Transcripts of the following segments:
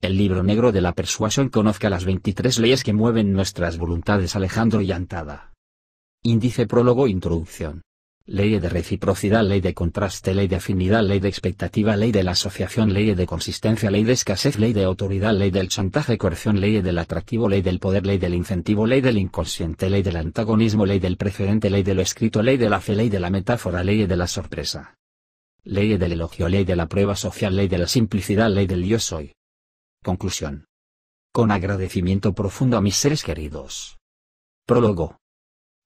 El libro negro de la persuasión conozca las 23 leyes que mueven nuestras voluntades Alejandro Yantada. Índice prólogo introducción. Ley de reciprocidad, ley de contraste, ley de afinidad, ley de expectativa, ley de la asociación, ley de consistencia, ley de escasez, ley de autoridad, ley del chantaje, coerción, ley del atractivo, ley del poder, ley del incentivo, ley del inconsciente, ley del antagonismo, ley del precedente, ley de lo escrito, ley de la fe, ley de la metáfora, ley de la sorpresa. Ley del elogio, ley de la prueba social, ley de la simplicidad, ley del yo soy. Conclusión. Con agradecimiento profundo a mis seres queridos. Prólogo.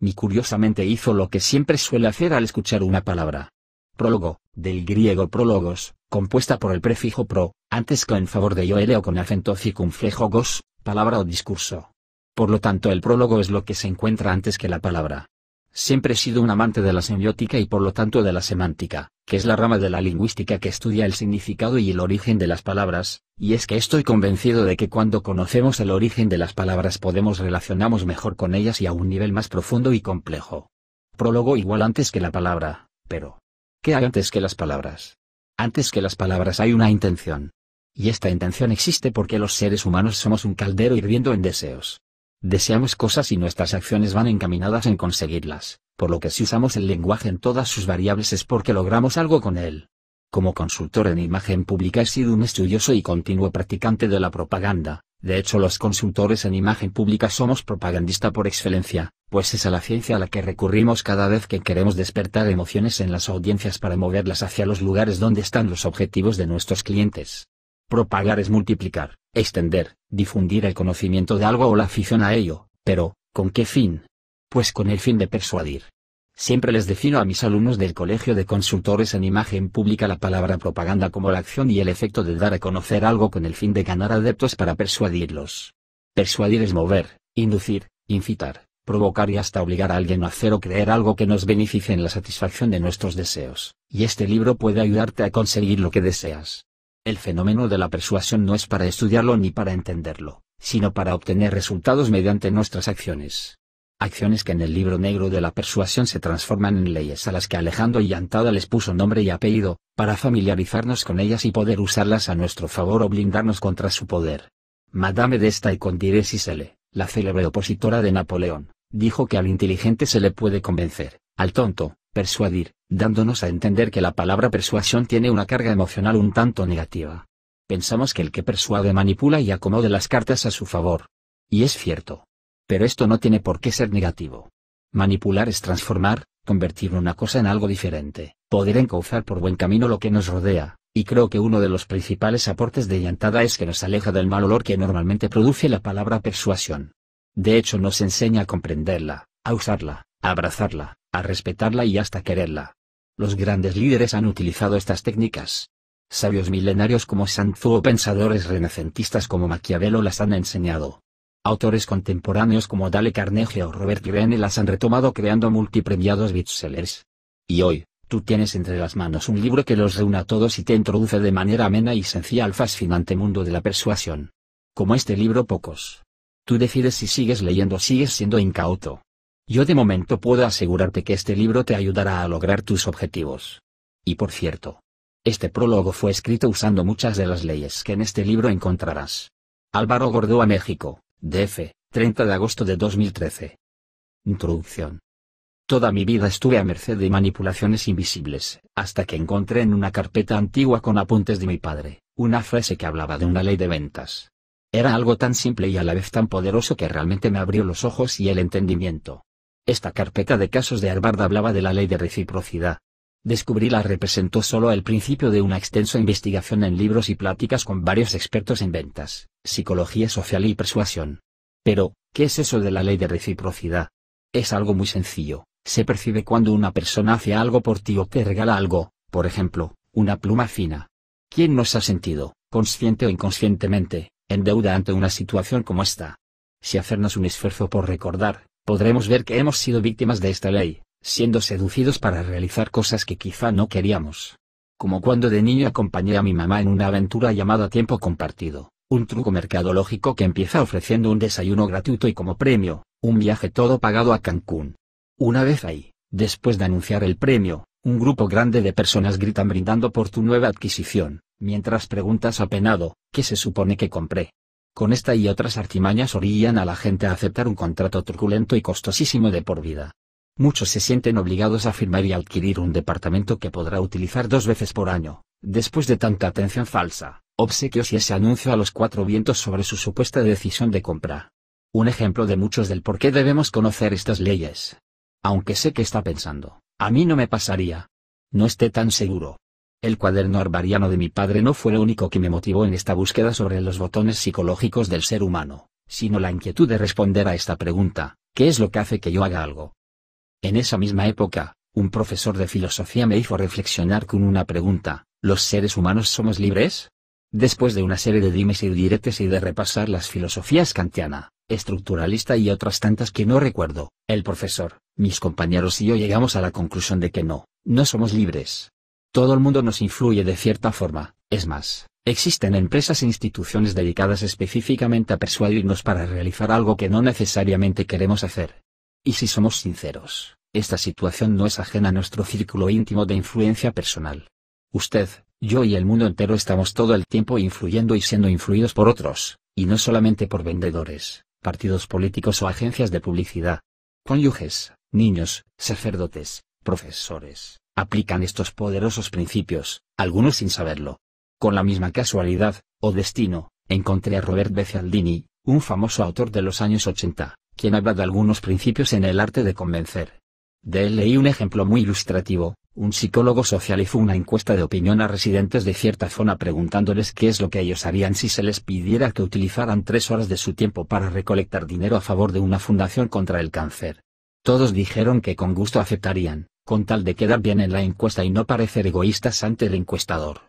Mi curiosamente hizo lo que siempre suele hacer al escuchar una palabra. Prólogo, del griego prólogos, compuesta por el prefijo pro, antes que en favor de yo o con acento circunflejo gos, palabra o discurso. Por lo tanto el prólogo es lo que se encuentra antes que la palabra. Siempre he sido un amante de la semiótica y por lo tanto de la semántica, que es la rama de la lingüística que estudia el significado y el origen de las palabras, y es que estoy convencido de que cuando conocemos el origen de las palabras podemos relacionarnos mejor con ellas y a un nivel más profundo y complejo. Prólogo igual antes que la palabra, pero... ¿Qué hay antes que las palabras? Antes que las palabras hay una intención. Y esta intención existe porque los seres humanos somos un caldero hirviendo en deseos. Deseamos cosas y nuestras acciones van encaminadas en conseguirlas, por lo que si usamos el lenguaje en todas sus variables es porque logramos algo con él. Como consultor en imagen pública he sido un estudioso y continuo practicante de la propaganda, de hecho los consultores en imagen pública somos propagandista por excelencia, pues es a la ciencia a la que recurrimos cada vez que queremos despertar emociones en las audiencias para moverlas hacia los lugares donde están los objetivos de nuestros clientes. Propagar es multiplicar extender, difundir el conocimiento de algo o la afición a ello, pero, ¿con qué fin? Pues con el fin de persuadir. Siempre les defino a mis alumnos del Colegio de Consultores en Imagen Pública la palabra propaganda como la acción y el efecto de dar a conocer algo con el fin de ganar adeptos para persuadirlos. Persuadir es mover, inducir, incitar, provocar y hasta obligar a alguien a hacer o creer algo que nos beneficie en la satisfacción de nuestros deseos, y este libro puede ayudarte a conseguir lo que deseas. El fenómeno de la persuasión no es para estudiarlo ni para entenderlo, sino para obtener resultados mediante nuestras acciones. Acciones que en el libro negro de la persuasión se transforman en leyes a las que Alejandro Antada les puso nombre y apellido, para familiarizarnos con ellas y poder usarlas a nuestro favor o blindarnos contra su poder. Madame de y Condire la célebre opositora de Napoleón, dijo que al inteligente se le puede convencer, al tonto, persuadir, dándonos a entender que la palabra persuasión tiene una carga emocional un tanto negativa. Pensamos que el que persuade manipula y acomode las cartas a su favor. Y es cierto. Pero esto no tiene por qué ser negativo. Manipular es transformar, convertir una cosa en algo diferente, poder encauzar por buen camino lo que nos rodea, y creo que uno de los principales aportes de Yantada es que nos aleja del mal olor que normalmente produce la palabra persuasión. De hecho nos enseña a comprenderla, a usarla, a abrazarla, a respetarla y hasta quererla. Los grandes líderes han utilizado estas técnicas. Sabios milenarios como Sanzu o pensadores renacentistas como Maquiavelo las han enseñado. Autores contemporáneos como Dale Carnegie o Robert Greene las han retomado creando multipremiados bestsellers. Y hoy, tú tienes entre las manos un libro que los reúne a todos y te introduce de manera amena y sencilla al fascinante mundo de la persuasión. Como este libro pocos. Tú decides si sigues leyendo o sigues siendo incauto. Yo de momento puedo asegurarte que este libro te ayudará a lograr tus objetivos. Y por cierto, este prólogo fue escrito usando muchas de las leyes que en este libro encontrarás. Álvaro Gordoa México, DF, 30 de agosto de 2013. Introducción. Toda mi vida estuve a merced de manipulaciones invisibles, hasta que encontré en una carpeta antigua con apuntes de mi padre, una frase que hablaba de una ley de ventas. Era algo tan simple y a la vez tan poderoso que realmente me abrió los ojos y el entendimiento. Esta carpeta de casos de Harvard hablaba de la ley de reciprocidad. Descubrirla representó solo el principio de una extensa investigación en libros y pláticas con varios expertos en ventas, psicología social y persuasión. Pero, ¿qué es eso de la ley de reciprocidad? Es algo muy sencillo, se percibe cuando una persona hace algo por ti o te regala algo, por ejemplo, una pluma fina. ¿Quién nos ha sentido, consciente o inconscientemente, en deuda ante una situación como esta? Si hacernos un esfuerzo por recordar, podremos ver que hemos sido víctimas de esta ley, siendo seducidos para realizar cosas que quizá no queríamos. Como cuando de niño acompañé a mi mamá en una aventura llamada tiempo compartido, un truco mercadológico que empieza ofreciendo un desayuno gratuito y como premio, un viaje todo pagado a Cancún. Una vez ahí, después de anunciar el premio, un grupo grande de personas gritan brindando por tu nueva adquisición, mientras preguntas apenado, ¿qué se supone que compré? Con esta y otras artimañas orillan a la gente a aceptar un contrato truculento y costosísimo de por vida. Muchos se sienten obligados a firmar y adquirir un departamento que podrá utilizar dos veces por año, después de tanta atención falsa, obsequios y ese anuncio a los cuatro vientos sobre su supuesta decisión de compra. Un ejemplo de muchos del por qué debemos conocer estas leyes. Aunque sé que está pensando, a mí no me pasaría. No esté tan seguro, el cuaderno arbariano de mi padre no fue lo único que me motivó en esta búsqueda sobre los botones psicológicos del ser humano, sino la inquietud de responder a esta pregunta, ¿qué es lo que hace que yo haga algo? En esa misma época, un profesor de filosofía me hizo reflexionar con una pregunta, ¿los seres humanos somos libres? Después de una serie de dimes y diretes y de repasar las filosofías kantiana, estructuralista y otras tantas que no recuerdo, el profesor, mis compañeros y yo llegamos a la conclusión de que no, no somos libres, todo el mundo nos influye de cierta forma, es más, existen empresas e instituciones dedicadas específicamente a persuadirnos para realizar algo que no necesariamente queremos hacer. Y si somos sinceros, esta situación no es ajena a nuestro círculo íntimo de influencia personal. Usted, yo y el mundo entero estamos todo el tiempo influyendo y siendo influidos por otros, y no solamente por vendedores, partidos políticos o agencias de publicidad. Cónyuges, niños, sacerdotes, profesores, aplican estos poderosos principios, algunos sin saberlo. Con la misma casualidad, o destino, encontré a Robert Becialdini, un famoso autor de los años 80, quien habla de algunos principios en el arte de convencer. De él leí un ejemplo muy ilustrativo, un psicólogo social hizo una encuesta de opinión a residentes de cierta zona preguntándoles qué es lo que ellos harían si se les pidiera que utilizaran tres horas de su tiempo para recolectar dinero a favor de una fundación contra el cáncer. Todos dijeron que con gusto aceptarían, con tal de quedar bien en la encuesta y no parecer egoístas ante el encuestador.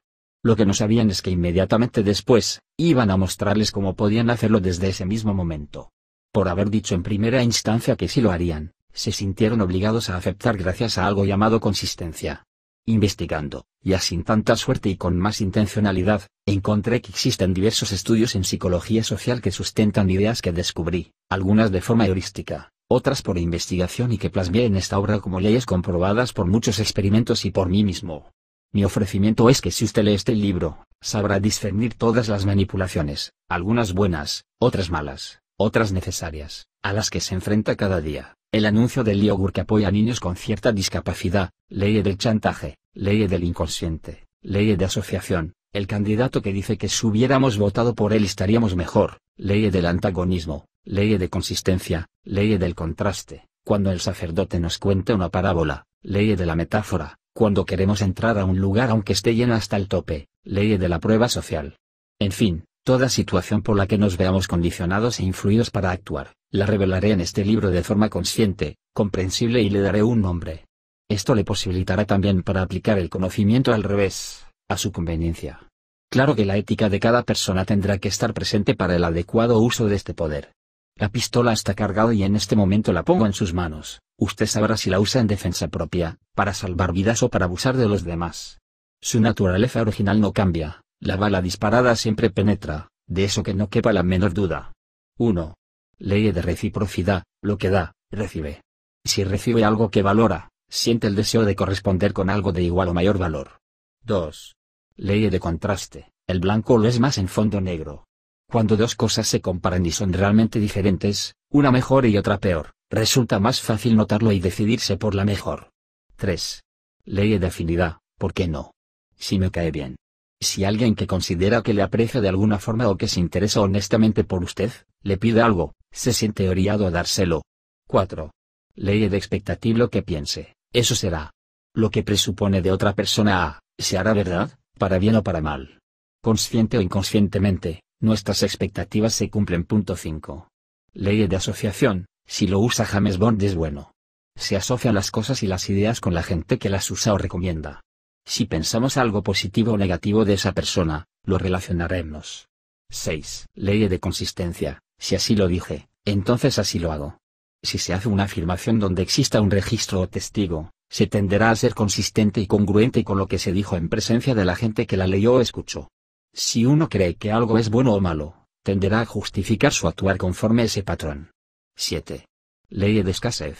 Lo que no sabían es que inmediatamente después, iban a mostrarles cómo podían hacerlo desde ese mismo momento. Por haber dicho en primera instancia que sí lo harían, se sintieron obligados a aceptar gracias a algo llamado consistencia. Investigando, ya sin tanta suerte y con más intencionalidad, encontré que existen diversos estudios en psicología social que sustentan ideas que descubrí, algunas de forma heurística, otras por investigación y que plasmé en esta obra como leyes comprobadas por muchos experimentos y por mí mismo. Mi ofrecimiento es que si usted lee este libro, sabrá discernir todas las manipulaciones, algunas buenas, otras malas, otras necesarias, a las que se enfrenta cada día. El anuncio del yogur que apoya a niños con cierta discapacidad, ley del chantaje, ley del inconsciente, ley de asociación, el candidato que dice que si hubiéramos votado por él estaríamos mejor, ley del antagonismo, ley de consistencia, ley del contraste, cuando el sacerdote nos cuenta una parábola, ley de la metáfora, cuando queremos entrar a un lugar aunque esté lleno hasta el tope, ley de la prueba social. En fin, toda situación por la que nos veamos condicionados e influidos para actuar, la revelaré en este libro de forma consciente, comprensible y le daré un nombre. Esto le posibilitará también para aplicar el conocimiento al revés a su conveniencia. Claro que la ética de cada persona tendrá que estar presente para el adecuado uso de este poder. La pistola está cargada y en este momento la pongo en sus manos, usted sabrá si la usa en defensa propia, para salvar vidas o para abusar de los demás. Su naturaleza original no cambia, la bala disparada siempre penetra, de eso que no quepa la menor duda. 1. Ley de reciprocidad, lo que da, recibe. Si recibe algo que valora, siente el deseo de corresponder con algo de igual o mayor valor. 2. Ley de contraste, el blanco lo es más en fondo negro. Cuando dos cosas se comparan y son realmente diferentes, una mejor y otra peor, resulta más fácil notarlo y decidirse por la mejor. 3. Ley de afinidad, ¿por qué no? Si me cae bien. Si alguien que considera que le aprecia de alguna forma o que se interesa honestamente por usted, le pide algo, se siente orillado a dárselo. 4. Ley de expectativa lo que piense, eso será. Lo que presupone de otra persona a se hará verdad, para bien o para mal. Consciente o inconscientemente, nuestras expectativas se cumplen. Punto 5. Ley de asociación, si lo usa James Bond es bueno. Se asocian las cosas y las ideas con la gente que las usa o recomienda. Si pensamos algo positivo o negativo de esa persona, lo relacionaremos. 6. Ley de consistencia, si así lo dije, entonces así lo hago. Si se hace una afirmación donde exista un registro o testigo, se tenderá a ser consistente y congruente con lo que se dijo en presencia de la gente que la leyó o escuchó. Si uno cree que algo es bueno o malo, tenderá a justificar su actuar conforme a ese patrón. 7. Ley de escasez.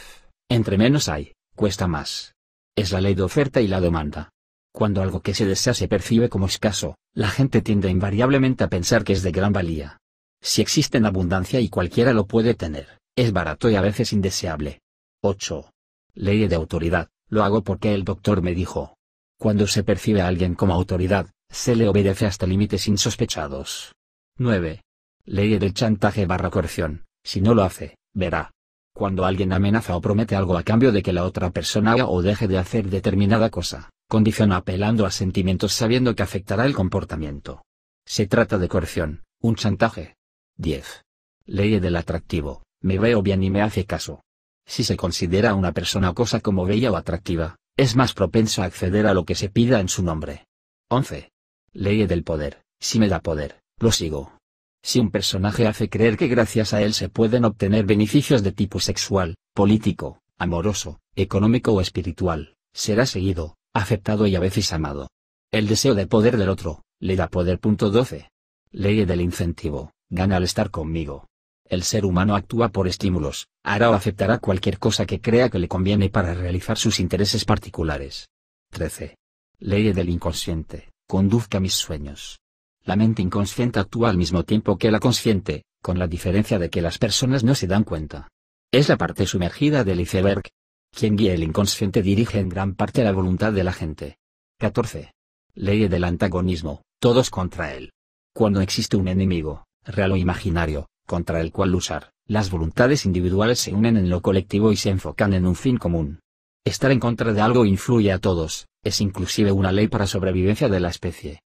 Entre menos hay, cuesta más. Es la ley de oferta y la demanda. Cuando algo que se desea se percibe como escaso, la gente tiende invariablemente a pensar que es de gran valía. Si existe en abundancia y cualquiera lo puede tener, es barato y a veces indeseable. 8. Ley de autoridad lo hago porque el doctor me dijo. Cuando se percibe a alguien como autoridad, se le obedece hasta límites insospechados. 9. Ley del chantaje barra coerción. Si no lo hace, verá. Cuando alguien amenaza o promete algo a cambio de que la otra persona haga o deje de hacer determinada cosa, condiciona apelando a sentimientos sabiendo que afectará el comportamiento. Se trata de coerción, un chantaje. 10. Ley del atractivo, me veo bien y me hace caso. Si se considera a una persona o cosa como bella o atractiva, es más propenso a acceder a lo que se pida en su nombre. 11. Ley del poder. Si me da poder, lo sigo. Si un personaje hace creer que gracias a él se pueden obtener beneficios de tipo sexual, político, amoroso, económico o espiritual, será seguido, aceptado y a veces amado. El deseo de poder del otro, le da poder. 12. Ley del incentivo, gana al estar conmigo. El ser humano actúa por estímulos, hará o aceptará cualquier cosa que crea que le conviene para realizar sus intereses particulares. 13. Ley del inconsciente, conduzca mis sueños. La mente inconsciente actúa al mismo tiempo que la consciente, con la diferencia de que las personas no se dan cuenta. Es la parte sumergida del iceberg. Quien guía el inconsciente dirige en gran parte la voluntad de la gente. 14. Ley del antagonismo, todos contra él. Cuando existe un enemigo, real o imaginario, contra el cual usar, las voluntades individuales se unen en lo colectivo y se enfocan en un fin común. Estar en contra de algo influye a todos, es inclusive una ley para sobrevivencia de la especie.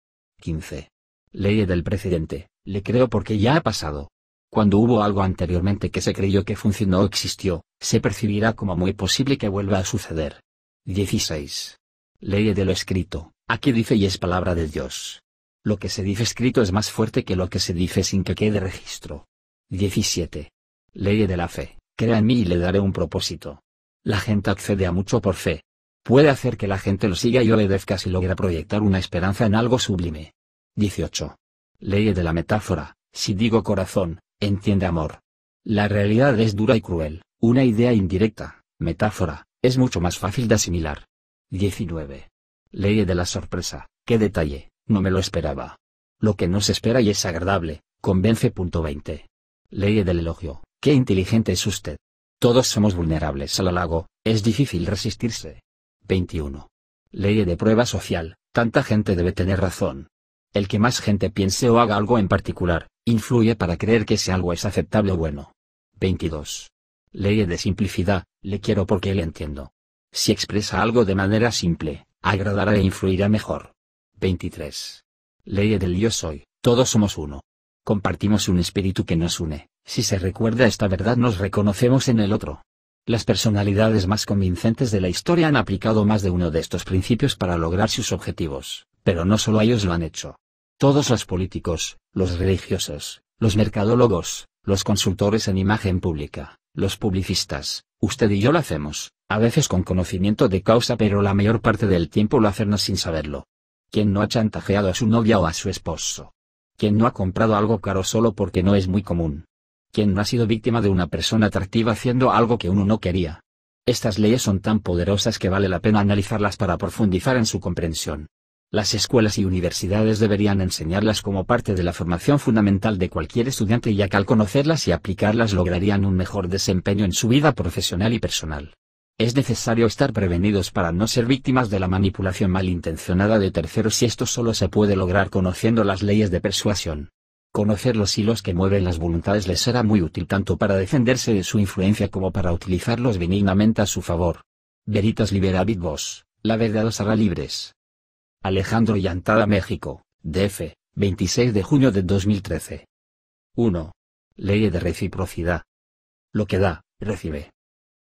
15. Ley del precedente, le creo porque ya ha pasado. Cuando hubo algo anteriormente que se creyó que funcionó o existió, se percibirá como muy posible que vuelva a suceder. 16. Ley de lo escrito, aquí dice y es palabra de Dios. Lo que se dice escrito es más fuerte que lo que se dice sin que quede registro. 17. Ley de la fe, crea en mí y le daré un propósito. La gente accede a mucho por fe. Puede hacer que la gente lo siga y obedezca si logra proyectar una esperanza en algo sublime. 18. Ley de la metáfora, si digo corazón, entiende amor. La realidad es dura y cruel, una idea indirecta, metáfora, es mucho más fácil de asimilar. 19. Ley de la sorpresa, qué detalle, no me lo esperaba. Lo que no se espera y es agradable, convence. 20. Ley del elogio. Qué inteligente es usted. Todos somos vulnerables al halago, es difícil resistirse. 21. Ley de prueba social. Tanta gente debe tener razón. El que más gente piense o haga algo en particular, influye para creer que ese algo es aceptable o bueno. 22. Ley de simplicidad, le quiero porque le entiendo. Si expresa algo de manera simple, agradará e influirá mejor. 23. Ley del yo soy, todos somos uno. Compartimos un espíritu que nos une. Si se recuerda esta verdad nos reconocemos en el otro. Las personalidades más convincentes de la historia han aplicado más de uno de estos principios para lograr sus objetivos, pero no solo ellos lo han hecho. Todos los políticos, los religiosos, los mercadólogos, los consultores en imagen pública, los publicistas, usted y yo lo hacemos, a veces con conocimiento de causa pero la mayor parte del tiempo lo hacemos sin saberlo. ¿Quién no ha chantajeado a su novia o a su esposo? quien no ha comprado algo caro solo porque no es muy común. Quien no ha sido víctima de una persona atractiva haciendo algo que uno no quería. Estas leyes son tan poderosas que vale la pena analizarlas para profundizar en su comprensión. Las escuelas y universidades deberían enseñarlas como parte de la formación fundamental de cualquier estudiante ya que al conocerlas y aplicarlas lograrían un mejor desempeño en su vida profesional y personal. Es necesario estar prevenidos para no ser víctimas de la manipulación malintencionada de terceros y esto solo se puede lograr conociendo las leyes de persuasión. Conocer los hilos que mueven las voluntades les será muy útil tanto para defenderse de su influencia como para utilizarlos benignamente a su favor. Veritas liberabit vos, la verdad os hará libres. Alejandro Yantada México, DF, 26 de junio de 2013. 1. Ley de reciprocidad. Lo que da, recibe.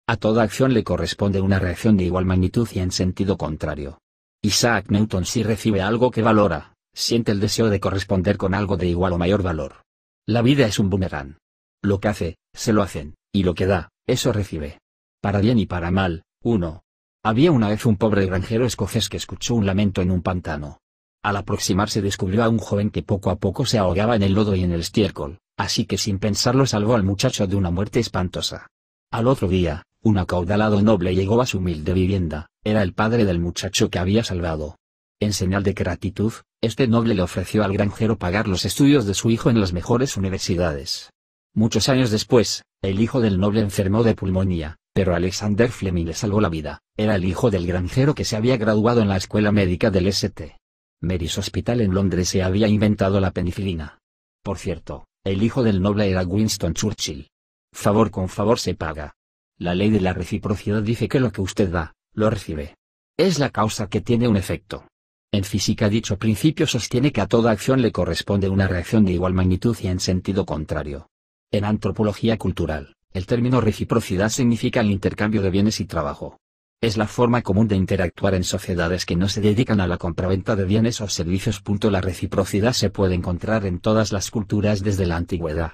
A toda acción le corresponde una reacción de igual magnitud y en sentido contrario. Isaac Newton si recibe algo que valora, siente el deseo de corresponder con algo de igual o mayor valor. La vida es un boomerang. Lo que hace, se lo hacen, y lo que da, eso recibe. Para bien y para mal, uno. Había una vez un pobre granjero escocés que escuchó un lamento en un pantano. Al aproximarse descubrió a un joven que poco a poco se ahogaba en el lodo y en el estiércol, así que sin pensarlo salvó al muchacho de una muerte espantosa. Al otro día, un acaudalado noble llegó a su humilde vivienda, era el padre del muchacho que había salvado. En señal de gratitud, este noble le ofreció al granjero pagar los estudios de su hijo en las mejores universidades. Muchos años después, el hijo del noble enfermó de pulmonía, pero Alexander Fleming le salvó la vida, era el hijo del granjero que se había graduado en la escuela médica del St. Mary's Hospital en Londres se había inventado la penicilina. Por cierto, el hijo del noble era Winston Churchill. Favor con favor se paga. La ley de la reciprocidad dice que lo que usted da, lo recibe. Es la causa que tiene un efecto. En física dicho principio sostiene que a toda acción le corresponde una reacción de igual magnitud y en sentido contrario. En antropología cultural, el término reciprocidad significa el intercambio de bienes y trabajo. Es la forma común de interactuar en sociedades que no se dedican a la compraventa de bienes o servicios. La reciprocidad se puede encontrar en todas las culturas desde la antigüedad,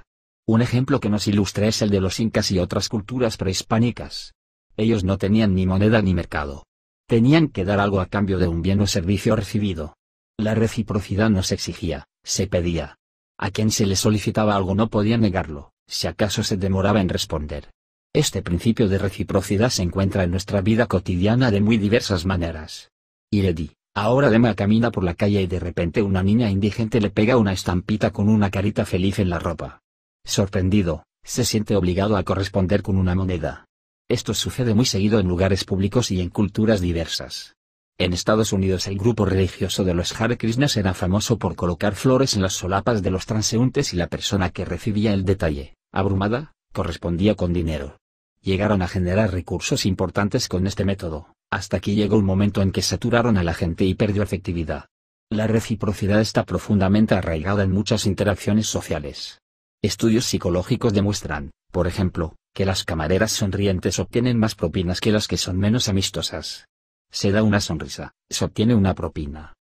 un ejemplo que nos ilustra es el de los incas y otras culturas prehispánicas. Ellos no tenían ni moneda ni mercado. Tenían que dar algo a cambio de un bien o servicio recibido. La reciprocidad nos exigía, se pedía. A quien se le solicitaba algo no podía negarlo, si acaso se demoraba en responder. Este principio de reciprocidad se encuentra en nuestra vida cotidiana de muy diversas maneras. y di, ahora Dema camina por la calle y de repente una niña indigente le pega una estampita con una carita feliz en la ropa sorprendido, se siente obligado a corresponder con una moneda. Esto sucede muy seguido en lugares públicos y en culturas diversas. En Estados Unidos el grupo religioso de los Hare Krishnas era famoso por colocar flores en las solapas de los transeúntes y la persona que recibía el detalle, abrumada, correspondía con dinero. Llegaron a generar recursos importantes con este método, hasta que llegó un momento en que saturaron a la gente y perdió efectividad. La reciprocidad está profundamente arraigada en muchas interacciones sociales. Estudios psicológicos demuestran, por ejemplo, que las camareras sonrientes obtienen más propinas que las que son menos amistosas. Se da una sonrisa, se obtiene una propina.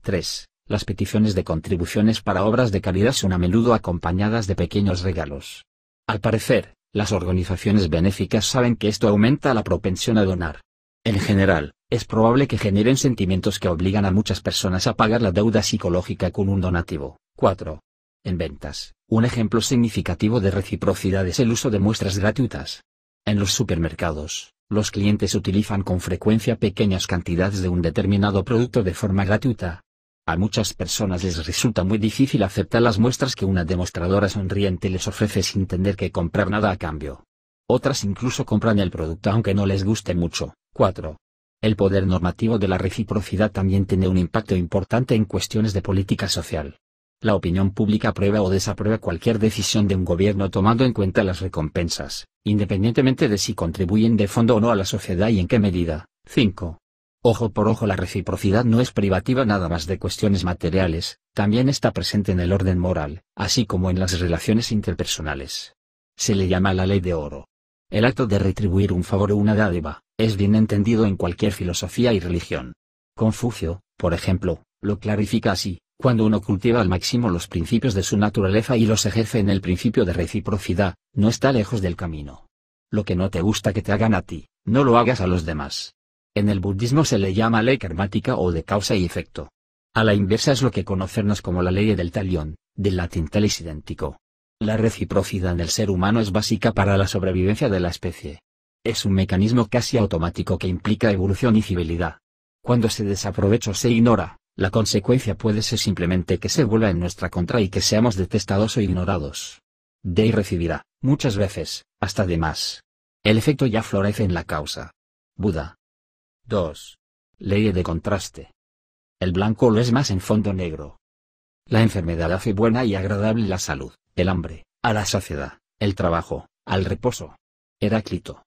3. Las peticiones de contribuciones para obras de caridad son a menudo acompañadas de pequeños regalos. Al parecer, las organizaciones benéficas saben que esto aumenta la propensión a donar. En general, es probable que generen sentimientos que obligan a muchas personas a pagar la deuda psicológica con un donativo. 4. En ventas, un ejemplo significativo de reciprocidad es el uso de muestras gratuitas. En los supermercados, los clientes utilizan con frecuencia pequeñas cantidades de un determinado producto de forma gratuita. A muchas personas les resulta muy difícil aceptar las muestras que una demostradora sonriente les ofrece sin tener que comprar nada a cambio. Otras incluso compran el producto aunque no les guste mucho. 4. El poder normativo de la reciprocidad también tiene un impacto importante en cuestiones de política social. La opinión pública aprueba o desaprueba cualquier decisión de un gobierno tomando en cuenta las recompensas, independientemente de si contribuyen de fondo o no a la sociedad y en qué medida. 5. Ojo por ojo la reciprocidad no es privativa nada más de cuestiones materiales, también está presente en el orden moral, así como en las relaciones interpersonales. Se le llama la ley de oro. El acto de retribuir un favor o una dádiva, es bien entendido en cualquier filosofía y religión. Confucio, por ejemplo, lo clarifica así, cuando uno cultiva al máximo los principios de su naturaleza y los ejerce en el principio de reciprocidad, no está lejos del camino. Lo que no te gusta que te hagan a ti, no lo hagas a los demás. En el budismo se le llama ley karmática o de causa y efecto. A la inversa es lo que conocernos como la ley del talión, del latín talis idéntico. La reciprocidad en el ser humano es básica para la sobrevivencia de la especie. Es un mecanismo casi automático que implica evolución y civilidad. Cuando se desaprovecha o se ignora, la consecuencia puede ser simplemente que se vuelva en nuestra contra y que seamos detestados o ignorados. De y recibirá, muchas veces, hasta de más. El efecto ya florece en la causa. Buda. 2. Ley de contraste. El blanco lo es más en fondo negro. La enfermedad hace buena y agradable la salud, el hambre, a la saciedad, el trabajo, al reposo. Heráclito.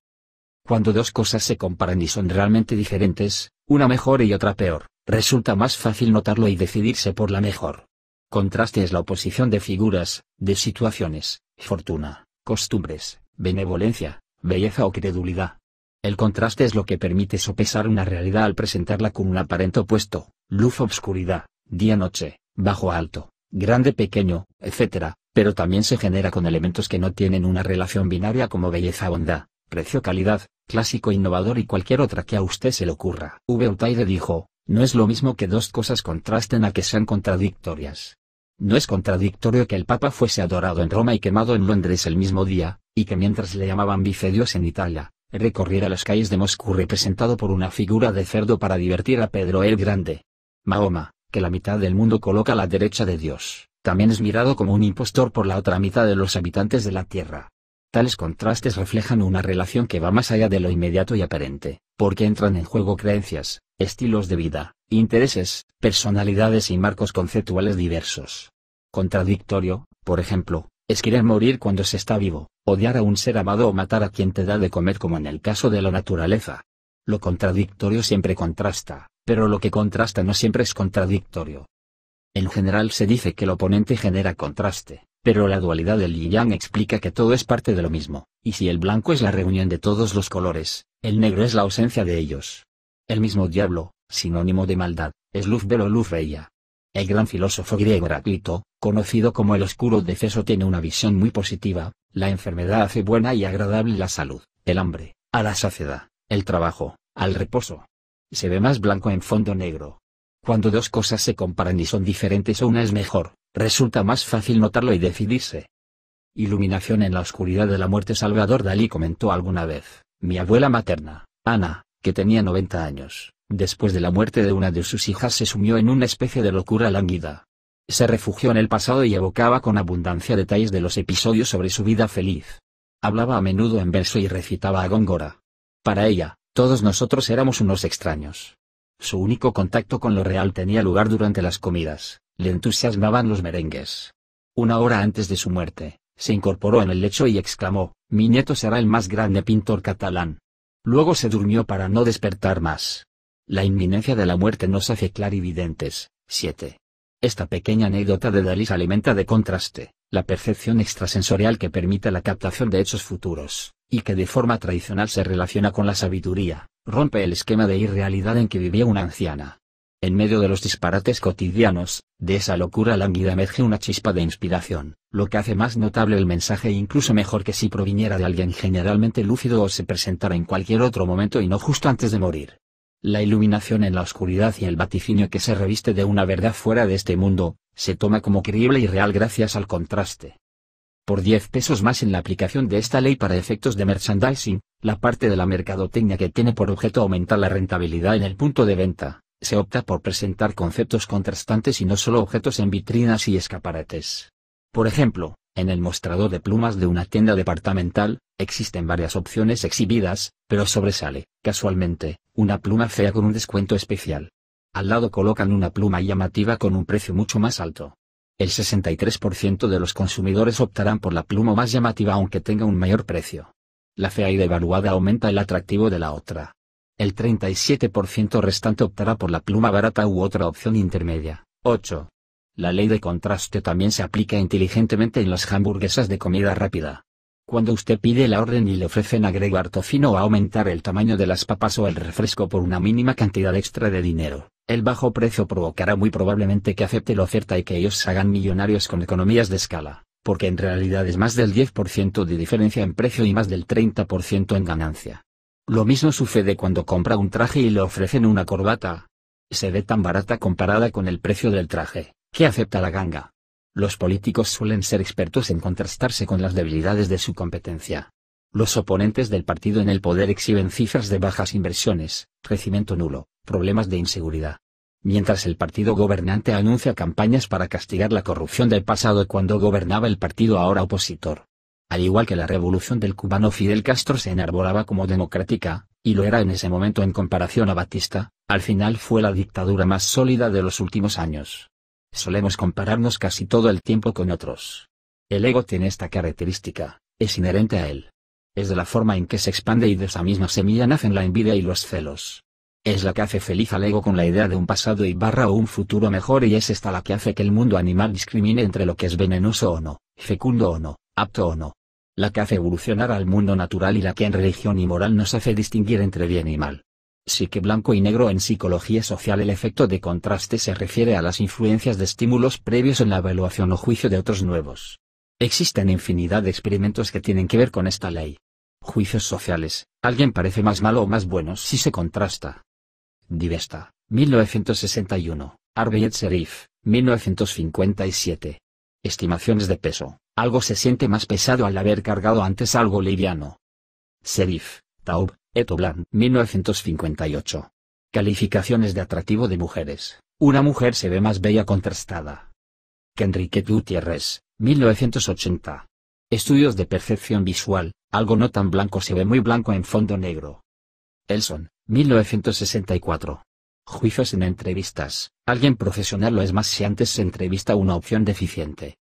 Cuando dos cosas se comparan y son realmente diferentes, una mejor y otra peor, resulta más fácil notarlo y decidirse por la mejor. Contraste es la oposición de figuras, de situaciones, fortuna, costumbres, benevolencia, belleza o credulidad. El contraste es lo que permite sopesar una realidad al presentarla con un aparente opuesto, luz-obscuridad, día-noche, bajo-alto, grande-pequeño, etc., pero también se genera con elementos que no tienen una relación binaria como belleza-bondad, precio-calidad, clásico-innovador y cualquier otra que a usted se le ocurra. V. Utaide dijo, no es lo mismo que dos cosas contrasten a que sean contradictorias. No es contradictorio que el Papa fuese adorado en Roma y quemado en Londres el mismo día, y que mientras le llamaban bifedios en Italia, recorriera las calles de Moscú representado por una figura de cerdo para divertir a Pedro el Grande. Mahoma, que la mitad del mundo coloca a la derecha de Dios, también es mirado como un impostor por la otra mitad de los habitantes de la tierra. Tales contrastes reflejan una relación que va más allá de lo inmediato y aparente, porque entran en juego creencias, estilos de vida, intereses, personalidades y marcos conceptuales diversos. Contradictorio, por ejemplo, es querer morir cuando se está vivo, odiar a un ser amado o matar a quien te da de comer como en el caso de la naturaleza. Lo contradictorio siempre contrasta, pero lo que contrasta no siempre es contradictorio. En general se dice que el oponente genera contraste, pero la dualidad del yin-yang explica que todo es parte de lo mismo, y si el blanco es la reunión de todos los colores, el negro es la ausencia de ellos. El mismo diablo, sinónimo de maldad, es luz o Luz bella. El gran filósofo griego Heráclito, conocido como el oscuro deceso, tiene una visión muy positiva, la enfermedad hace buena y agradable la salud, el hambre, a la saciedad, el trabajo, al reposo. Se ve más blanco en fondo negro. Cuando dos cosas se comparan y son diferentes una es mejor, resulta más fácil notarlo y decidirse. Iluminación en la oscuridad de la muerte Salvador Dalí comentó alguna vez, mi abuela materna, Ana, que tenía 90 años, después de la muerte de una de sus hijas se sumió en una especie de locura lánguida. Se refugió en el pasado y evocaba con abundancia detalles de los episodios sobre su vida feliz. Hablaba a menudo en verso y recitaba a Góngora. Para ella, todos nosotros éramos unos extraños. Su único contacto con lo real tenía lugar durante las comidas, le entusiasmaban los merengues. Una hora antes de su muerte, se incorporó en el lecho y exclamó, mi nieto será el más grande pintor catalán. Luego se durmió para no despertar más. La inminencia de la muerte nos hace clarividentes. 7. Esta pequeña anécdota de Dalí se alimenta de contraste, la percepción extrasensorial que permite la captación de hechos futuros, y que de forma tradicional se relaciona con la sabiduría, rompe el esquema de irrealidad en que vivía una anciana. En medio de los disparates cotidianos, de esa locura lánguida emerge una chispa de inspiración, lo que hace más notable el mensaje e incluso mejor que si proviniera de alguien generalmente lúcido o se presentara en cualquier otro momento y no justo antes de morir. La iluminación en la oscuridad y el vaticinio que se reviste de una verdad fuera de este mundo, se toma como creíble y real gracias al contraste. Por 10 pesos más en la aplicación de esta ley para efectos de merchandising, la parte de la mercadotecnia que tiene por objeto aumentar la rentabilidad en el punto de venta, se opta por presentar conceptos contrastantes y no solo objetos en vitrinas y escaparates. Por ejemplo, en el mostrador de plumas de una tienda departamental, existen varias opciones exhibidas, pero sobresale, casualmente, una pluma fea con un descuento especial. Al lado colocan una pluma llamativa con un precio mucho más alto. El 63% de los consumidores optarán por la pluma más llamativa aunque tenga un mayor precio. La fea y devaluada aumenta el atractivo de la otra, el 37% restante optará por la pluma barata u otra opción intermedia. 8. La ley de contraste también se aplica inteligentemente en las hamburguesas de comida rápida. Cuando usted pide la orden y le ofrecen agregar tocino o aumentar el tamaño de las papas o el refresco por una mínima cantidad extra de dinero, el bajo precio provocará muy probablemente que acepte la oferta y que ellos se hagan millonarios con economías de escala, porque en realidad es más del 10% de diferencia en precio y más del 30% en ganancia. Lo mismo sucede cuando compra un traje y le ofrecen una corbata. Se ve tan barata comparada con el precio del traje, que acepta la ganga. Los políticos suelen ser expertos en contrastarse con las debilidades de su competencia. Los oponentes del partido en el poder exhiben cifras de bajas inversiones, crecimiento nulo, problemas de inseguridad. Mientras el partido gobernante anuncia campañas para castigar la corrupción del pasado cuando gobernaba el partido ahora opositor, al igual que la revolución del cubano Fidel Castro se enarbolaba como democrática, y lo era en ese momento en comparación a Batista, al final fue la dictadura más sólida de los últimos años. Solemos compararnos casi todo el tiempo con otros. El ego tiene esta característica, es inherente a él. Es de la forma en que se expande y de esa misma semilla nacen la envidia y los celos. Es la que hace feliz al ego con la idea de un pasado y barra o un futuro mejor y es esta la que hace que el mundo animal discrimine entre lo que es venenoso o no, fecundo o no, apto o no. La que hace evolucionar al mundo natural y la que en religión y moral nos hace distinguir entre bien y mal. Sí que blanco y negro en psicología social el efecto de contraste se refiere a las influencias de estímulos previos en la evaluación o juicio de otros nuevos. Existen infinidad de experimentos que tienen que ver con esta ley. Juicios sociales, alguien parece más malo o más bueno si se contrasta. Divesta, 1961, Arbeid Serif, 1957. Estimaciones de peso. Algo se siente más pesado al haber cargado antes algo liviano. Serif, Taub, et 1958. Calificaciones de atractivo de mujeres. Una mujer se ve más bella contrastada. Enrique Gutiérrez, 1980. Estudios de percepción visual, algo no tan blanco se ve muy blanco en fondo negro. Elson, 1964. Juicios en entrevistas. Alguien profesional lo es más si antes se entrevista una opción deficiente.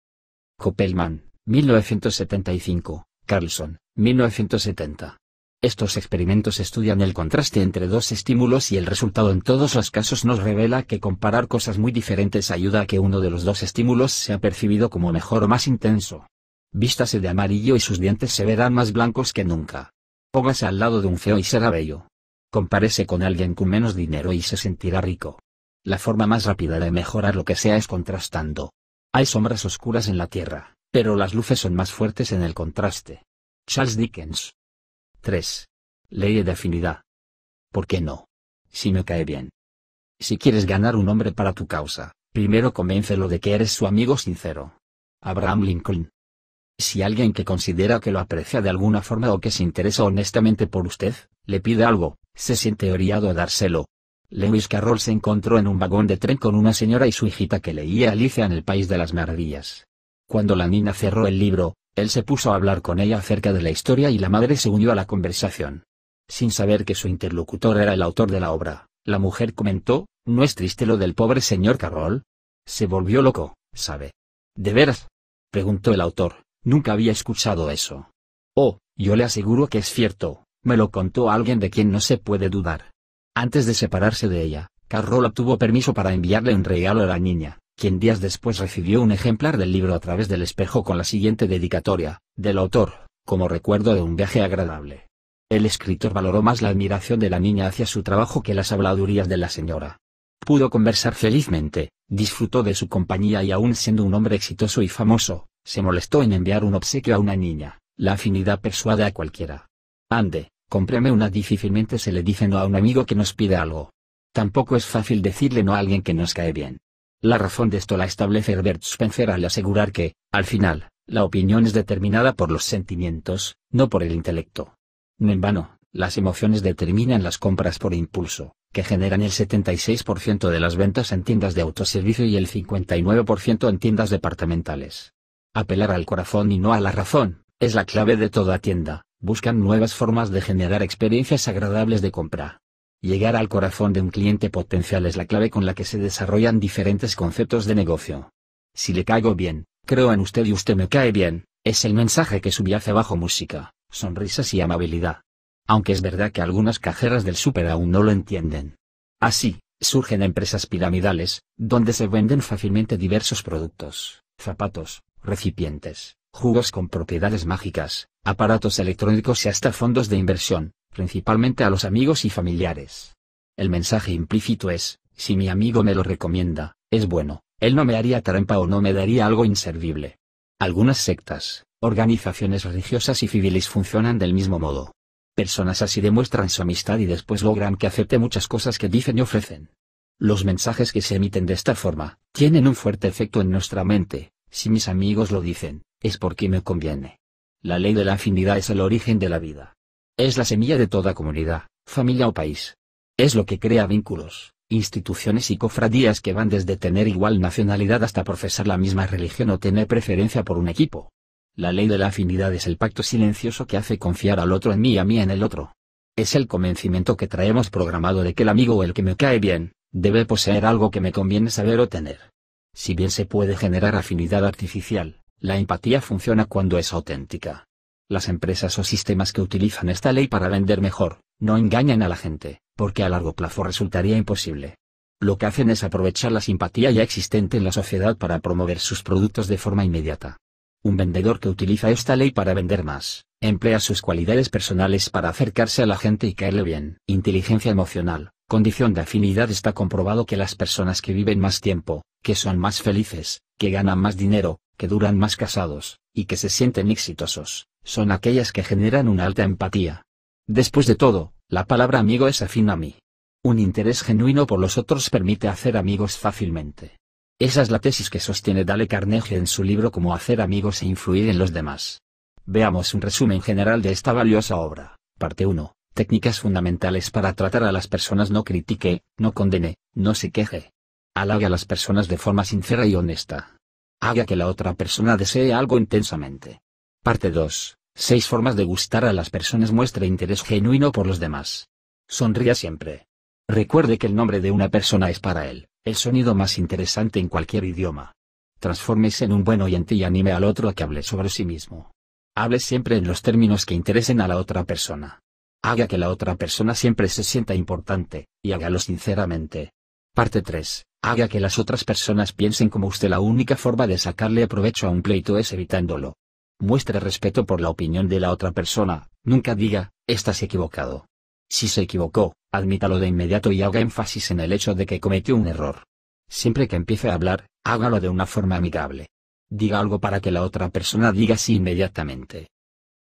Koppelman, 1975, Carlson, 1970. Estos experimentos estudian el contraste entre dos estímulos y el resultado en todos los casos nos revela que comparar cosas muy diferentes ayuda a que uno de los dos estímulos sea percibido como mejor o más intenso. Vístase de amarillo y sus dientes se verán más blancos que nunca. Póngase al lado de un feo y será bello. Compárese con alguien con menos dinero y se sentirá rico. La forma más rápida de mejorar lo que sea es contrastando. Hay sombras oscuras en la Tierra, pero las luces son más fuertes en el contraste. Charles Dickens. 3. Ley de afinidad. ¿Por qué no? Si me cae bien. Si quieres ganar un hombre para tu causa, primero convéncelo de que eres su amigo sincero. Abraham Lincoln. Si alguien que considera que lo aprecia de alguna forma o que se interesa honestamente por usted, le pide algo, se siente oriado a dárselo, Lewis Carroll se encontró en un vagón de tren con una señora y su hijita que leía Alicia en el País de las Maravillas. Cuando la niña cerró el libro, él se puso a hablar con ella acerca de la historia y la madre se unió a la conversación. Sin saber que su interlocutor era el autor de la obra, la mujer comentó, ¿no es triste lo del pobre señor Carroll? Se volvió loco, ¿sabe? ¿De veras? preguntó el autor, nunca había escuchado eso. Oh, yo le aseguro que es cierto, me lo contó alguien de quien no se puede dudar. Antes de separarse de ella, Carroll obtuvo permiso para enviarle un regalo a la niña, quien días después recibió un ejemplar del libro a través del espejo con la siguiente dedicatoria, del autor, como recuerdo de un viaje agradable. El escritor valoró más la admiración de la niña hacia su trabajo que las habladurías de la señora. Pudo conversar felizmente, disfrutó de su compañía y aún siendo un hombre exitoso y famoso, se molestó en enviar un obsequio a una niña, la afinidad persuada a cualquiera. Ande, Cómprame una. Difícilmente se le dice no a un amigo que nos pide algo. Tampoco es fácil decirle no a alguien que nos cae bien. La razón de esto la establece Herbert Spencer al asegurar que, al final, la opinión es determinada por los sentimientos, no por el intelecto. No en vano, las emociones determinan las compras por impulso, que generan el 76% de las ventas en tiendas de autoservicio y el 59% en tiendas departamentales. Apelar al corazón y no a la razón, es la clave de toda tienda, buscan nuevas formas de generar experiencias agradables de compra. Llegar al corazón de un cliente potencial es la clave con la que se desarrollan diferentes conceptos de negocio. Si le caigo bien, creo en usted y usted me cae bien, es el mensaje que subyace bajo música, sonrisas y amabilidad. Aunque es verdad que algunas cajeras del super aún no lo entienden. Así, surgen empresas piramidales, donde se venden fácilmente diversos productos, zapatos, recipientes, jugos con propiedades mágicas, aparatos electrónicos y hasta fondos de inversión, principalmente a los amigos y familiares. El mensaje implícito es, si mi amigo me lo recomienda, es bueno, él no me haría trampa o no me daría algo inservible. Algunas sectas, organizaciones religiosas y civiles funcionan del mismo modo. Personas así demuestran su amistad y después logran que acepte muchas cosas que dicen y ofrecen. Los mensajes que se emiten de esta forma, tienen un fuerte efecto en nuestra mente, si mis amigos lo dicen, es porque me conviene. La ley de la afinidad es el origen de la vida. Es la semilla de toda comunidad, familia o país. Es lo que crea vínculos, instituciones y cofradías que van desde tener igual nacionalidad hasta profesar la misma religión o tener preferencia por un equipo. La ley de la afinidad es el pacto silencioso que hace confiar al otro en mí y a mí en el otro. Es el convencimiento que traemos programado de que el amigo o el que me cae bien, debe poseer algo que me conviene saber o tener. Si bien se puede generar afinidad artificial, la empatía funciona cuando es auténtica. Las empresas o sistemas que utilizan esta ley para vender mejor, no engañan a la gente, porque a largo plazo resultaría imposible. Lo que hacen es aprovechar la simpatía ya existente en la sociedad para promover sus productos de forma inmediata. Un vendedor que utiliza esta ley para vender más, emplea sus cualidades personales para acercarse a la gente y caerle bien. Inteligencia emocional, condición de afinidad está comprobado que las personas que viven más tiempo, que son más felices, que ganan más dinero, que duran más casados, y que se sienten exitosos, son aquellas que generan una alta empatía. Después de todo, la palabra amigo es afín a mí. Un interés genuino por los otros permite hacer amigos fácilmente. Esa es la tesis que sostiene Dale Carnegie en su libro Cómo hacer amigos e influir en los demás. Veamos un resumen general de esta valiosa obra. Parte 1. Técnicas fundamentales para tratar a las personas no critique, no condene, no se queje. Halague a las personas de forma sincera y honesta haga que la otra persona desee algo intensamente. Parte 2. 6 formas de gustar a las personas muestre interés genuino por los demás. Sonría siempre. Recuerde que el nombre de una persona es para él, el sonido más interesante en cualquier idioma. Transfórmese en un buen oyente y anime al otro a que hable sobre sí mismo. Hable siempre en los términos que interesen a la otra persona. Haga que la otra persona siempre se sienta importante, y hágalo sinceramente. Parte 3 haga que las otras personas piensen como usted. La única forma de sacarle provecho a un pleito es evitándolo. Muestre respeto por la opinión de la otra persona, nunca diga, estás equivocado. Si se equivocó, admítalo de inmediato y haga énfasis en el hecho de que cometió un error. Siempre que empiece a hablar, hágalo de una forma amigable. Diga algo para que la otra persona diga sí inmediatamente.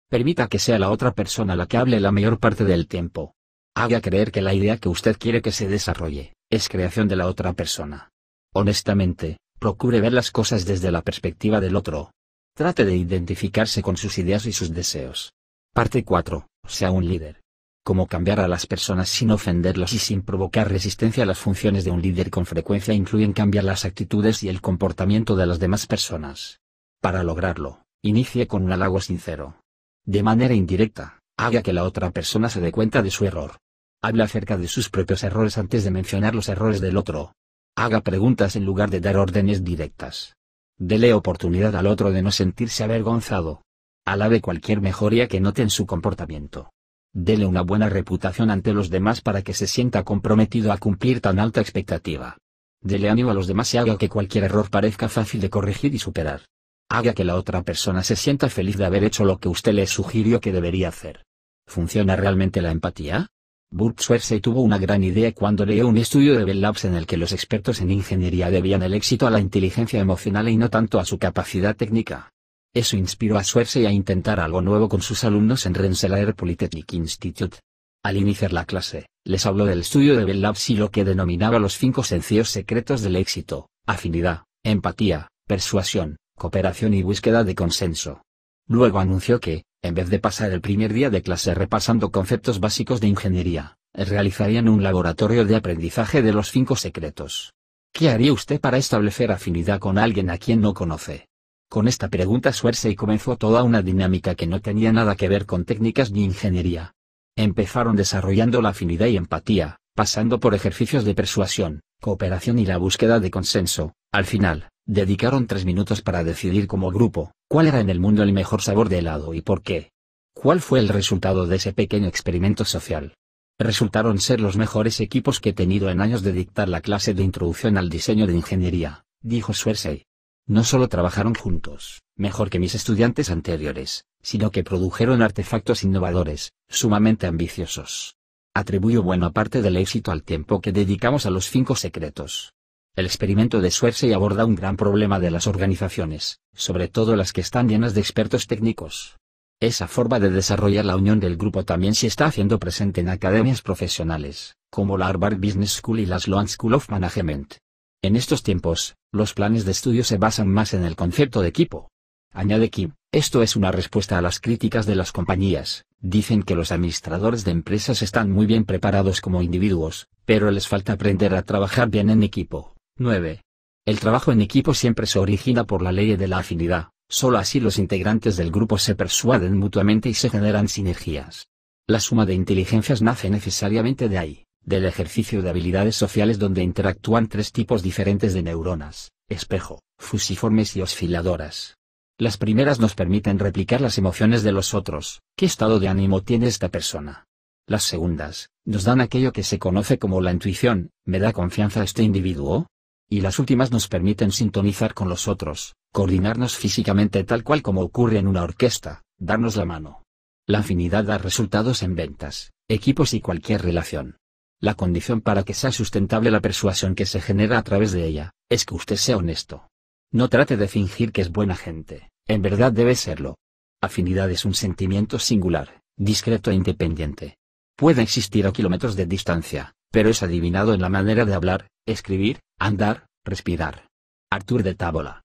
Permita que sea la otra persona la que hable la mayor parte del tiempo. Haga creer que la idea que usted quiere que se desarrolle es creación de la otra persona. Honestamente, procure ver las cosas desde la perspectiva del otro. Trate de identificarse con sus ideas y sus deseos. Parte 4. Sea un líder. Cómo cambiar a las personas sin ofenderlas y sin provocar resistencia. Las funciones de un líder con frecuencia incluyen cambiar las actitudes y el comportamiento de las demás personas. Para lograrlo, inicie con un halago sincero. De manera indirecta, haga que la otra persona se dé cuenta de su error. Habla acerca de sus propios errores antes de mencionar los errores del otro. Haga preguntas en lugar de dar órdenes directas. Dele oportunidad al otro de no sentirse avergonzado. Alabe cualquier mejoría que note en su comportamiento. Dele una buena reputación ante los demás para que se sienta comprometido a cumplir tan alta expectativa. Dele ánimo a los demás y haga que cualquier error parezca fácil de corregir y superar. Haga que la otra persona se sienta feliz de haber hecho lo que usted le sugirió que debería hacer. ¿Funciona realmente la empatía? Burke Swersey tuvo una gran idea cuando leyó un estudio de Bell Labs en el que los expertos en ingeniería debían el éxito a la inteligencia emocional y no tanto a su capacidad técnica. Eso inspiró a Swersey a intentar algo nuevo con sus alumnos en Rensselaer Polytechnic Institute. Al iniciar la clase, les habló del estudio de Bell Labs y lo que denominaba los cinco sencillos secretos del éxito, afinidad, empatía, persuasión, cooperación y búsqueda de consenso. Luego anunció que, en vez de pasar el primer día de clase repasando conceptos básicos de ingeniería, realizarían un laboratorio de aprendizaje de los cinco secretos. ¿Qué haría usted para establecer afinidad con alguien a quien no conoce? Con esta pregunta y comenzó toda una dinámica que no tenía nada que ver con técnicas ni ingeniería. Empezaron desarrollando la afinidad y empatía, pasando por ejercicios de persuasión, cooperación y la búsqueda de consenso. Al final, Dedicaron tres minutos para decidir como grupo, cuál era en el mundo el mejor sabor de helado y por qué. ¿Cuál fue el resultado de ese pequeño experimento social? Resultaron ser los mejores equipos que he tenido en años de dictar la clase de introducción al diseño de ingeniería, dijo Swersey. No solo trabajaron juntos, mejor que mis estudiantes anteriores, sino que produjeron artefactos innovadores, sumamente ambiciosos. Atribuyo buena parte del éxito al tiempo que dedicamos a los cinco secretos. El experimento de y aborda un gran problema de las organizaciones, sobre todo las que están llenas de expertos técnicos. Esa forma de desarrollar la unión del grupo también se está haciendo presente en academias profesionales, como la Harvard Business School y la Sloan School of Management. En estos tiempos, los planes de estudio se basan más en el concepto de equipo. Añade Kim, esto es una respuesta a las críticas de las compañías, dicen que los administradores de empresas están muy bien preparados como individuos, pero les falta aprender a trabajar bien en equipo. 9. El trabajo en equipo siempre se origina por la ley de la afinidad, solo así los integrantes del grupo se persuaden mutuamente y se generan sinergias. La suma de inteligencias nace necesariamente de ahí, del ejercicio de habilidades sociales donde interactúan tres tipos diferentes de neuronas, espejo, fusiformes y osciladoras. Las primeras nos permiten replicar las emociones de los otros, qué estado de ánimo tiene esta persona. Las segundas, nos dan aquello que se conoce como la intuición, ¿me da confianza este individuo? y las últimas nos permiten sintonizar con los otros, coordinarnos físicamente tal cual como ocurre en una orquesta, darnos la mano. La afinidad da resultados en ventas, equipos y cualquier relación. La condición para que sea sustentable la persuasión que se genera a través de ella, es que usted sea honesto. No trate de fingir que es buena gente, en verdad debe serlo. Afinidad es un sentimiento singular, discreto e independiente. Puede existir a kilómetros de distancia, pero es adivinado en la manera de hablar, escribir, andar, respirar. Arthur de Tábola.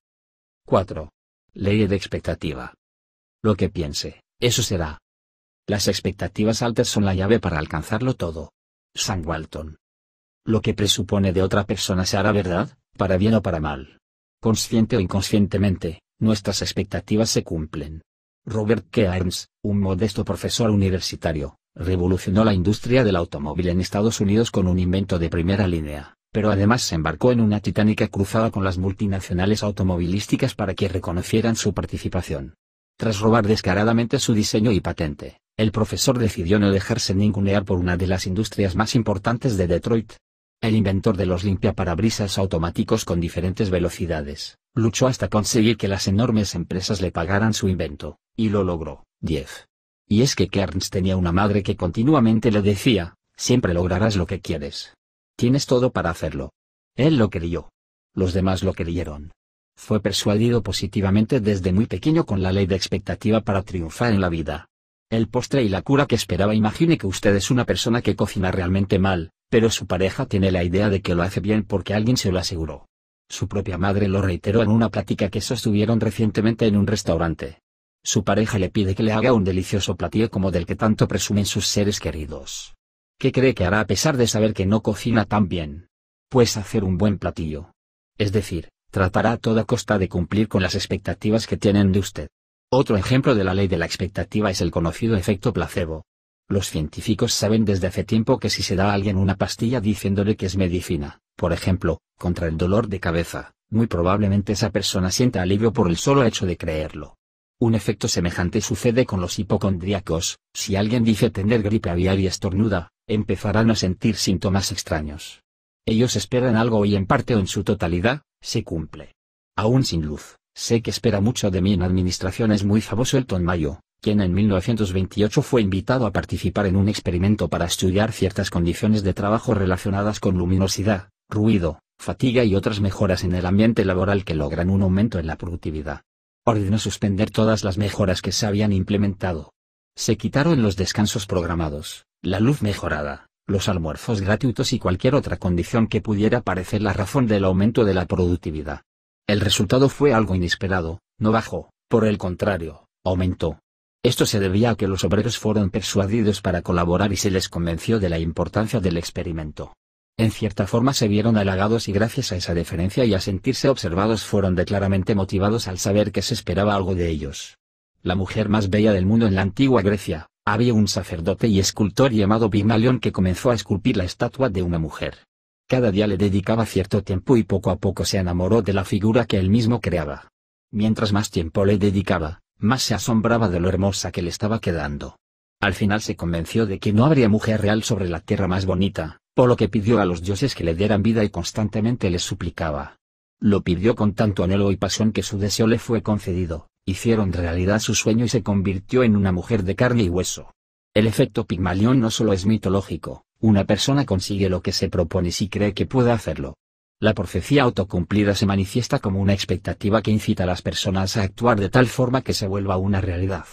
4. Ley de expectativa. Lo que piense, eso será. Las expectativas altas son la llave para alcanzarlo todo. San Walton. Lo que presupone de otra persona se hará verdad, para bien o para mal. Consciente o inconscientemente, nuestras expectativas se cumplen. Robert Kearns, un modesto profesor universitario, revolucionó la industria del automóvil en Estados Unidos con un invento de primera línea, pero además se embarcó en una titánica cruzada con las multinacionales automovilísticas para que reconocieran su participación. Tras robar descaradamente su diseño y patente, el profesor decidió no dejarse ningunear por una de las industrias más importantes de Detroit. El inventor de los limpiaparabrisas automáticos con diferentes velocidades, luchó hasta conseguir que las enormes empresas le pagaran su invento, y lo logró. 10. Y es que Kearns tenía una madre que continuamente le decía, siempre lograrás lo que quieres. Tienes todo para hacerlo. Él lo creyó. Los demás lo creyeron. Fue persuadido positivamente desde muy pequeño con la ley de expectativa para triunfar en la vida. El postre y la cura que esperaba Imagine que usted es una persona que cocina realmente mal, pero su pareja tiene la idea de que lo hace bien porque alguien se lo aseguró. Su propia madre lo reiteró en una plática que sostuvieron recientemente en un restaurante. Su pareja le pide que le haga un delicioso platillo como del que tanto presumen sus seres queridos. ¿Qué cree que hará a pesar de saber que no cocina tan bien? Pues hacer un buen platillo. Es decir, tratará a toda costa de cumplir con las expectativas que tienen de usted. Otro ejemplo de la ley de la expectativa es el conocido efecto placebo. Los científicos saben desde hace tiempo que si se da a alguien una pastilla diciéndole que es medicina, por ejemplo, contra el dolor de cabeza, muy probablemente esa persona sienta alivio por el solo hecho de creerlo. Un efecto semejante sucede con los hipocondríacos, si alguien dice tener gripe aviar y estornuda, empezarán a sentir síntomas extraños. Ellos esperan algo y en parte o en su totalidad, se cumple. Aún sin luz, sé que espera mucho de mí en administración es muy famoso Elton Mayo, quien en 1928 fue invitado a participar en un experimento para estudiar ciertas condiciones de trabajo relacionadas con luminosidad, ruido, fatiga y otras mejoras en el ambiente laboral que logran un aumento en la productividad ordenó suspender todas las mejoras que se habían implementado. Se quitaron los descansos programados, la luz mejorada, los almuerzos gratuitos y cualquier otra condición que pudiera parecer la razón del aumento de la productividad. El resultado fue algo inesperado, no bajó, por el contrario, aumentó. Esto se debía a que los obreros fueron persuadidos para colaborar y se les convenció de la importancia del experimento en cierta forma se vieron halagados y gracias a esa deferencia y a sentirse observados fueron de claramente motivados al saber que se esperaba algo de ellos. La mujer más bella del mundo en la antigua Grecia, había un sacerdote y escultor llamado Bimalión que comenzó a esculpir la estatua de una mujer. Cada día le dedicaba cierto tiempo y poco a poco se enamoró de la figura que él mismo creaba. Mientras más tiempo le dedicaba, más se asombraba de lo hermosa que le estaba quedando. Al final se convenció de que no habría mujer real sobre la tierra más bonita, por lo que pidió a los dioses que le dieran vida y constantemente les suplicaba. Lo pidió con tanto anhelo y pasión que su deseo le fue concedido, hicieron realidad su sueño y se convirtió en una mujer de carne y hueso. El efecto Pigmalión no solo es mitológico, una persona consigue lo que se propone si cree que puede hacerlo. La profecía autocumplida se manifiesta como una expectativa que incita a las personas a actuar de tal forma que se vuelva una realidad.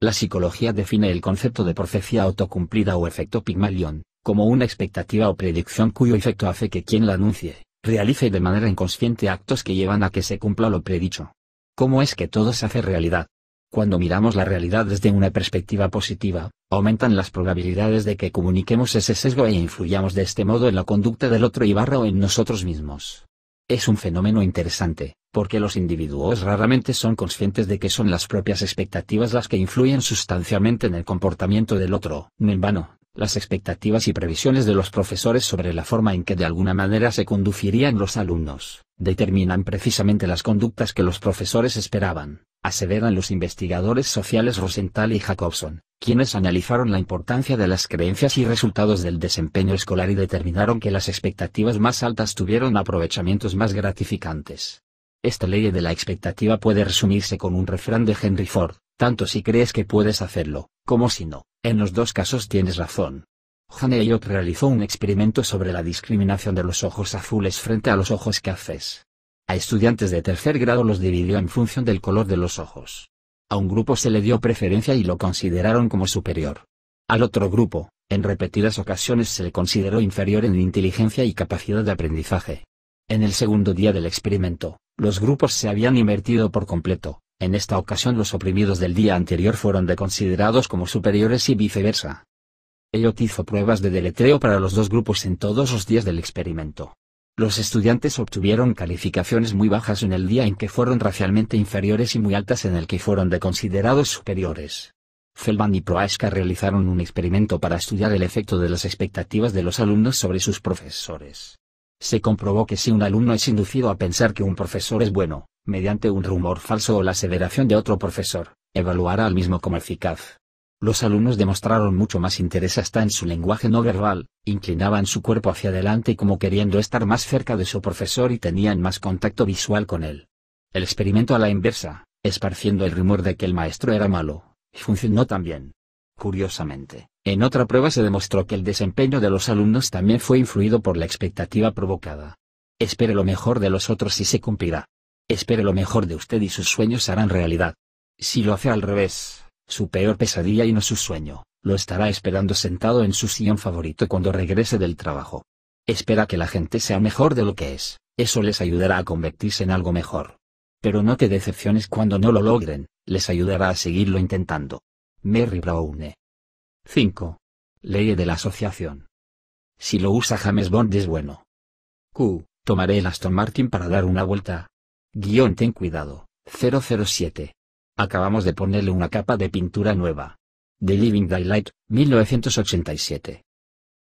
La psicología define el concepto de profecía autocumplida o efecto Pigmalión como una expectativa o predicción cuyo efecto hace que quien la anuncie, realice de manera inconsciente actos que llevan a que se cumpla lo predicho. ¿Cómo es que todo se hace realidad? Cuando miramos la realidad desde una perspectiva positiva, aumentan las probabilidades de que comuniquemos ese sesgo e influyamos de este modo en la conducta del otro y barra o en nosotros mismos. Es un fenómeno interesante, porque los individuos raramente son conscientes de que son las propias expectativas las que influyen sustancialmente en el comportamiento del otro. No en vano, las expectativas y previsiones de los profesores sobre la forma en que de alguna manera se conducirían los alumnos, determinan precisamente las conductas que los profesores esperaban, aseveran los investigadores sociales Rosenthal y Jacobson, quienes analizaron la importancia de las creencias y resultados del desempeño escolar y determinaron que las expectativas más altas tuvieron aprovechamientos más gratificantes. Esta ley de la expectativa puede resumirse con un refrán de Henry Ford, tanto si crees que puedes hacerlo, como si no. En los dos casos tienes razón. Han Elliot realizó un experimento sobre la discriminación de los ojos azules frente a los ojos cafés. A estudiantes de tercer grado los dividió en función del color de los ojos. A un grupo se le dio preferencia y lo consideraron como superior. Al otro grupo, en repetidas ocasiones se le consideró inferior en inteligencia y capacidad de aprendizaje. En el segundo día del experimento, los grupos se habían invertido por completo, en esta ocasión los oprimidos del día anterior fueron considerados como superiores y viceversa. Elliot hizo pruebas de deletreo para los dos grupos en todos los días del experimento. Los estudiantes obtuvieron calificaciones muy bajas en el día en que fueron racialmente inferiores y muy altas en el que fueron considerados superiores. Feldman y Proaska realizaron un experimento para estudiar el efecto de las expectativas de los alumnos sobre sus profesores. Se comprobó que si un alumno es inducido a pensar que un profesor es bueno, mediante un rumor falso o la aseveración de otro profesor, evaluará al mismo como eficaz. Los alumnos demostraron mucho más interés hasta en su lenguaje no verbal, inclinaban su cuerpo hacia adelante como queriendo estar más cerca de su profesor y tenían más contacto visual con él. El experimento a la inversa, esparciendo el rumor de que el maestro era malo, funcionó también. Curiosamente, en otra prueba se demostró que el desempeño de los alumnos también fue influido por la expectativa provocada. Espere lo mejor de los otros y se cumplirá espere lo mejor de usted y sus sueños se harán realidad. Si lo hace al revés, su peor pesadilla y no su sueño, lo estará esperando sentado en su sillón favorito cuando regrese del trabajo. Espera que la gente sea mejor de lo que es, eso les ayudará a convertirse en algo mejor. Pero no te decepciones cuando no lo logren, les ayudará a seguirlo intentando. Mary Browne. 5. Ley de la asociación. Si lo usa James Bond es bueno. Q. Tomaré el Aston Martin para dar una vuelta, Guión ten cuidado, 007. Acabamos de ponerle una capa de pintura nueva. The Living Daylight, 1987.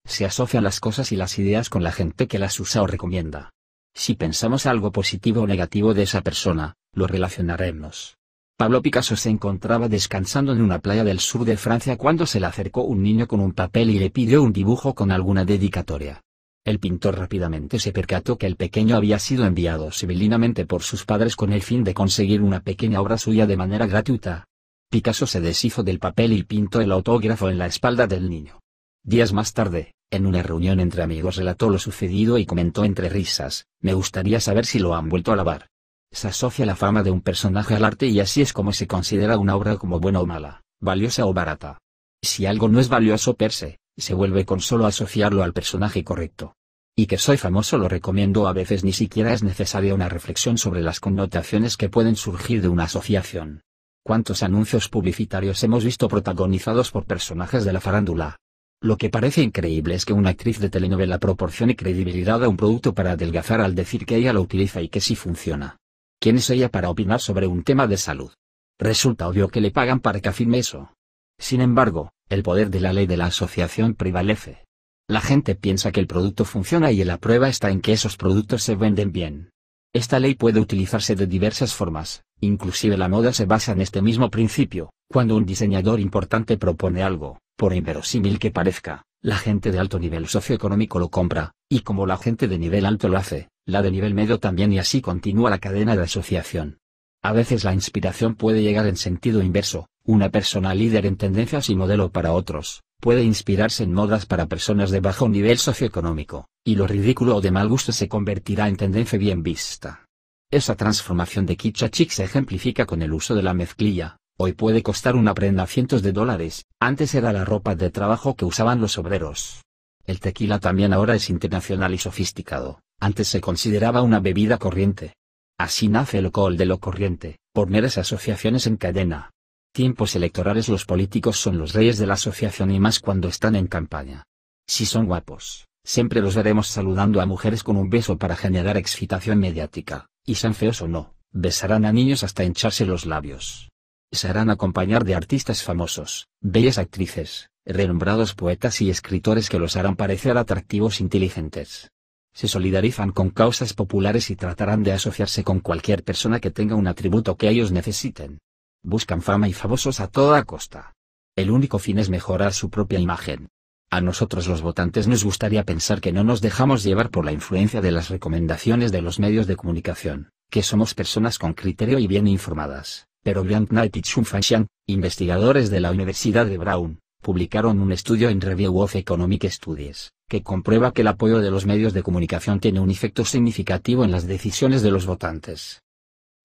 Se asocian las cosas y las ideas con la gente que las usa o recomienda. Si pensamos algo positivo o negativo de esa persona, lo relacionaremos. Pablo Picasso se encontraba descansando en una playa del sur de Francia cuando se le acercó un niño con un papel y le pidió un dibujo con alguna dedicatoria. El pintor rápidamente se percató que el pequeño había sido enviado civilinamente por sus padres con el fin de conseguir una pequeña obra suya de manera gratuita. Picasso se deshizo del papel y pintó el autógrafo en la espalda del niño. Días más tarde, en una reunión entre amigos relató lo sucedido y comentó entre risas, me gustaría saber si lo han vuelto a lavar. Se asocia la fama de un personaje al arte y así es como se considera una obra como buena o mala, valiosa o barata. Si algo no es valioso per se, se vuelve con solo asociarlo al personaje correcto. Y que soy famoso lo recomiendo a veces ni siquiera es necesaria una reflexión sobre las connotaciones que pueden surgir de una asociación. ¿Cuántos anuncios publicitarios hemos visto protagonizados por personajes de la farándula? Lo que parece increíble es que una actriz de telenovela proporcione credibilidad a un producto para adelgazar al decir que ella lo utiliza y que sí funciona. ¿Quién es ella para opinar sobre un tema de salud? Resulta obvio que le pagan para que afirme eso. Sin embargo, el poder de la ley de la asociación prevalece. La gente piensa que el producto funciona y la prueba está en que esos productos se venden bien. Esta ley puede utilizarse de diversas formas, inclusive la moda se basa en este mismo principio, cuando un diseñador importante propone algo, por inverosímil que parezca, la gente de alto nivel socioeconómico lo compra, y como la gente de nivel alto lo hace, la de nivel medio también y así continúa la cadena de asociación. A veces la inspiración puede llegar en sentido inverso, una persona líder en tendencias y modelo para otros, puede inspirarse en modas para personas de bajo nivel socioeconómico, y lo ridículo o de mal gusto se convertirá en tendencia bien vista. Esa transformación de kitcha se ejemplifica con el uso de la mezclilla, hoy puede costar una prenda cientos de dólares, antes era la ropa de trabajo que usaban los obreros. El tequila también ahora es internacional y sofisticado, antes se consideraba una bebida corriente. Así nace el alcohol de lo corriente, por meras asociaciones en cadena tiempos electorales los políticos son los reyes de la asociación y más cuando están en campaña. Si son guapos, siempre los veremos saludando a mujeres con un beso para generar excitación mediática, y sean feos o no, besarán a niños hasta hincharse los labios. Se harán acompañar de artistas famosos, bellas actrices, renombrados poetas y escritores que los harán parecer atractivos e inteligentes. Se solidarizan con causas populares y tratarán de asociarse con cualquier persona que tenga un atributo que ellos necesiten. Buscan fama y famosos a toda costa. El único fin es mejorar su propia imagen. A nosotros los votantes nos gustaría pensar que no nos dejamos llevar por la influencia de las recomendaciones de los medios de comunicación, que somos personas con criterio y bien informadas, pero Grant Knight y Chun Fanshan, investigadores de la Universidad de Brown, publicaron un estudio en Review of Economic Studies, que comprueba que el apoyo de los medios de comunicación tiene un efecto significativo en las decisiones de los votantes.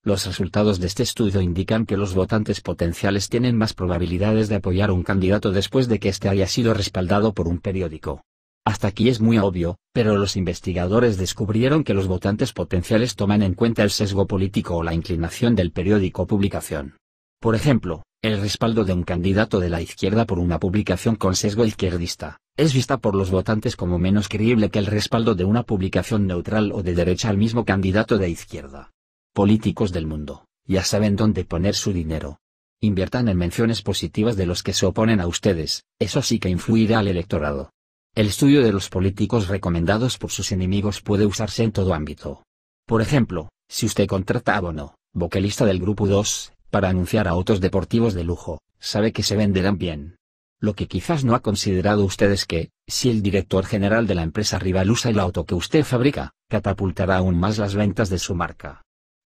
Los resultados de este estudio indican que los votantes potenciales tienen más probabilidades de apoyar un candidato después de que éste haya sido respaldado por un periódico. Hasta aquí es muy obvio, pero los investigadores descubrieron que los votantes potenciales toman en cuenta el sesgo político o la inclinación del periódico publicación. Por ejemplo, el respaldo de un candidato de la izquierda por una publicación con sesgo izquierdista, es vista por los votantes como menos creíble que el respaldo de una publicación neutral o de derecha al mismo candidato de izquierda políticos del mundo, ya saben dónde poner su dinero. Inviertan en menciones positivas de los que se oponen a ustedes, eso sí que influirá al electorado. El estudio de los políticos recomendados por sus enemigos puede usarse en todo ámbito. Por ejemplo, si usted contrata a Bono, vocalista del grupo 2, para anunciar a autos deportivos de lujo, sabe que se venderán bien. Lo que quizás no ha considerado usted es que, si el director general de la empresa rival usa el auto que usted fabrica, catapultará aún más las ventas de su marca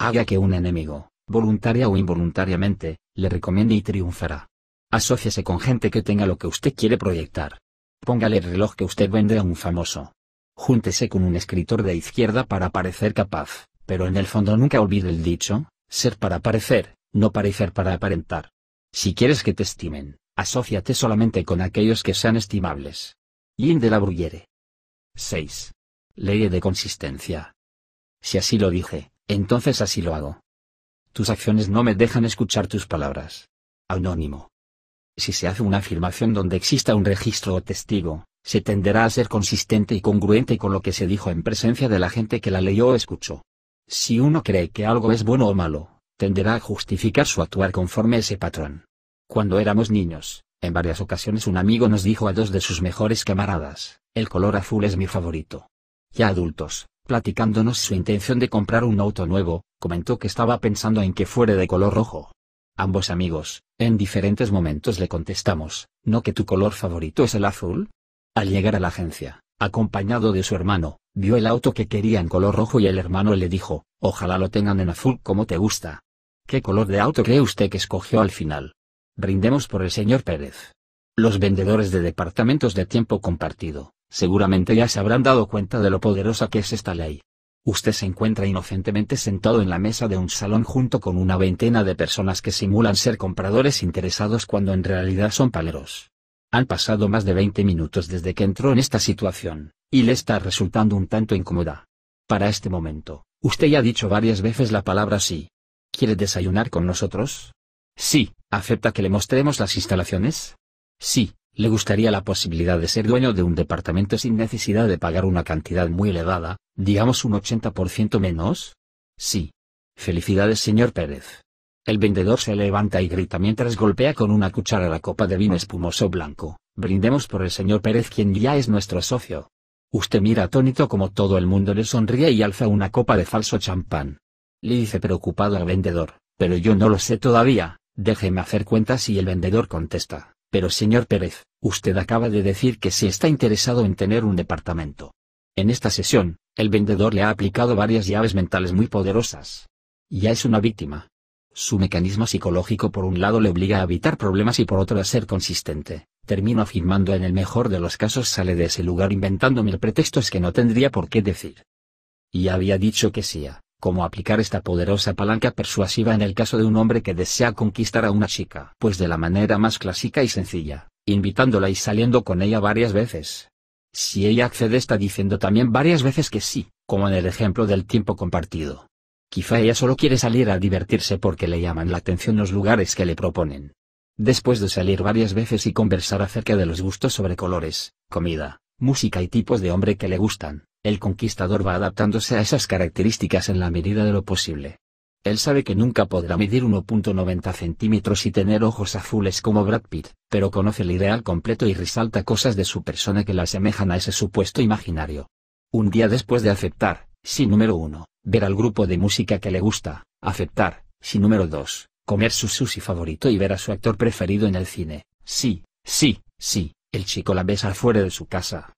haga que un enemigo, voluntaria o involuntariamente, le recomiende y triunfará. Asociase con gente que tenga lo que usted quiere proyectar. Póngale el reloj que usted vende a un famoso. Júntese con un escritor de izquierda para parecer capaz, pero en el fondo nunca olvide el dicho, ser para parecer, no parecer para aparentar. Si quieres que te estimen, asóciate solamente con aquellos que sean estimables. Yin de la Bruyere. 6. Ley de consistencia. Si así lo dije, entonces así lo hago. Tus acciones no me dejan escuchar tus palabras. Anónimo. Si se hace una afirmación donde exista un registro o testigo, se tenderá a ser consistente y congruente con lo que se dijo en presencia de la gente que la leyó o escuchó. Si uno cree que algo es bueno o malo, tenderá a justificar su actuar conforme ese patrón. Cuando éramos niños, en varias ocasiones un amigo nos dijo a dos de sus mejores camaradas, el color azul es mi favorito. Ya adultos, Platicándonos su intención de comprar un auto nuevo, comentó que estaba pensando en que fuera de color rojo. Ambos amigos, en diferentes momentos le contestamos, ¿no que tu color favorito es el azul? Al llegar a la agencia, acompañado de su hermano, vio el auto que quería en color rojo y el hermano le dijo, ojalá lo tengan en azul como te gusta. ¿Qué color de auto cree usted que escogió al final? Brindemos por el señor Pérez. Los vendedores de departamentos de tiempo compartido, Seguramente ya se habrán dado cuenta de lo poderosa que es esta ley. Usted se encuentra inocentemente sentado en la mesa de un salón junto con una veintena de personas que simulan ser compradores interesados cuando en realidad son paleros. Han pasado más de 20 minutos desde que entró en esta situación, y le está resultando un tanto incómoda. Para este momento, usted ya ha dicho varias veces la palabra sí. ¿Quiere desayunar con nosotros? Sí, ¿acepta que le mostremos las instalaciones? Sí, le gustaría la posibilidad de ser dueño de un departamento sin necesidad de pagar una cantidad muy elevada, digamos un 80% menos? Sí. Felicidades señor Pérez. El vendedor se levanta y grita mientras golpea con una cuchara la copa de vino espumoso blanco. Brindemos por el señor Pérez quien ya es nuestro socio. Usted mira atónito como todo el mundo le sonríe y alza una copa de falso champán. Le dice preocupado al vendedor, pero yo no lo sé todavía, déjeme hacer cuentas y el vendedor contesta, pero señor Pérez, usted acaba de decir que si está interesado en tener un departamento. En esta sesión, el vendedor le ha aplicado varias llaves mentales muy poderosas. Ya es una víctima. Su mecanismo psicológico por un lado le obliga a evitar problemas y por otro a ser consistente. Termino afirmando en el mejor de los casos sale de ese lugar inventándome el pretexto es que no tendría por qué decir. Y había dicho que sí. Ah cómo aplicar esta poderosa palanca persuasiva en el caso de un hombre que desea conquistar a una chica. Pues de la manera más clásica y sencilla, invitándola y saliendo con ella varias veces. Si ella accede está diciendo también varias veces que sí, como en el ejemplo del tiempo compartido. Quizá ella solo quiere salir a divertirse porque le llaman la atención los lugares que le proponen. Después de salir varias veces y conversar acerca de los gustos sobre colores, comida, música y tipos de hombre que le gustan, el conquistador va adaptándose a esas características en la medida de lo posible. Él sabe que nunca podrá medir 1.90 centímetros y tener ojos azules como Brad Pitt, pero conoce el ideal completo y resalta cosas de su persona que la asemejan a ese supuesto imaginario. Un día después de aceptar, sí número uno, ver al grupo de música que le gusta, aceptar, sí número dos, comer su sushi favorito y ver a su actor preferido en el cine, sí, sí, sí, el chico la besa fuera de su casa,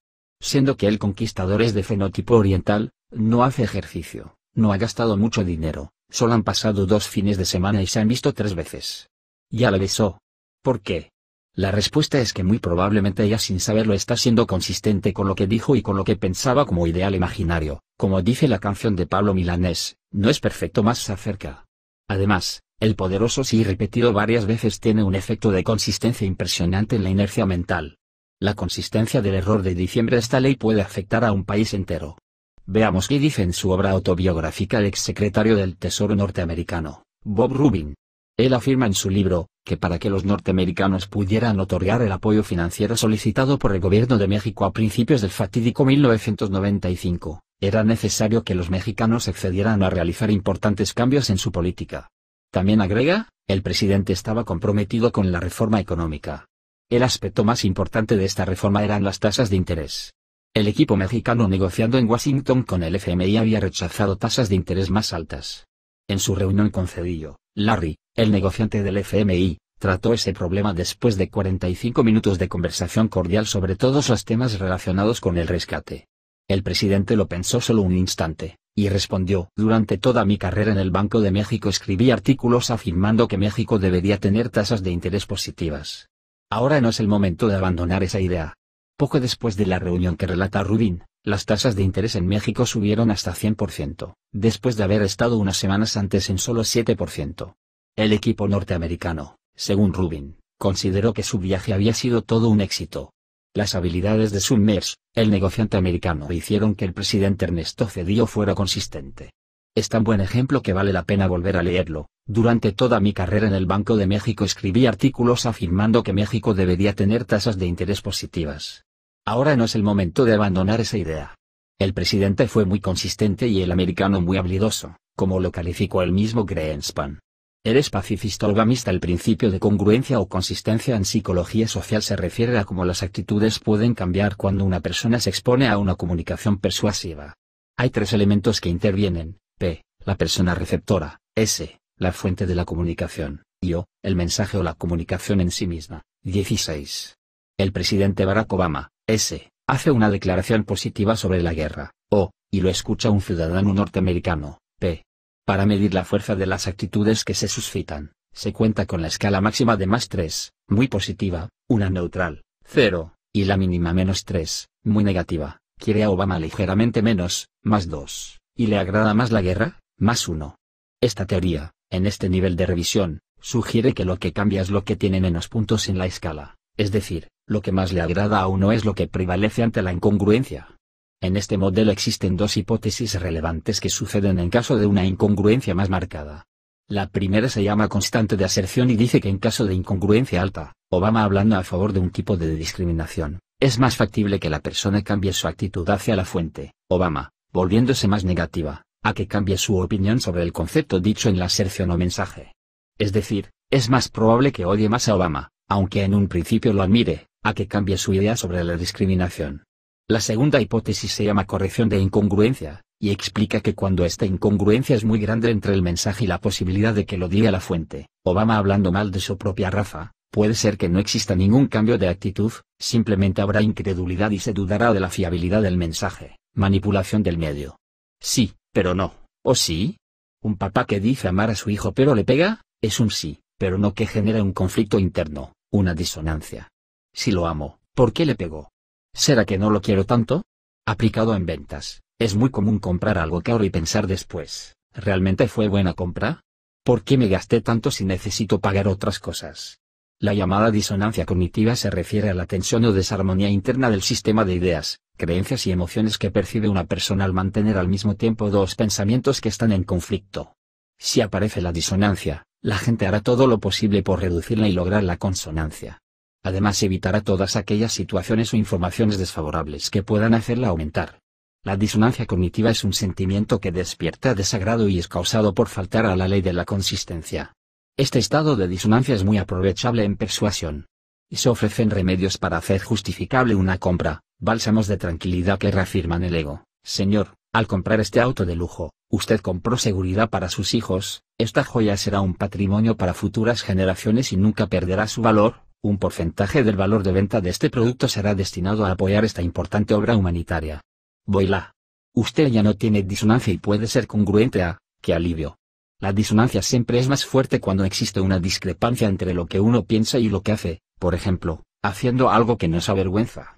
siendo que el conquistador es de fenotipo oriental, no hace ejercicio, no ha gastado mucho dinero, solo han pasado dos fines de semana y se han visto tres veces. Ya la besó. ¿Por qué? La respuesta es que muy probablemente ella sin saberlo está siendo consistente con lo que dijo y con lo que pensaba como ideal imaginario, como dice la canción de Pablo Milanés, no es perfecto más se acerca. Además, el poderoso sí repetido varias veces tiene un efecto de consistencia impresionante en la inercia mental, la consistencia del error de diciembre esta ley puede afectar a un país entero. Veamos qué dice en su obra autobiográfica el exsecretario del Tesoro norteamericano, Bob Rubin. Él afirma en su libro, que para que los norteamericanos pudieran otorgar el apoyo financiero solicitado por el gobierno de México a principios del fatídico 1995, era necesario que los mexicanos accedieran a realizar importantes cambios en su política. También agrega, el presidente estaba comprometido con la reforma económica, el aspecto más importante de esta reforma eran las tasas de interés. El equipo mexicano negociando en Washington con el FMI había rechazado tasas de interés más altas. En su reunión con Cedillo, Larry, el negociante del FMI, trató ese problema después de 45 minutos de conversación cordial sobre todos los temas relacionados con el rescate. El presidente lo pensó solo un instante, y respondió, durante toda mi carrera en el Banco de México escribí artículos afirmando que México debería tener tasas de interés positivas. Ahora no es el momento de abandonar esa idea. Poco después de la reunión que relata Rubin, las tasas de interés en México subieron hasta 100%, después de haber estado unas semanas antes en solo 7%. El equipo norteamericano, según Rubin, consideró que su viaje había sido todo un éxito. Las habilidades de Summers, el negociante americano, hicieron que el presidente Ernesto Cedillo fuera consistente. Es tan buen ejemplo que vale la pena volver a leerlo, durante toda mi carrera en el Banco de México escribí artículos afirmando que México debería tener tasas de interés positivas. Ahora no es el momento de abandonar esa idea. El presidente fue muy consistente y el americano muy habilidoso, como lo calificó el mismo Greenspan. ¿Eres pacifista o gamista? El principio de congruencia o consistencia en psicología social se refiere a cómo las actitudes pueden cambiar cuando una persona se expone a una comunicación persuasiva. Hay tres elementos que intervienen, P, la persona receptora, S, la fuente de la comunicación, y o, el mensaje o la comunicación en sí misma. 16. El presidente Barack Obama, S., hace una declaración positiva sobre la guerra, o, y lo escucha un ciudadano norteamericano, P. Para medir la fuerza de las actitudes que se suscitan, se cuenta con la escala máxima de más 3, muy positiva, una neutral, 0, y la mínima menos 3, muy negativa. Quiere a Obama ligeramente menos, más 2, y le agrada más la guerra, más 1. Esta teoría, en este nivel de revisión, sugiere que lo que cambia es lo que en menos puntos en la escala, es decir, lo que más le agrada a uno es lo que prevalece ante la incongruencia. En este modelo existen dos hipótesis relevantes que suceden en caso de una incongruencia más marcada. La primera se llama constante de aserción y dice que en caso de incongruencia alta, Obama hablando a favor de un tipo de discriminación, es más factible que la persona cambie su actitud hacia la fuente, Obama, volviéndose más negativa, a que cambie su opinión sobre el concepto dicho en la aserción o mensaje. Es decir, es más probable que odie más a Obama, aunque en un principio lo admire, a que cambie su idea sobre la discriminación. La segunda hipótesis se llama corrección de incongruencia, y explica que cuando esta incongruencia es muy grande entre el mensaje y la posibilidad de que lo diga la fuente, Obama hablando mal de su propia raza, puede ser que no exista ningún cambio de actitud, simplemente habrá incredulidad y se dudará de la fiabilidad del mensaje, manipulación del medio. Sí, pero no. ¿O ¿Oh, sí? Un papá que dice amar a su hijo pero le pega, es un sí, pero no que genera un conflicto interno, una disonancia. Si lo amo, ¿por qué le pegó? ¿Será que no lo quiero tanto? Aplicado en ventas, es muy común comprar algo caro y pensar después, ¿realmente fue buena compra? ¿Por qué me gasté tanto si necesito pagar otras cosas? La llamada disonancia cognitiva se refiere a la tensión o desarmonía interna del sistema de ideas, creencias y emociones que percibe una persona al mantener al mismo tiempo dos pensamientos que están en conflicto. Si aparece la disonancia, la gente hará todo lo posible por reducirla y lograr la consonancia. Además evitará todas aquellas situaciones o informaciones desfavorables que puedan hacerla aumentar. La disonancia cognitiva es un sentimiento que despierta desagrado y es causado por faltar a la ley de la consistencia. Este estado de disonancia es muy aprovechable en persuasión. Y se ofrecen remedios para hacer justificable una compra, Bálsamos de tranquilidad que reafirman el ego. Señor, al comprar este auto de lujo, usted compró seguridad para sus hijos, esta joya será un patrimonio para futuras generaciones y nunca perderá su valor, un porcentaje del valor de venta de este producto será destinado a apoyar esta importante obra humanitaria. Boilá. Usted ya no tiene disonancia y puede ser congruente a, qué alivio. La disonancia siempre es más fuerte cuando existe una discrepancia entre lo que uno piensa y lo que hace, por ejemplo, haciendo algo que nos avergüenza.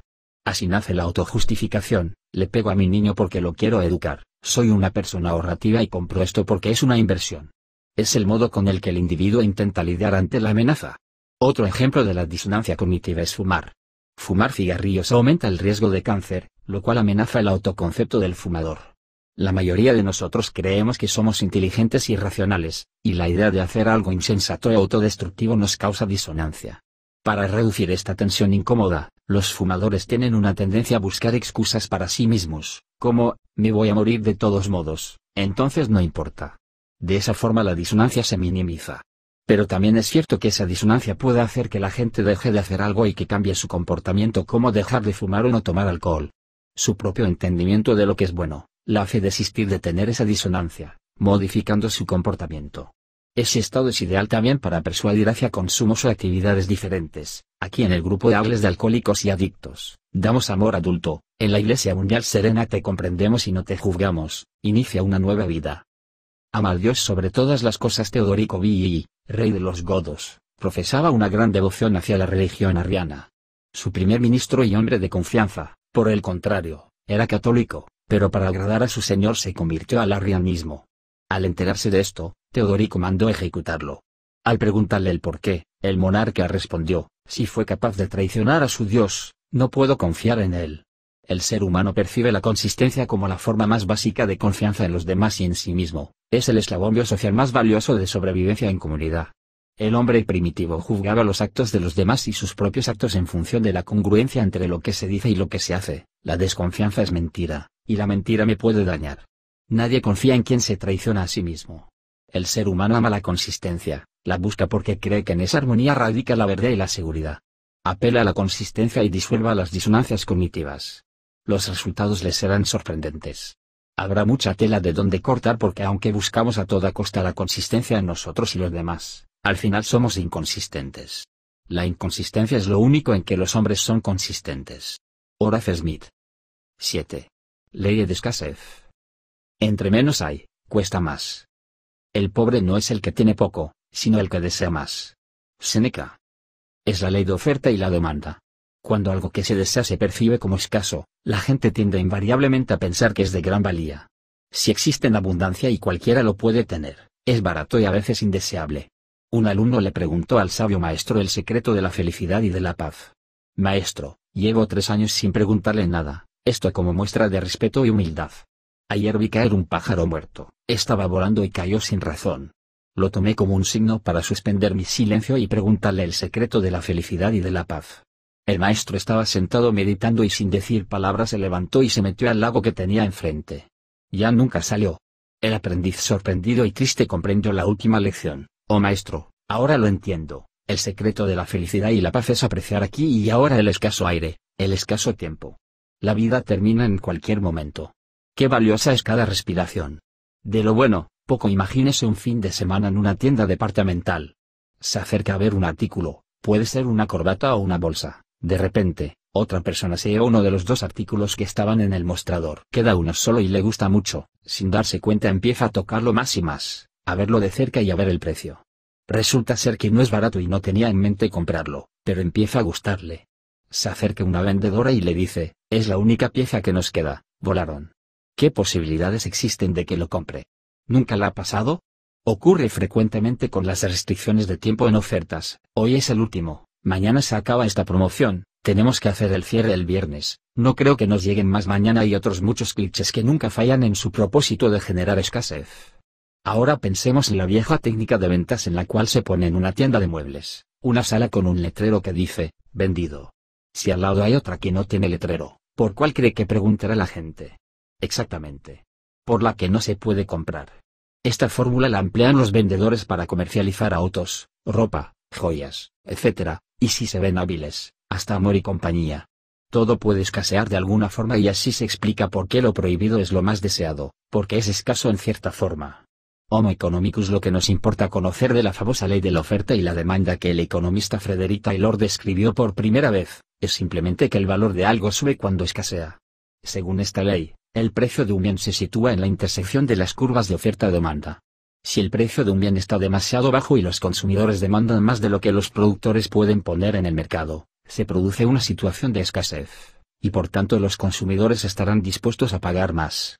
Así nace la autojustificación, le pego a mi niño porque lo quiero educar, soy una persona ahorrativa y compro esto porque es una inversión. Es el modo con el que el individuo intenta lidiar ante la amenaza. Otro ejemplo de la disonancia cognitiva es fumar. Fumar cigarrillos aumenta el riesgo de cáncer, lo cual amenaza el autoconcepto del fumador. La mayoría de nosotros creemos que somos inteligentes y racionales, y la idea de hacer algo insensato y e autodestructivo nos causa disonancia. Para reducir esta tensión incómoda, los fumadores tienen una tendencia a buscar excusas para sí mismos, como, me voy a morir de todos modos, entonces no importa. De esa forma la disonancia se minimiza. Pero también es cierto que esa disonancia puede hacer que la gente deje de hacer algo y que cambie su comportamiento como dejar de fumar o no tomar alcohol. Su propio entendimiento de lo que es bueno, la hace desistir de tener esa disonancia, modificando su comportamiento. Ese estado es ideal también para persuadir hacia consumos o actividades diferentes. Aquí en el grupo de hables de alcohólicos y adictos, damos amor adulto. En la Iglesia Mundial Serena te comprendemos y no te juzgamos. Inicia una nueva vida. Ama Dios sobre todas las cosas. Teodorico vii rey de los godos, profesaba una gran devoción hacia la religión arriana. Su primer ministro y hombre de confianza, por el contrario, era católico, pero para agradar a su señor se convirtió al arrianismo. Al enterarse de esto, Teodorico mandó ejecutarlo. Al preguntarle el por qué, el monarca respondió, si fue capaz de traicionar a su dios, no puedo confiar en él. El ser humano percibe la consistencia como la forma más básica de confianza en los demás y en sí mismo, es el eslabón social más valioso de sobrevivencia en comunidad. El hombre primitivo juzgaba los actos de los demás y sus propios actos en función de la congruencia entre lo que se dice y lo que se hace. La desconfianza es mentira, y la mentira me puede dañar. Nadie confía en quien se traiciona a sí mismo. El ser humano ama la consistencia, la busca porque cree que en esa armonía radica la verdad y la seguridad. Apela a la consistencia y disuelva las disonancias cognitivas. Los resultados le serán sorprendentes. Habrá mucha tela de donde cortar porque aunque buscamos a toda costa la consistencia en nosotros y los demás, al final somos inconsistentes. La inconsistencia es lo único en que los hombres son consistentes. Horace Smith. 7. Ley de escasez. Entre menos hay, cuesta más. El pobre no es el que tiene poco, sino el que desea más. Seneca. Es la ley de oferta y la demanda. Cuando algo que se desea se percibe como escaso, la gente tiende invariablemente a pensar que es de gran valía. Si existe en abundancia y cualquiera lo puede tener, es barato y a veces indeseable. Un alumno le preguntó al sabio maestro el secreto de la felicidad y de la paz. Maestro, llevo tres años sin preguntarle nada, esto como muestra de respeto y humildad. Ayer vi caer un pájaro muerto. Estaba volando y cayó sin razón. Lo tomé como un signo para suspender mi silencio y preguntarle el secreto de la felicidad y de la paz. El maestro estaba sentado meditando y sin decir palabra se levantó y se metió al lago que tenía enfrente. Ya nunca salió. El aprendiz sorprendido y triste comprendió la última lección. Oh maestro, ahora lo entiendo. El secreto de la felicidad y la paz es apreciar aquí y ahora el escaso aire, el escaso tiempo. La vida termina en cualquier momento. Qué valiosa es cada respiración. De lo bueno, poco imagínese un fin de semana en una tienda departamental. Se acerca a ver un artículo, puede ser una corbata o una bolsa. De repente, otra persona se lleva uno de los dos artículos que estaban en el mostrador. Queda uno solo y le gusta mucho, sin darse cuenta empieza a tocarlo más y más, a verlo de cerca y a ver el precio. Resulta ser que no es barato y no tenía en mente comprarlo, pero empieza a gustarle. Se acerca una vendedora y le dice, es la única pieza que nos queda, volaron. ¿Qué posibilidades existen de que lo compre? ¿Nunca la ha pasado? Ocurre frecuentemente con las restricciones de tiempo en ofertas, hoy es el último, mañana se acaba esta promoción, tenemos que hacer el cierre el viernes, no creo que nos lleguen más mañana y otros muchos clichés que nunca fallan en su propósito de generar escasez. Ahora pensemos en la vieja técnica de ventas en la cual se pone en una tienda de muebles, una sala con un letrero que dice, vendido. Si al lado hay otra que no tiene letrero, ¿por cuál cree que preguntará la gente? Exactamente. Por la que no se puede comprar. Esta fórmula la emplean los vendedores para comercializar autos, ropa, joyas, etc., y si se ven hábiles, hasta amor y compañía. Todo puede escasear de alguna forma y así se explica por qué lo prohibido es lo más deseado, porque es escaso en cierta forma. Homo economicus lo que nos importa conocer de la famosa ley de la oferta y la demanda que el economista Frederick Taylor describió por primera vez, es simplemente que el valor de algo sube cuando escasea. Según esta ley, el precio de un bien se sitúa en la intersección de las curvas de oferta-demanda. Si el precio de un bien está demasiado bajo y los consumidores demandan más de lo que los productores pueden poner en el mercado, se produce una situación de escasez, y por tanto los consumidores estarán dispuestos a pagar más.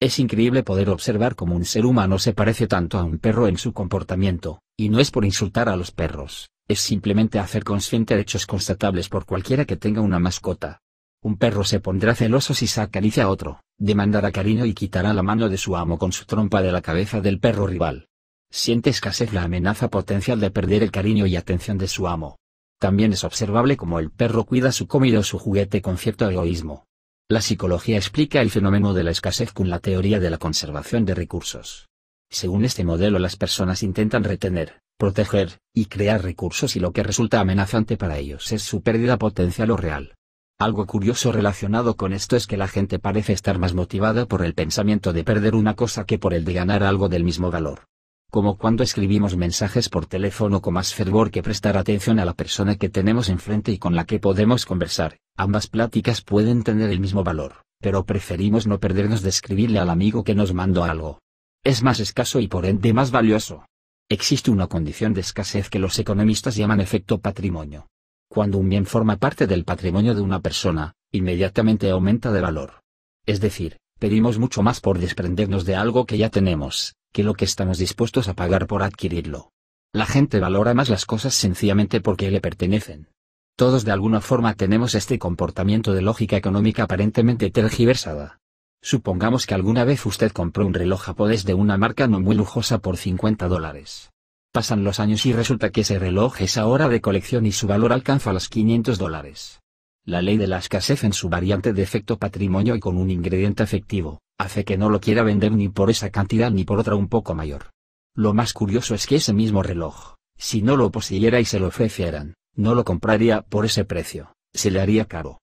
Es increíble poder observar cómo un ser humano se parece tanto a un perro en su comportamiento, y no es por insultar a los perros, es simplemente hacer consciente hechos constatables por cualquiera que tenga una mascota. Un perro se pondrá celoso si se acaricia a otro, demandará cariño y quitará la mano de su amo con su trompa de la cabeza del perro rival. Siente escasez la amenaza potencial de perder el cariño y atención de su amo. También es observable cómo el perro cuida su comida o su juguete con cierto egoísmo. La psicología explica el fenómeno de la escasez con la teoría de la conservación de recursos. Según este modelo las personas intentan retener, proteger, y crear recursos y lo que resulta amenazante para ellos es su pérdida potencial o real. Algo curioso relacionado con esto es que la gente parece estar más motivada por el pensamiento de perder una cosa que por el de ganar algo del mismo valor. Como cuando escribimos mensajes por teléfono con más fervor que prestar atención a la persona que tenemos enfrente y con la que podemos conversar, ambas pláticas pueden tener el mismo valor, pero preferimos no perdernos de escribirle al amigo que nos mandó algo. Es más escaso y por ende más valioso. Existe una condición de escasez que los economistas llaman efecto patrimonio cuando un bien forma parte del patrimonio de una persona, inmediatamente aumenta de valor. Es decir, pedimos mucho más por desprendernos de algo que ya tenemos, que lo que estamos dispuestos a pagar por adquirirlo. La gente valora más las cosas sencillamente porque le pertenecen. Todos de alguna forma tenemos este comportamiento de lógica económica aparentemente tergiversada. Supongamos que alguna vez usted compró un reloj japonés de una marca no muy lujosa por 50 dólares. Pasan los años y resulta que ese reloj es ahora de colección y su valor alcanza los 500 dólares. La ley de la escasez en su variante de efecto patrimonio y con un ingrediente afectivo, hace que no lo quiera vender ni por esa cantidad ni por otra un poco mayor. Lo más curioso es que ese mismo reloj, si no lo poseyera y se lo ofrecieran, no lo compraría por ese precio, se le haría caro.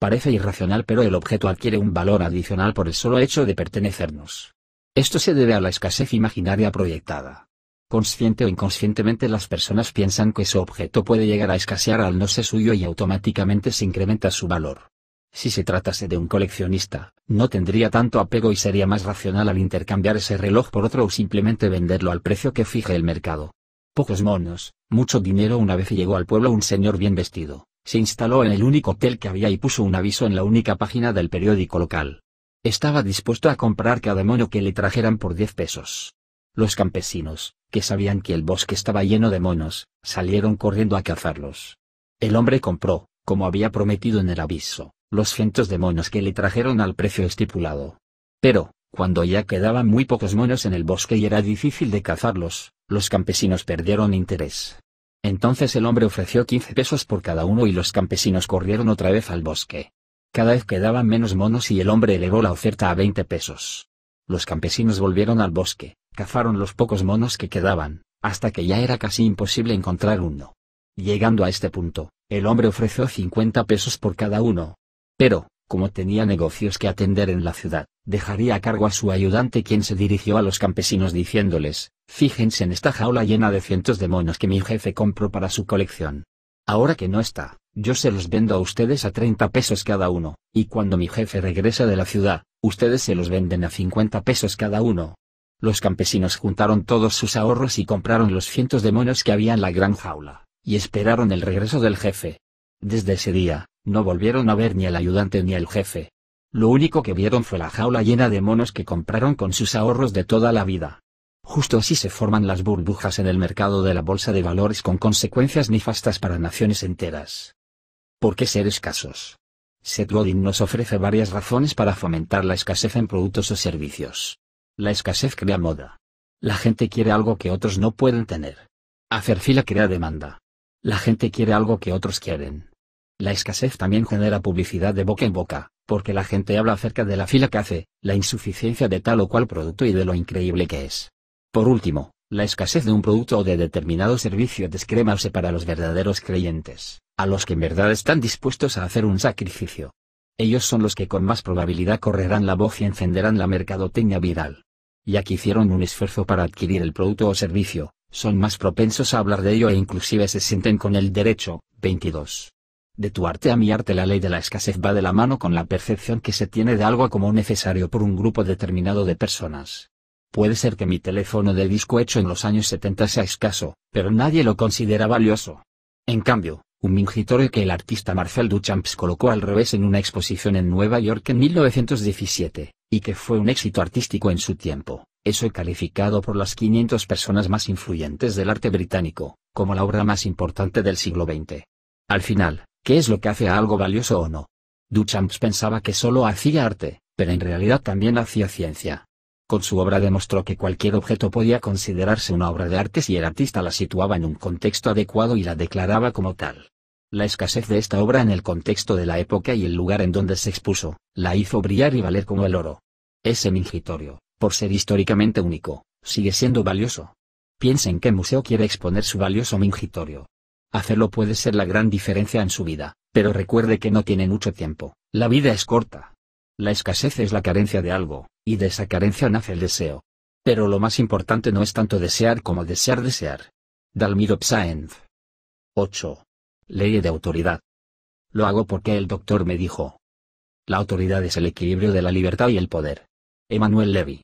Parece irracional pero el objeto adquiere un valor adicional por el solo hecho de pertenecernos. Esto se debe a la escasez imaginaria proyectada Consciente o inconscientemente las personas piensan que su objeto puede llegar a escasear al no ser suyo y automáticamente se incrementa su valor. Si se tratase de un coleccionista, no tendría tanto apego y sería más racional al intercambiar ese reloj por otro o simplemente venderlo al precio que fije el mercado. Pocos monos, mucho dinero una vez llegó al pueblo un señor bien vestido, se instaló en el único hotel que había y puso un aviso en la única página del periódico local. Estaba dispuesto a comprar cada mono que le trajeran por 10 pesos. Los campesinos, que sabían que el bosque estaba lleno de monos, salieron corriendo a cazarlos. El hombre compró, como había prometido en el aviso, los cientos de monos que le trajeron al precio estipulado. Pero, cuando ya quedaban muy pocos monos en el bosque y era difícil de cazarlos, los campesinos perdieron interés. Entonces el hombre ofreció 15 pesos por cada uno y los campesinos corrieron otra vez al bosque. Cada vez quedaban menos monos y el hombre elevó la oferta a 20 pesos. Los campesinos volvieron al bosque, Cazaron los pocos monos que quedaban, hasta que ya era casi imposible encontrar uno. Llegando a este punto, el hombre ofreció 50 pesos por cada uno. Pero, como tenía negocios que atender en la ciudad, dejaría a cargo a su ayudante quien se dirigió a los campesinos diciéndoles, fíjense en esta jaula llena de cientos de monos que mi jefe compró para su colección. Ahora que no está, yo se los vendo a ustedes a 30 pesos cada uno, y cuando mi jefe regresa de la ciudad, ustedes se los venden a 50 pesos cada uno. Los campesinos juntaron todos sus ahorros y compraron los cientos de monos que había en la gran jaula, y esperaron el regreso del jefe. Desde ese día, no volvieron a ver ni el ayudante ni el jefe. Lo único que vieron fue la jaula llena de monos que compraron con sus ahorros de toda la vida. Justo así se forman las burbujas en el mercado de la bolsa de valores con consecuencias nefastas para naciones enteras. ¿Por qué ser escasos? Seth Godin nos ofrece varias razones para fomentar la escasez en productos o servicios. La escasez crea moda. La gente quiere algo que otros no pueden tener. Hacer fila crea demanda. La gente quiere algo que otros quieren. La escasez también genera publicidad de boca en boca, porque la gente habla acerca de la fila que hace, la insuficiencia de tal o cual producto y de lo increíble que es. Por último, la escasez de un producto o de determinado servicio descremase para los verdaderos creyentes, a los que en verdad están dispuestos a hacer un sacrificio. Ellos son los que con más probabilidad correrán la voz y encenderán la mercadotecnia viral ya que hicieron un esfuerzo para adquirir el producto o servicio, son más propensos a hablar de ello e inclusive se sienten con el derecho. 22. De tu arte a mi arte la ley de la escasez va de la mano con la percepción que se tiene de algo como necesario por un grupo determinado de personas. Puede ser que mi teléfono de disco hecho en los años 70 sea escaso, pero nadie lo considera valioso. En cambio, un mingitorio que el artista Marcel Duchamp colocó al revés en una exposición en Nueva York en 1917, y que fue un éxito artístico en su tiempo, eso calificado por las 500 personas más influyentes del arte británico, como la obra más importante del siglo XX. Al final, ¿qué es lo que hace algo valioso o no? Duchamp pensaba que solo hacía arte, pero en realidad también hacía ciencia. Con su obra demostró que cualquier objeto podía considerarse una obra de arte si el artista la situaba en un contexto adecuado y la declaraba como tal. La escasez de esta obra en el contexto de la época y el lugar en donde se expuso, la hizo brillar y valer como el oro. Ese mingitorio, por ser históricamente único, sigue siendo valioso. Piensa en qué museo quiere exponer su valioso mingitorio. Hacerlo puede ser la gran diferencia en su vida, pero recuerde que no tiene mucho tiempo, la vida es corta. La escasez es la carencia de algo, y de esa carencia nace el deseo. Pero lo más importante no es tanto desear como desear desear. Dalmiro Psaenz. 8 ley de autoridad. Lo hago porque el doctor me dijo. La autoridad es el equilibrio de la libertad y el poder. emmanuel Levy.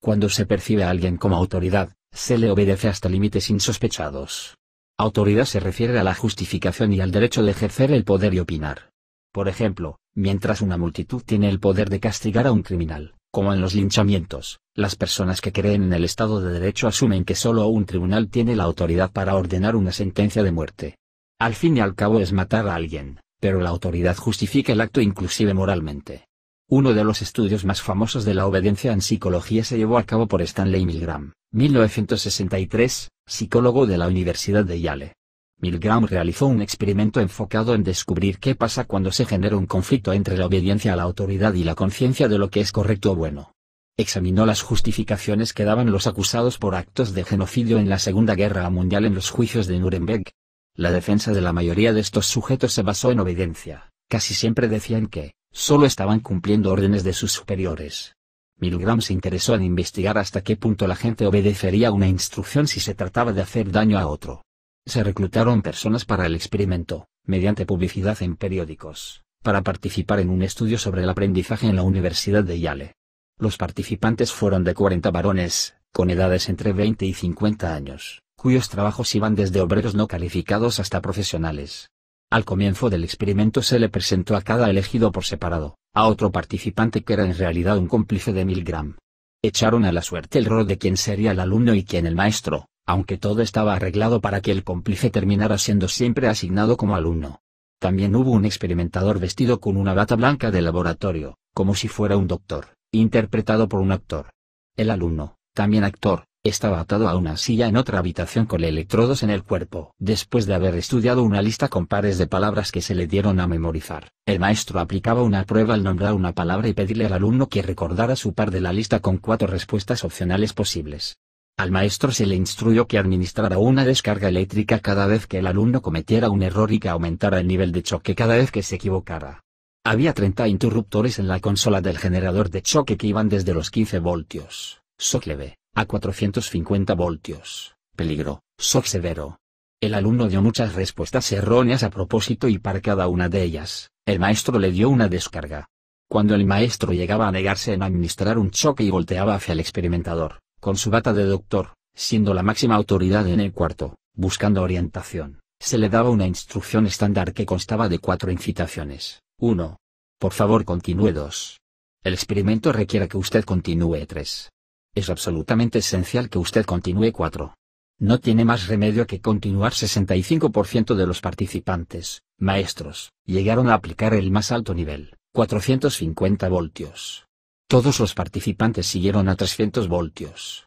Cuando se percibe a alguien como autoridad, se le obedece hasta límites insospechados. Autoridad se refiere a la justificación y al derecho de ejercer el poder y opinar. Por ejemplo, mientras una multitud tiene el poder de castigar a un criminal, como en los linchamientos, las personas que creen en el Estado de Derecho asumen que solo un tribunal tiene la autoridad para ordenar una sentencia de muerte. Al fin y al cabo es matar a alguien, pero la autoridad justifica el acto inclusive moralmente. Uno de los estudios más famosos de la obediencia en psicología se llevó a cabo por Stanley Milgram, 1963, psicólogo de la Universidad de Yale. Milgram realizó un experimento enfocado en descubrir qué pasa cuando se genera un conflicto entre la obediencia a la autoridad y la conciencia de lo que es correcto o bueno. Examinó las justificaciones que daban los acusados por actos de genocidio en la Segunda Guerra Mundial en los juicios de Nuremberg, la defensa de la mayoría de estos sujetos se basó en obediencia, casi siempre decían que, solo estaban cumpliendo órdenes de sus superiores. Milgram se interesó en investigar hasta qué punto la gente obedecería una instrucción si se trataba de hacer daño a otro. Se reclutaron personas para el experimento, mediante publicidad en periódicos, para participar en un estudio sobre el aprendizaje en la Universidad de Yale. Los participantes fueron de 40 varones, con edades entre 20 y 50 años, cuyos trabajos iban desde obreros no calificados hasta profesionales. Al comienzo del experimento se le presentó a cada elegido por separado, a otro participante que era en realidad un cómplice de Milgram. Echaron a la suerte el rol de quién sería el alumno y quién el maestro, aunque todo estaba arreglado para que el cómplice terminara siendo siempre asignado como alumno. También hubo un experimentador vestido con una bata blanca de laboratorio, como si fuera un doctor, interpretado por un actor. El alumno, también actor, estaba atado a una silla en otra habitación con electrodos en el cuerpo. Después de haber estudiado una lista con pares de palabras que se le dieron a memorizar, el maestro aplicaba una prueba al nombrar una palabra y pedirle al alumno que recordara su par de la lista con cuatro respuestas opcionales posibles. Al maestro se le instruyó que administrara una descarga eléctrica cada vez que el alumno cometiera un error y que aumentara el nivel de choque cada vez que se equivocara. Había 30 interruptores en la consola del generador de choque que iban desde los 15 voltios, a 450 voltios, peligro, shock severo. El alumno dio muchas respuestas erróneas a propósito y para cada una de ellas, el maestro le dio una descarga. Cuando el maestro llegaba a negarse en administrar un choque y volteaba hacia el experimentador, con su bata de doctor, siendo la máxima autoridad en el cuarto, buscando orientación, se le daba una instrucción estándar que constaba de cuatro incitaciones. 1. Por favor continúe 2. El experimento requiere que usted continúe 3 es absolutamente esencial que usted continúe 4. No tiene más remedio que continuar 65% de los participantes, maestros, llegaron a aplicar el más alto nivel, 450 voltios. Todos los participantes siguieron a 300 voltios.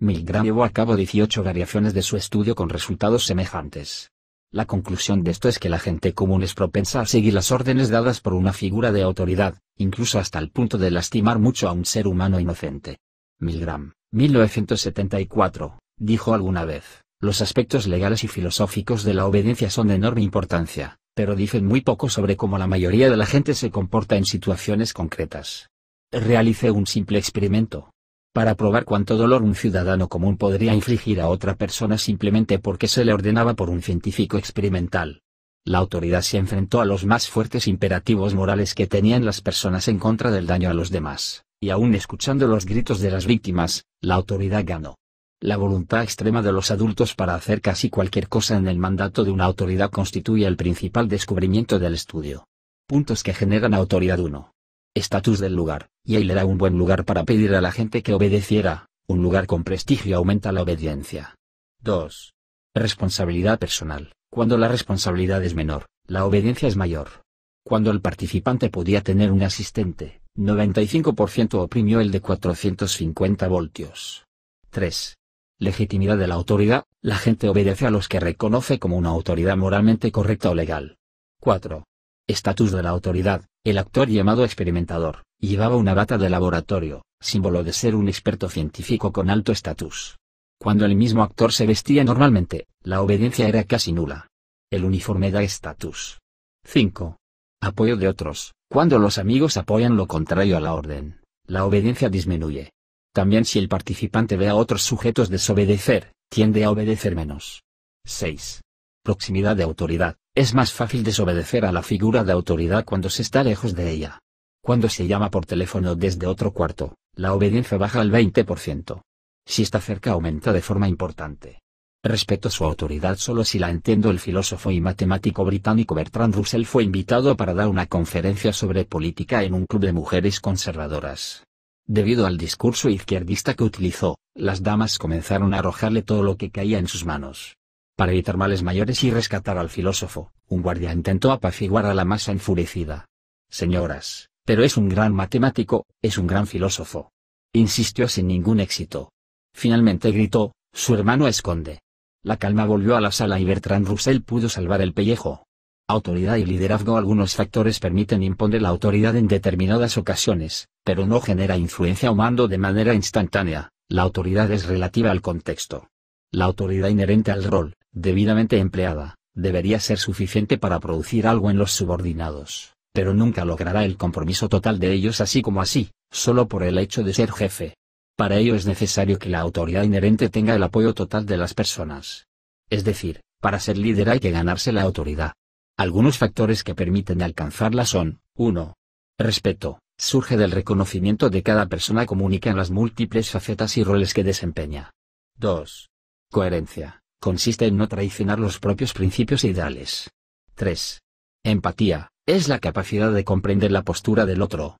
Milgram llevó a cabo 18 variaciones de su estudio con resultados semejantes. La conclusión de esto es que la gente común es propensa a seguir las órdenes dadas por una figura de autoridad, incluso hasta el punto de lastimar mucho a un ser humano inocente. Milgram, 1974, dijo alguna vez, los aspectos legales y filosóficos de la obediencia son de enorme importancia, pero dicen muy poco sobre cómo la mayoría de la gente se comporta en situaciones concretas. Realicé un simple experimento. Para probar cuánto dolor un ciudadano común podría infligir a otra persona simplemente porque se le ordenaba por un científico experimental. La autoridad se enfrentó a los más fuertes imperativos morales que tenían las personas en contra del daño a los demás y aún escuchando los gritos de las víctimas, la autoridad ganó. La voluntad extrema de los adultos para hacer casi cualquier cosa en el mandato de una autoridad constituye el principal descubrimiento del estudio. Puntos que generan autoridad 1. Estatus del lugar. y ahí le da un buen lugar para pedir a la gente que obedeciera, un lugar con prestigio aumenta la obediencia. 2. Responsabilidad personal. Cuando la responsabilidad es menor, la obediencia es mayor. Cuando el participante podía tener un asistente, 95% oprimió el de 450 voltios. 3. Legitimidad de la autoridad, la gente obedece a los que reconoce como una autoridad moralmente correcta o legal. 4. Estatus de la autoridad, el actor llamado experimentador, llevaba una bata de laboratorio, símbolo de ser un experto científico con alto estatus. Cuando el mismo actor se vestía normalmente, la obediencia era casi nula. El uniforme da estatus. 5. Apoyo de otros, cuando los amigos apoyan lo contrario a la orden, la obediencia disminuye. También si el participante ve a otros sujetos desobedecer, tiende a obedecer menos. 6. Proximidad de autoridad. Es más fácil desobedecer a la figura de autoridad cuando se está lejos de ella. Cuando se llama por teléfono desde otro cuarto, la obediencia baja al 20%. Si está cerca aumenta de forma importante. Respeto su autoridad solo si la entiendo. El filósofo y matemático británico Bertrand Russell fue invitado para dar una conferencia sobre política en un club de mujeres conservadoras. Debido al discurso izquierdista que utilizó, las damas comenzaron a arrojarle todo lo que caía en sus manos. Para evitar males mayores y rescatar al filósofo, un guardia intentó apaciguar a la masa enfurecida. Señoras, pero es un gran matemático, es un gran filósofo. Insistió sin ningún éxito. Finalmente gritó, su hermano esconde. La calma volvió a la sala y Bertrand Russell pudo salvar el pellejo. Autoridad y liderazgo Algunos factores permiten imponer la autoridad en determinadas ocasiones, pero no genera influencia o mando de manera instantánea, la autoridad es relativa al contexto. La autoridad inherente al rol, debidamente empleada, debería ser suficiente para producir algo en los subordinados, pero nunca logrará el compromiso total de ellos así como así, solo por el hecho de ser jefe. Para ello es necesario que la autoridad inherente tenga el apoyo total de las personas. Es decir, para ser líder hay que ganarse la autoridad. Algunos factores que permiten alcanzarla son, 1. Respeto, surge del reconocimiento de cada persona comunica en las múltiples facetas y roles que desempeña. 2. Coherencia, consiste en no traicionar los propios principios e ideales. 3. Empatía, es la capacidad de comprender la postura del otro.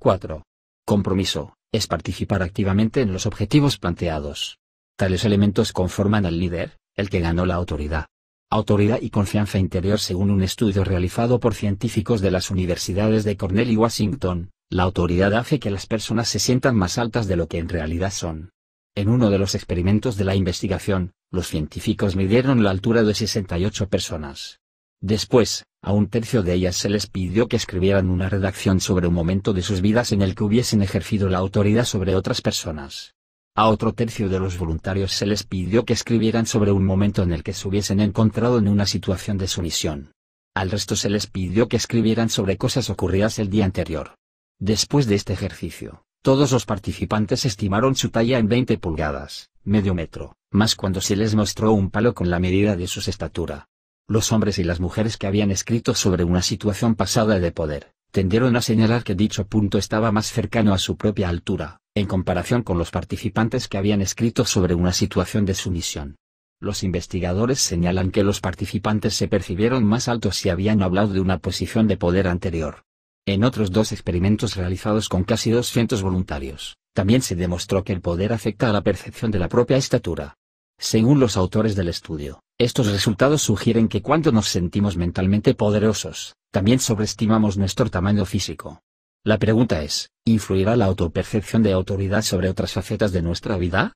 4. Compromiso, es participar activamente en los objetivos planteados. Tales elementos conforman al líder, el que ganó la autoridad. Autoridad y confianza interior Según un estudio realizado por científicos de las universidades de Cornell y Washington, la autoridad hace que las personas se sientan más altas de lo que en realidad son. En uno de los experimentos de la investigación, los científicos midieron la altura de 68 personas. Después, a un tercio de ellas se les pidió que escribieran una redacción sobre un momento de sus vidas en el que hubiesen ejercido la autoridad sobre otras personas. A otro tercio de los voluntarios se les pidió que escribieran sobre un momento en el que se hubiesen encontrado en una situación de sumisión. Al resto se les pidió que escribieran sobre cosas ocurridas el día anterior. Después de este ejercicio, todos los participantes estimaron su talla en 20 pulgadas, medio metro, más cuando se les mostró un palo con la medida de sus estatura. Los hombres y las mujeres que habían escrito sobre una situación pasada de poder, tendieron a señalar que dicho punto estaba más cercano a su propia altura, en comparación con los participantes que habían escrito sobre una situación de sumisión. Los investigadores señalan que los participantes se percibieron más altos si habían hablado de una posición de poder anterior. En otros dos experimentos realizados con casi 200 voluntarios, también se demostró que el poder afecta a la percepción de la propia estatura. Según los autores del estudio, estos resultados sugieren que cuando nos sentimos mentalmente poderosos, también sobreestimamos nuestro tamaño físico. La pregunta es, ¿influirá la autopercepción de autoridad sobre otras facetas de nuestra vida?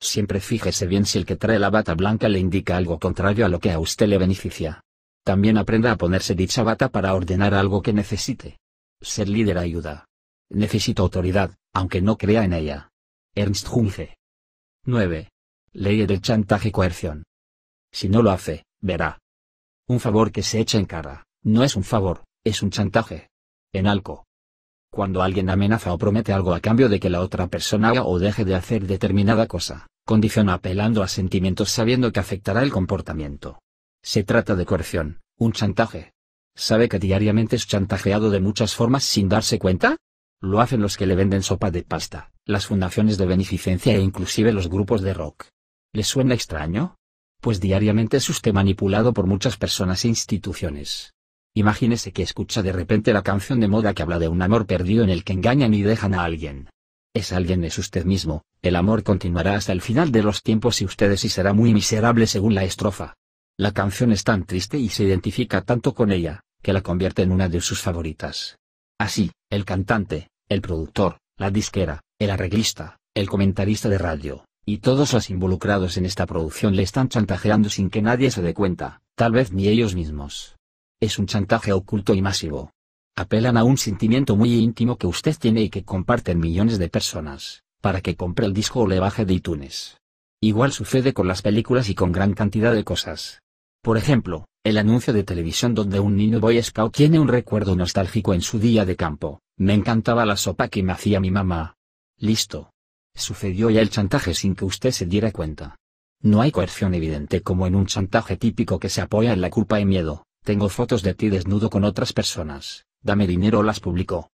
Siempre fíjese bien si el que trae la bata blanca le indica algo contrario a lo que a usted le beneficia. También aprenda a ponerse dicha bata para ordenar algo que necesite. Ser líder ayuda. Necesito autoridad, aunque no crea en ella. Ernst Junge. 9. Ley del chantaje coerción. Si no lo hace, verá. Un favor que se echa en cara, no es un favor, es un chantaje. En algo, Cuando alguien amenaza o promete algo a cambio de que la otra persona haga o deje de hacer determinada cosa, condiciona apelando a sentimientos sabiendo que afectará el comportamiento. Se trata de coerción, un chantaje. ¿Sabe que diariamente es chantajeado de muchas formas sin darse cuenta? Lo hacen los que le venden sopa de pasta, las fundaciones de beneficencia e inclusive los grupos de rock. ¿Les suena extraño? pues diariamente es usted manipulado por muchas personas e instituciones. Imagínese que escucha de repente la canción de moda que habla de un amor perdido en el que engañan y dejan a alguien. Es alguien es usted mismo, el amor continuará hasta el final de los tiempos y ustedes y será muy miserable según la estrofa. La canción es tan triste y se identifica tanto con ella, que la convierte en una de sus favoritas. Así, el cantante, el productor, la disquera, el arreglista, el comentarista de radio, y todos los involucrados en esta producción le están chantajeando sin que nadie se dé cuenta, tal vez ni ellos mismos. Es un chantaje oculto y masivo. Apelan a un sentimiento muy íntimo que usted tiene y que comparten millones de personas, para que compre el disco o le baje de iTunes. Igual sucede con las películas y con gran cantidad de cosas. Por ejemplo, el anuncio de televisión donde un niño Boy Scout tiene un recuerdo nostálgico en su día de campo. Me encantaba la sopa que me hacía mi mamá. Listo, Sucedió ya el chantaje sin que usted se diera cuenta. No hay coerción evidente como en un chantaje típico que se apoya en la culpa y miedo. Tengo fotos de ti desnudo con otras personas, dame dinero o las publico.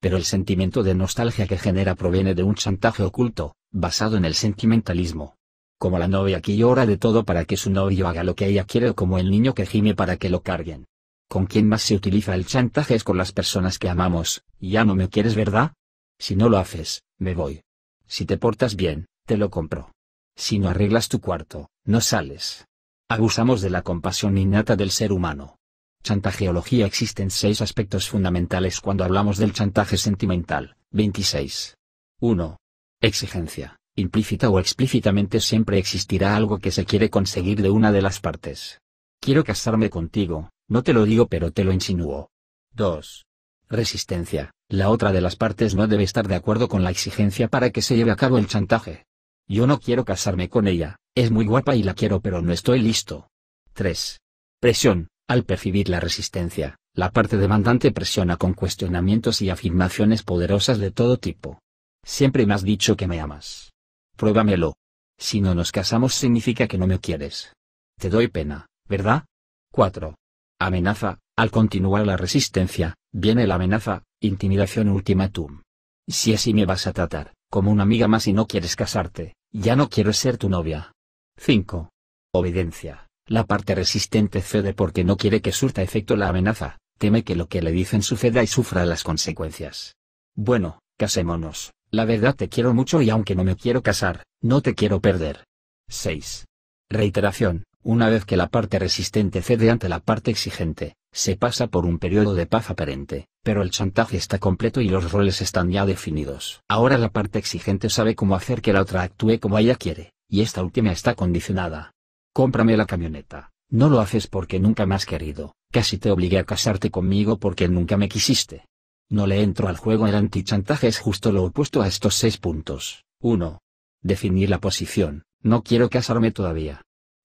Pero el sentimiento de nostalgia que genera proviene de un chantaje oculto, basado en el sentimentalismo. Como la novia que llora de todo para que su novio haga lo que ella quiere o como el niño que gime para que lo carguen. Con quien más se utiliza el chantaje es con las personas que amamos, ya no me quieres verdad? Si no lo haces, me voy. Si te portas bien, te lo compro. Si no arreglas tu cuarto, no sales. Abusamos de la compasión innata del ser humano. Chantajeología Existen seis aspectos fundamentales cuando hablamos del chantaje sentimental. 26. 1. Exigencia. Implícita o explícitamente siempre existirá algo que se quiere conseguir de una de las partes. Quiero casarme contigo, no te lo digo pero te lo insinúo. 2. Resistencia. La otra de las partes no debe estar de acuerdo con la exigencia para que se lleve a cabo el chantaje. Yo no quiero casarme con ella, es muy guapa y la quiero pero no estoy listo. 3. Presión. Al percibir la resistencia, la parte demandante presiona con cuestionamientos y afirmaciones poderosas de todo tipo. Siempre me has dicho que me amas. Pruébamelo. Si no nos casamos significa que no me quieres. Te doy pena, ¿verdad? 4. Amenaza. Al continuar la resistencia, viene la amenaza, Intimidación ultimatum Si así me vas a tratar, como una amiga más y no quieres casarte, ya no quiero ser tu novia. 5. Obediencia. La parte resistente cede porque no quiere que surta efecto la amenaza, teme que lo que le dicen suceda y sufra las consecuencias. Bueno, casémonos, la verdad te quiero mucho y aunque no me quiero casar, no te quiero perder. 6. Reiteración, una vez que la parte resistente cede ante la parte exigente, se pasa por un periodo de paz aparente, pero el chantaje está completo y los roles están ya definidos. Ahora la parte exigente sabe cómo hacer que la otra actúe como ella quiere, y esta última está condicionada. Cómprame la camioneta, no lo haces porque nunca me has querido, casi te obligué a casarte conmigo porque nunca me quisiste. No le entro al juego el antichantaje es justo lo opuesto a estos seis puntos. 1. Definir la posición, no quiero casarme todavía,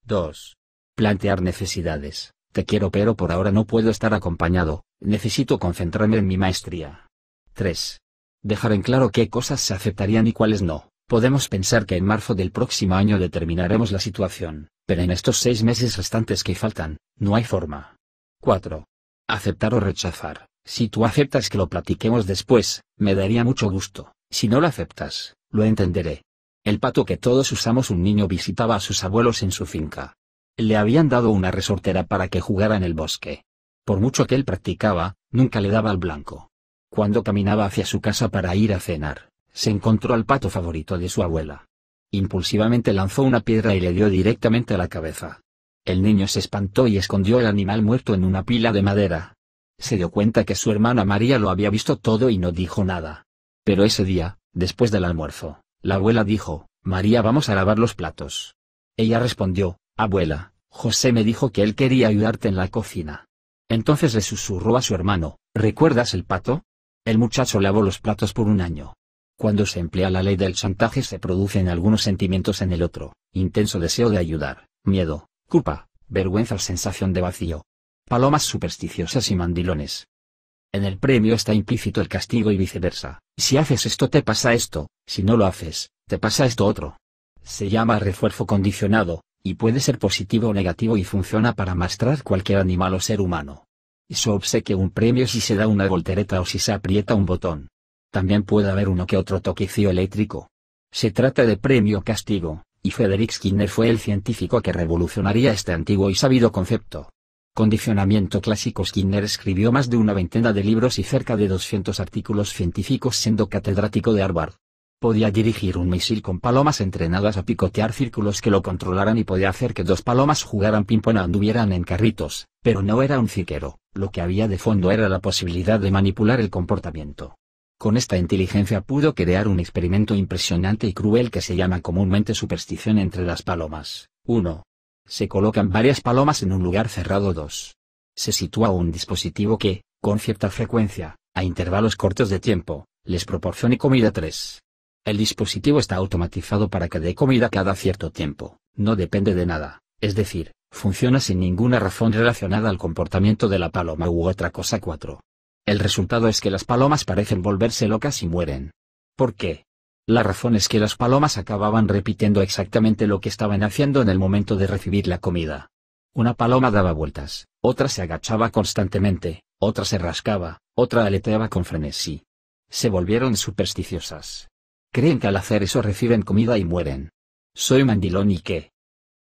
2. Plantear necesidades. Te quiero pero por ahora no puedo estar acompañado, necesito concentrarme en mi maestría. 3. Dejar en claro qué cosas se aceptarían y cuáles no. Podemos pensar que en marzo del próximo año determinaremos la situación, pero en estos seis meses restantes que faltan, no hay forma. 4. Aceptar o rechazar. Si tú aceptas que lo platiquemos después, me daría mucho gusto. Si no lo aceptas, lo entenderé. El pato que todos usamos un niño visitaba a sus abuelos en su finca. Le habían dado una resortera para que jugara en el bosque. Por mucho que él practicaba, nunca le daba al blanco. Cuando caminaba hacia su casa para ir a cenar, se encontró al pato favorito de su abuela. Impulsivamente lanzó una piedra y le dio directamente a la cabeza. El niño se espantó y escondió el animal muerto en una pila de madera. Se dio cuenta que su hermana María lo había visto todo y no dijo nada. Pero ese día, después del almuerzo, la abuela dijo, María vamos a lavar los platos. Ella respondió, abuela, José me dijo que él quería ayudarte en la cocina. Entonces le susurró a su hermano, ¿recuerdas el pato? El muchacho lavó los platos por un año. Cuando se emplea la ley del chantaje se producen algunos sentimientos en el otro, intenso deseo de ayudar, miedo, culpa, vergüenza o sensación de vacío. Palomas supersticiosas y mandilones. En el premio está implícito el castigo y viceversa. Si haces esto te pasa esto, si no lo haces, te pasa esto otro. Se llama refuerzo condicionado, y puede ser positivo o negativo y funciona para mastrar cualquier animal o ser humano. Se obsequia un premio si se da una voltereta o si se aprieta un botón. También puede haber uno que otro toquecillo eléctrico. Se trata de premio castigo, y Frederick Skinner fue el científico que revolucionaría este antiguo y sabido concepto. Condicionamiento clásico Skinner escribió más de una veintena de libros y cerca de 200 artículos científicos siendo catedrático de Harvard podía dirigir un misil con palomas entrenadas a picotear círculos que lo controlaran y podía hacer que dos palomas jugaran ping-pong anduvieran en carritos, pero no era un ciquero, lo que había de fondo era la posibilidad de manipular el comportamiento. Con esta inteligencia pudo crear un experimento impresionante y cruel que se llama comúnmente superstición entre las palomas. 1. Se colocan varias palomas en un lugar cerrado 2. Se sitúa un dispositivo que, con cierta frecuencia, a intervalos cortos de tiempo, les proporcione comida 3 el dispositivo está automatizado para que dé comida cada cierto tiempo, no depende de nada, es decir, funciona sin ninguna razón relacionada al comportamiento de la paloma u otra cosa 4. El resultado es que las palomas parecen volverse locas y mueren. ¿Por qué? La razón es que las palomas acababan repitiendo exactamente lo que estaban haciendo en el momento de recibir la comida. Una paloma daba vueltas, otra se agachaba constantemente, otra se rascaba, otra aleteaba con frenesí. Se volvieron supersticiosas. Creen que al hacer eso reciben comida y mueren. Soy mandilón y qué.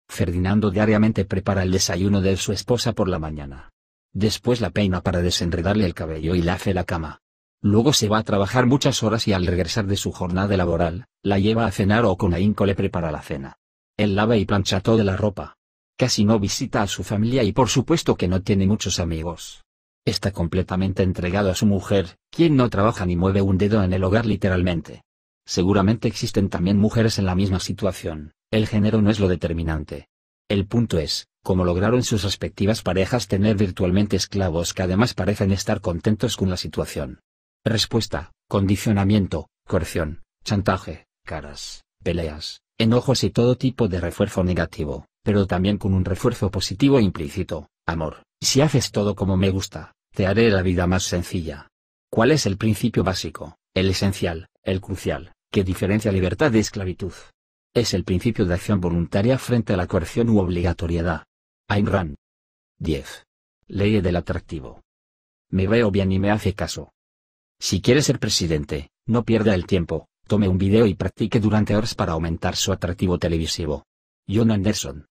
Ferdinando diariamente prepara el desayuno de su esposa por la mañana. Después la peina para desenredarle el cabello y la hace la cama. Luego se va a trabajar muchas horas y al regresar de su jornada laboral, la lleva a cenar o con ahínco le prepara la cena. Él lava y plancha toda la ropa. Casi no visita a su familia y por supuesto que no tiene muchos amigos. Está completamente entregado a su mujer, quien no trabaja ni mueve un dedo en el hogar literalmente. Seguramente existen también mujeres en la misma situación, el género no es lo determinante. El punto es, cómo lograron sus respectivas parejas tener virtualmente esclavos que además parecen estar contentos con la situación. Respuesta, condicionamiento, coerción, chantaje, caras, peleas, enojos y todo tipo de refuerzo negativo, pero también con un refuerzo positivo e implícito, amor, si haces todo como me gusta, te haré la vida más sencilla. ¿Cuál es el principio básico, el esencial, el crucial, Qué diferencia libertad de esclavitud. Es el principio de acción voluntaria frente a la coerción u obligatoriedad. Ayn Rand. 10. Ley del atractivo. Me veo bien y me hace caso. Si quiere ser presidente, no pierda el tiempo, tome un video y practique durante horas para aumentar su atractivo televisivo. John Anderson.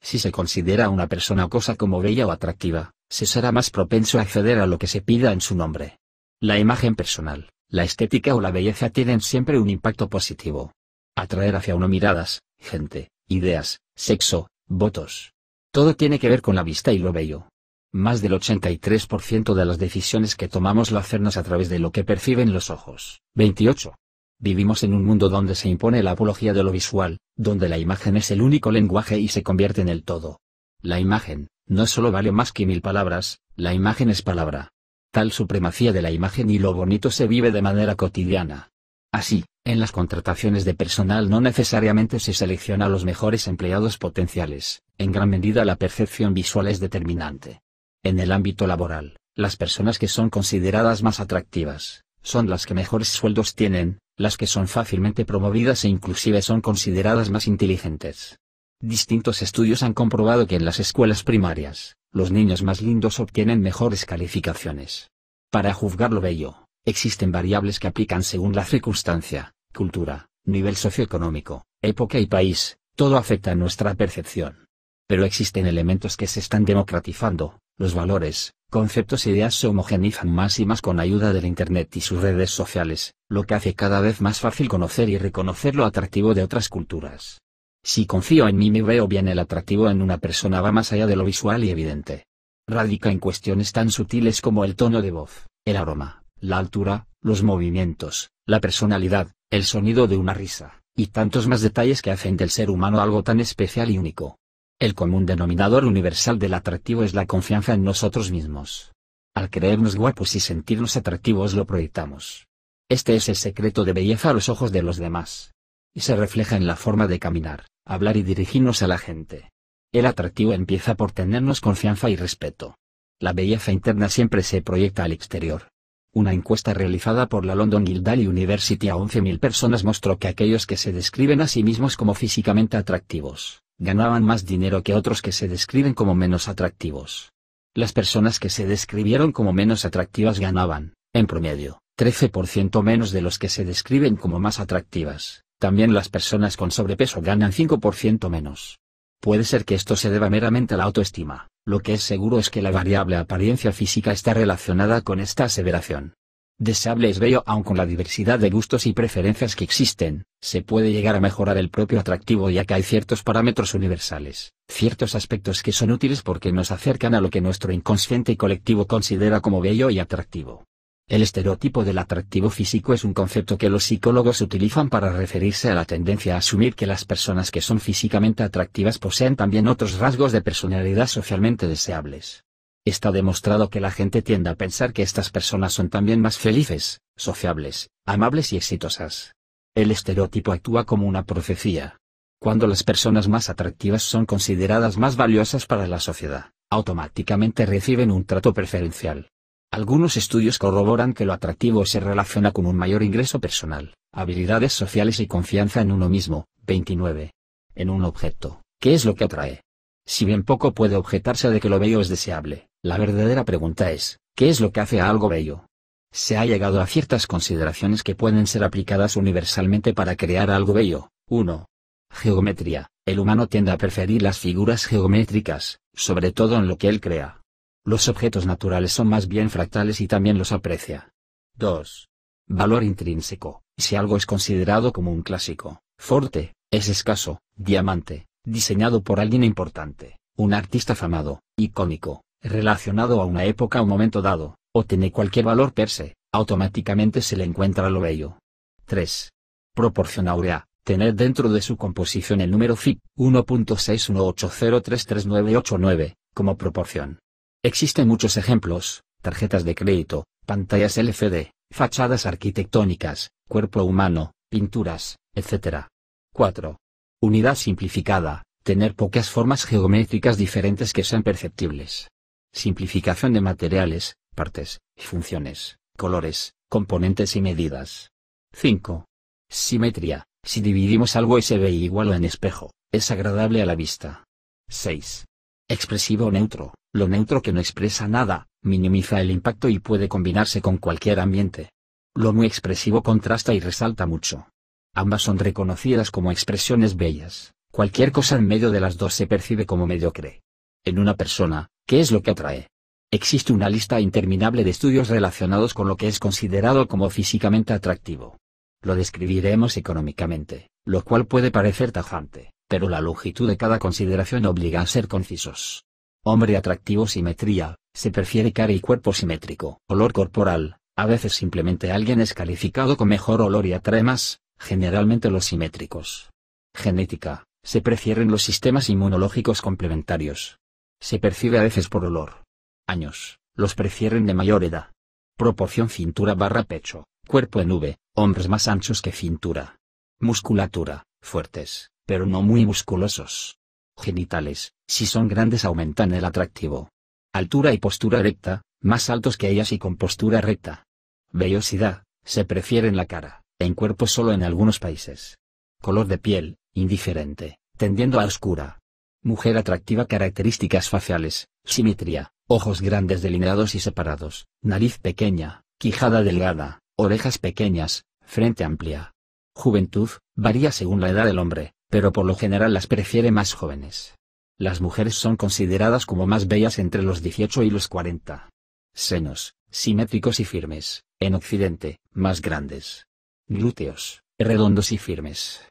Si se considera una persona o cosa como bella o atractiva, se será más propenso a acceder a lo que se pida en su nombre. La imagen personal. La estética o la belleza tienen siempre un impacto positivo. Atraer hacia uno miradas, gente, ideas, sexo, votos. Todo tiene que ver con la vista y lo bello. Más del 83% de las decisiones que tomamos lo hacernos a través de lo que perciben los ojos. 28. Vivimos en un mundo donde se impone la apología de lo visual, donde la imagen es el único lenguaje y se convierte en el todo. La imagen, no solo vale más que mil palabras, la imagen es palabra tal supremacía de la imagen y lo bonito se vive de manera cotidiana. Así, en las contrataciones de personal no necesariamente se selecciona a los mejores empleados potenciales, en gran medida la percepción visual es determinante. En el ámbito laboral, las personas que son consideradas más atractivas, son las que mejores sueldos tienen, las que son fácilmente promovidas e inclusive son consideradas más inteligentes. Distintos estudios han comprobado que en las escuelas primarias, los niños más lindos obtienen mejores calificaciones. Para juzgar lo bello, existen variables que aplican según la circunstancia, cultura, nivel socioeconómico, época y país, todo afecta a nuestra percepción. Pero existen elementos que se están democratizando, los valores, conceptos e ideas se homogenizan más y más con ayuda del Internet y sus redes sociales, lo que hace cada vez más fácil conocer y reconocer lo atractivo de otras culturas. Si confío en mí me veo bien el atractivo en una persona va más allá de lo visual y evidente. Radica en cuestiones tan sutiles como el tono de voz, el aroma, la altura, los movimientos, la personalidad, el sonido de una risa, y tantos más detalles que hacen del ser humano algo tan especial y único. El común denominador universal del atractivo es la confianza en nosotros mismos. Al creernos guapos y sentirnos atractivos lo proyectamos. Este es el secreto de belleza a los ojos de los demás. Y se refleja en la forma de caminar, hablar y dirigirnos a la gente. El atractivo empieza por tenernos confianza y respeto. La belleza interna siempre se proyecta al exterior. Una encuesta realizada por la London Guildhall University a 11.000 personas mostró que aquellos que se describen a sí mismos como físicamente atractivos, ganaban más dinero que otros que se describen como menos atractivos. Las personas que se describieron como menos atractivas ganaban, en promedio, 13% menos de los que se describen como más atractivas. También las personas con sobrepeso ganan 5% menos. Puede ser que esto se deba meramente a la autoestima, lo que es seguro es que la variable apariencia física está relacionada con esta aseveración. Deseable es bello aun con la diversidad de gustos y preferencias que existen, se puede llegar a mejorar el propio atractivo ya que hay ciertos parámetros universales, ciertos aspectos que son útiles porque nos acercan a lo que nuestro inconsciente colectivo considera como bello y atractivo. El estereotipo del atractivo físico es un concepto que los psicólogos utilizan para referirse a la tendencia a asumir que las personas que son físicamente atractivas poseen también otros rasgos de personalidad socialmente deseables. Está demostrado que la gente tiende a pensar que estas personas son también más felices, sociables, amables y exitosas. El estereotipo actúa como una profecía. Cuando las personas más atractivas son consideradas más valiosas para la sociedad, automáticamente reciben un trato preferencial. Algunos estudios corroboran que lo atractivo se relaciona con un mayor ingreso personal, habilidades sociales y confianza en uno mismo. 29. En un objeto, ¿qué es lo que atrae? Si bien poco puede objetarse de que lo bello es deseable, la verdadera pregunta es, ¿qué es lo que hace a algo bello? Se ha llegado a ciertas consideraciones que pueden ser aplicadas universalmente para crear algo bello. 1. Geometría. El humano tiende a preferir las figuras geométricas, sobre todo en lo que él crea. Los objetos naturales son más bien fractales y también los aprecia. 2. Valor intrínseco. Si algo es considerado como un clásico, forte, es escaso, diamante, diseñado por alguien importante, un artista famado, icónico, relacionado a una época o momento dado, o tiene cualquier valor per se, automáticamente se le encuentra lo bello. 3. Proporción áurea. Tener dentro de su composición el número FI 1.618033989, como proporción. Existen muchos ejemplos, tarjetas de crédito, pantallas LCD, fachadas arquitectónicas, cuerpo humano, pinturas, etc. 4. Unidad simplificada, tener pocas formas geométricas diferentes que sean perceptibles. Simplificación de materiales, partes, funciones, colores, componentes y medidas. 5. Simetría, si dividimos algo y se ve igual en espejo, es agradable a la vista. 6. Expresivo neutro, lo neutro que no expresa nada, minimiza el impacto y puede combinarse con cualquier ambiente. Lo muy expresivo contrasta y resalta mucho. Ambas son reconocidas como expresiones bellas, cualquier cosa en medio de las dos se percibe como mediocre. En una persona, ¿qué es lo que atrae? Existe una lista interminable de estudios relacionados con lo que es considerado como físicamente atractivo. Lo describiremos económicamente, lo cual puede parecer tajante, pero la longitud de cada consideración obliga a ser concisos. Hombre atractivo simetría, se prefiere cara y cuerpo simétrico. Olor corporal, a veces simplemente alguien es calificado con mejor olor y atrae más, generalmente los simétricos. Genética, se prefieren los sistemas inmunológicos complementarios. Se percibe a veces por olor. Años, los prefieren de mayor edad. Proporción cintura barra pecho, cuerpo en V, hombres más anchos que cintura. Musculatura, fuertes, pero no muy musculosos. Genitales, si son grandes aumentan el atractivo. Altura y postura recta, más altos que ellas y con postura recta. Vellosidad, se prefiere en la cara, en cuerpo solo en algunos países. Color de piel, indiferente, tendiendo a oscura. Mujer atractiva características faciales, simetría, ojos grandes delineados y separados, nariz pequeña, quijada delgada, orejas pequeñas, frente amplia. Juventud, varía según la edad del hombre, pero por lo general las prefiere más jóvenes. Las mujeres son consideradas como más bellas entre los 18 y los 40. Senos, simétricos y firmes, en Occidente, más grandes. Glúteos, redondos y firmes.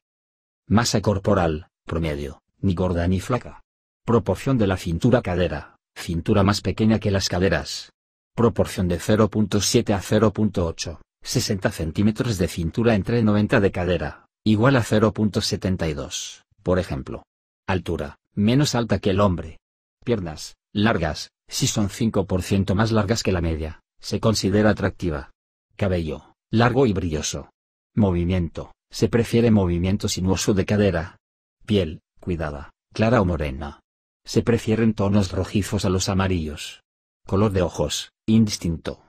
Masa corporal, promedio, ni gorda ni flaca. Proporción de la cintura-cadera, cintura más pequeña que las caderas. Proporción de 0.7 a 0.8, 60 centímetros de cintura entre 90 de cadera igual a 0.72, por ejemplo. Altura, menos alta que el hombre. Piernas, largas, si son 5% más largas que la media, se considera atractiva. Cabello, largo y brilloso. Movimiento, se prefiere movimiento sinuoso de cadera. Piel, cuidada, clara o morena. Se prefieren tonos rojizos a los amarillos. Color de ojos, indistinto.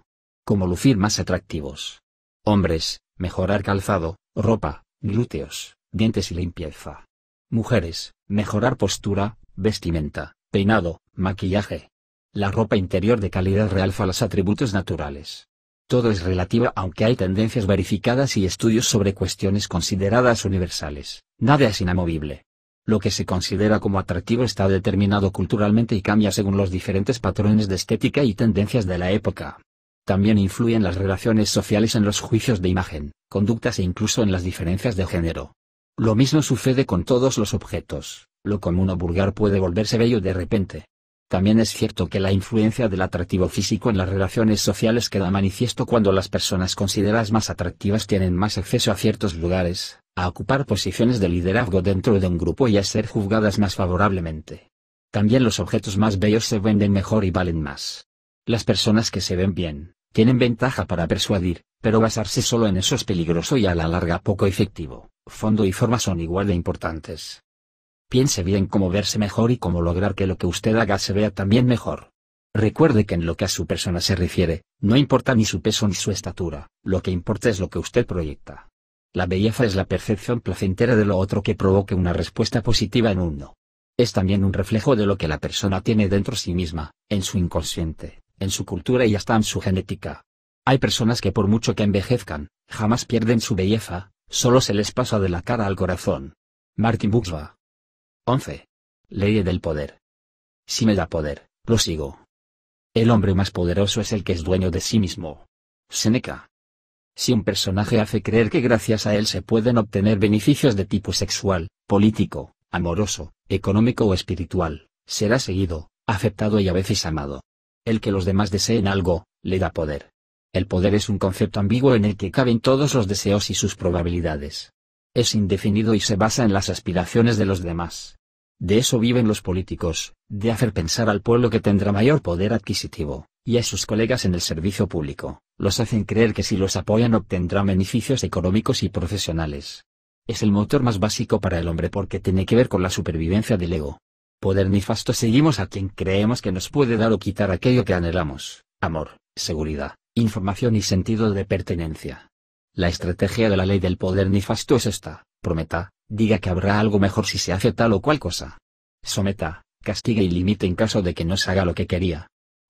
Como lucir más atractivos. Hombres, mejorar calzado, ropa, glúteos, dientes y limpieza. Mujeres, mejorar postura, vestimenta, peinado, maquillaje. La ropa interior de calidad realza los atributos naturales. Todo es relativo, aunque hay tendencias verificadas y estudios sobre cuestiones consideradas universales, nada es inamovible. Lo que se considera como atractivo está determinado culturalmente y cambia según los diferentes patrones de estética y tendencias de la época. También influyen las relaciones sociales en los juicios de imagen, conductas e incluso en las diferencias de género. Lo mismo sucede con todos los objetos, lo común o vulgar puede volverse bello de repente. También es cierto que la influencia del atractivo físico en las relaciones sociales queda manifiesto cuando las personas consideradas más atractivas tienen más acceso a ciertos lugares, a ocupar posiciones de liderazgo dentro de un grupo y a ser juzgadas más favorablemente. También los objetos más bellos se venden mejor y valen más. Las personas que se ven bien, tienen ventaja para persuadir, pero basarse solo en eso es peligroso y a la larga poco efectivo. Fondo y forma son igual de importantes. Piense bien cómo verse mejor y cómo lograr que lo que usted haga se vea también mejor. Recuerde que en lo que a su persona se refiere, no importa ni su peso ni su estatura, lo que importa es lo que usted proyecta. La belleza es la percepción placentera de lo otro que provoque una respuesta positiva en uno. Es también un reflejo de lo que la persona tiene dentro sí misma, en su inconsciente en su cultura y hasta en su genética. Hay personas que por mucho que envejezcan, jamás pierden su belleza, solo se les pasa de la cara al corazón. Martin Buxba. 11. Ley del poder. Si me da poder, lo sigo. El hombre más poderoso es el que es dueño de sí mismo. Seneca. Si un personaje hace creer que gracias a él se pueden obtener beneficios de tipo sexual, político, amoroso, económico o espiritual, será seguido, aceptado y a veces amado. El que los demás deseen algo, le da poder. El poder es un concepto ambiguo en el que caben todos los deseos y sus probabilidades. Es indefinido y se basa en las aspiraciones de los demás. De eso viven los políticos, de hacer pensar al pueblo que tendrá mayor poder adquisitivo, y a sus colegas en el servicio público, los hacen creer que si los apoyan obtendrán beneficios económicos y profesionales. Es el motor más básico para el hombre porque tiene que ver con la supervivencia del ego, poder nefasto seguimos a quien creemos que nos puede dar o quitar aquello que anhelamos, amor, seguridad, información y sentido de pertenencia. La estrategia de la ley del poder nefasto es esta, prometa, diga que habrá algo mejor si se hace tal o cual cosa. Someta, castigue y limite en caso de que no se haga lo que quería.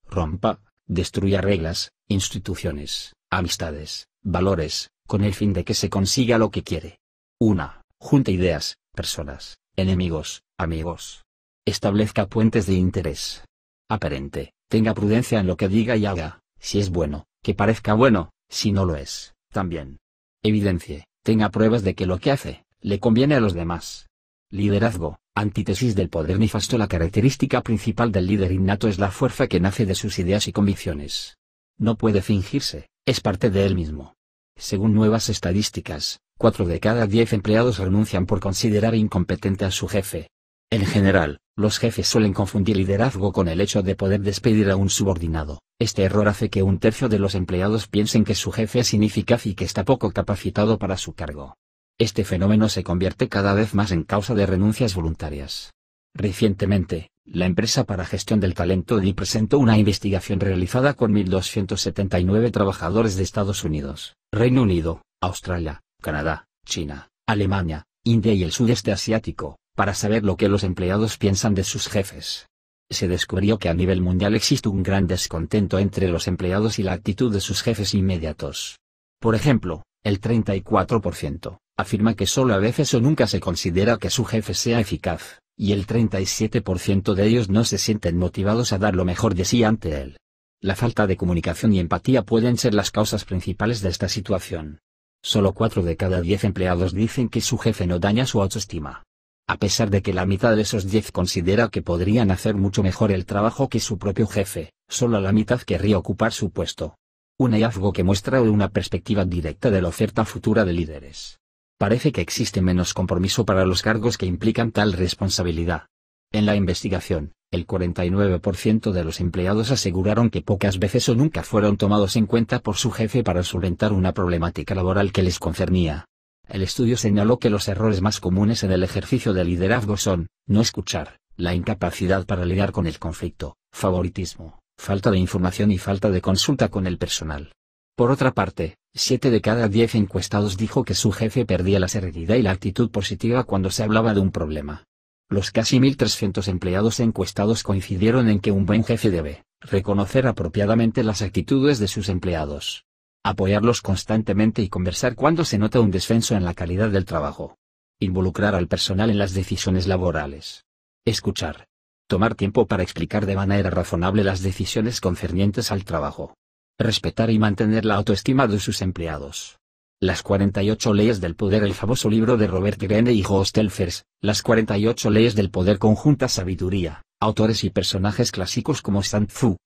Rompa, destruya reglas, instituciones, amistades, valores, con el fin de que se consiga lo que quiere. Una, junta ideas, personas, enemigos, amigos, establezca puentes de interés. Aparente, tenga prudencia en lo que diga y haga, si es bueno, que parezca bueno, si no lo es, también. Evidencie, tenga pruebas de que lo que hace, le conviene a los demás. Liderazgo, antítesis del poder nefasto La característica principal del líder innato es la fuerza que nace de sus ideas y convicciones. No puede fingirse, es parte de él mismo. Según nuevas estadísticas, 4 de cada 10 empleados renuncian por considerar incompetente a su jefe, en general, los jefes suelen confundir liderazgo con el hecho de poder despedir a un subordinado. Este error hace que un tercio de los empleados piensen que su jefe es ineficaz y que está poco capacitado para su cargo. Este fenómeno se convierte cada vez más en causa de renuncias voluntarias. Recientemente, la empresa para gestión del talento DI presentó una investigación realizada con 1.279 trabajadores de Estados Unidos, Reino Unido, Australia, Canadá, China, Alemania, India y el sudeste asiático, para saber lo que los empleados piensan de sus jefes. Se descubrió que a nivel mundial existe un gran descontento entre los empleados y la actitud de sus jefes inmediatos. Por ejemplo, el 34% afirma que solo a veces o nunca se considera que su jefe sea eficaz, y el 37% de ellos no se sienten motivados a dar lo mejor de sí ante él. La falta de comunicación y empatía pueden ser las causas principales de esta situación. Solo 4 de cada 10 empleados dicen que su jefe no daña su autoestima a pesar de que la mitad de esos 10 considera que podrían hacer mucho mejor el trabajo que su propio jefe, solo la mitad querría ocupar su puesto. Un hallazgo que muestra una perspectiva directa de la oferta futura de líderes. Parece que existe menos compromiso para los cargos que implican tal responsabilidad. En la investigación, el 49% de los empleados aseguraron que pocas veces o nunca fueron tomados en cuenta por su jefe para solventar una problemática laboral que les concernía. El estudio señaló que los errores más comunes en el ejercicio de liderazgo son, no escuchar, la incapacidad para lidiar con el conflicto, favoritismo, falta de información y falta de consulta con el personal. Por otra parte, 7 de cada 10 encuestados dijo que su jefe perdía la serenidad y la actitud positiva cuando se hablaba de un problema. Los casi 1.300 empleados encuestados coincidieron en que un buen jefe debe reconocer apropiadamente las actitudes de sus empleados, apoyarlos constantemente y conversar cuando se nota un descenso en la calidad del trabajo. Involucrar al personal en las decisiones laborales. Escuchar. Tomar tiempo para explicar de manera razonable las decisiones concernientes al trabajo. Respetar y mantener la autoestima de sus empleados. Las 48 leyes del poder, el famoso libro de Robert Greene y Hostelfers, Las 48 leyes del poder conjunta sabiduría, autores y personajes clásicos como Sun Tzu,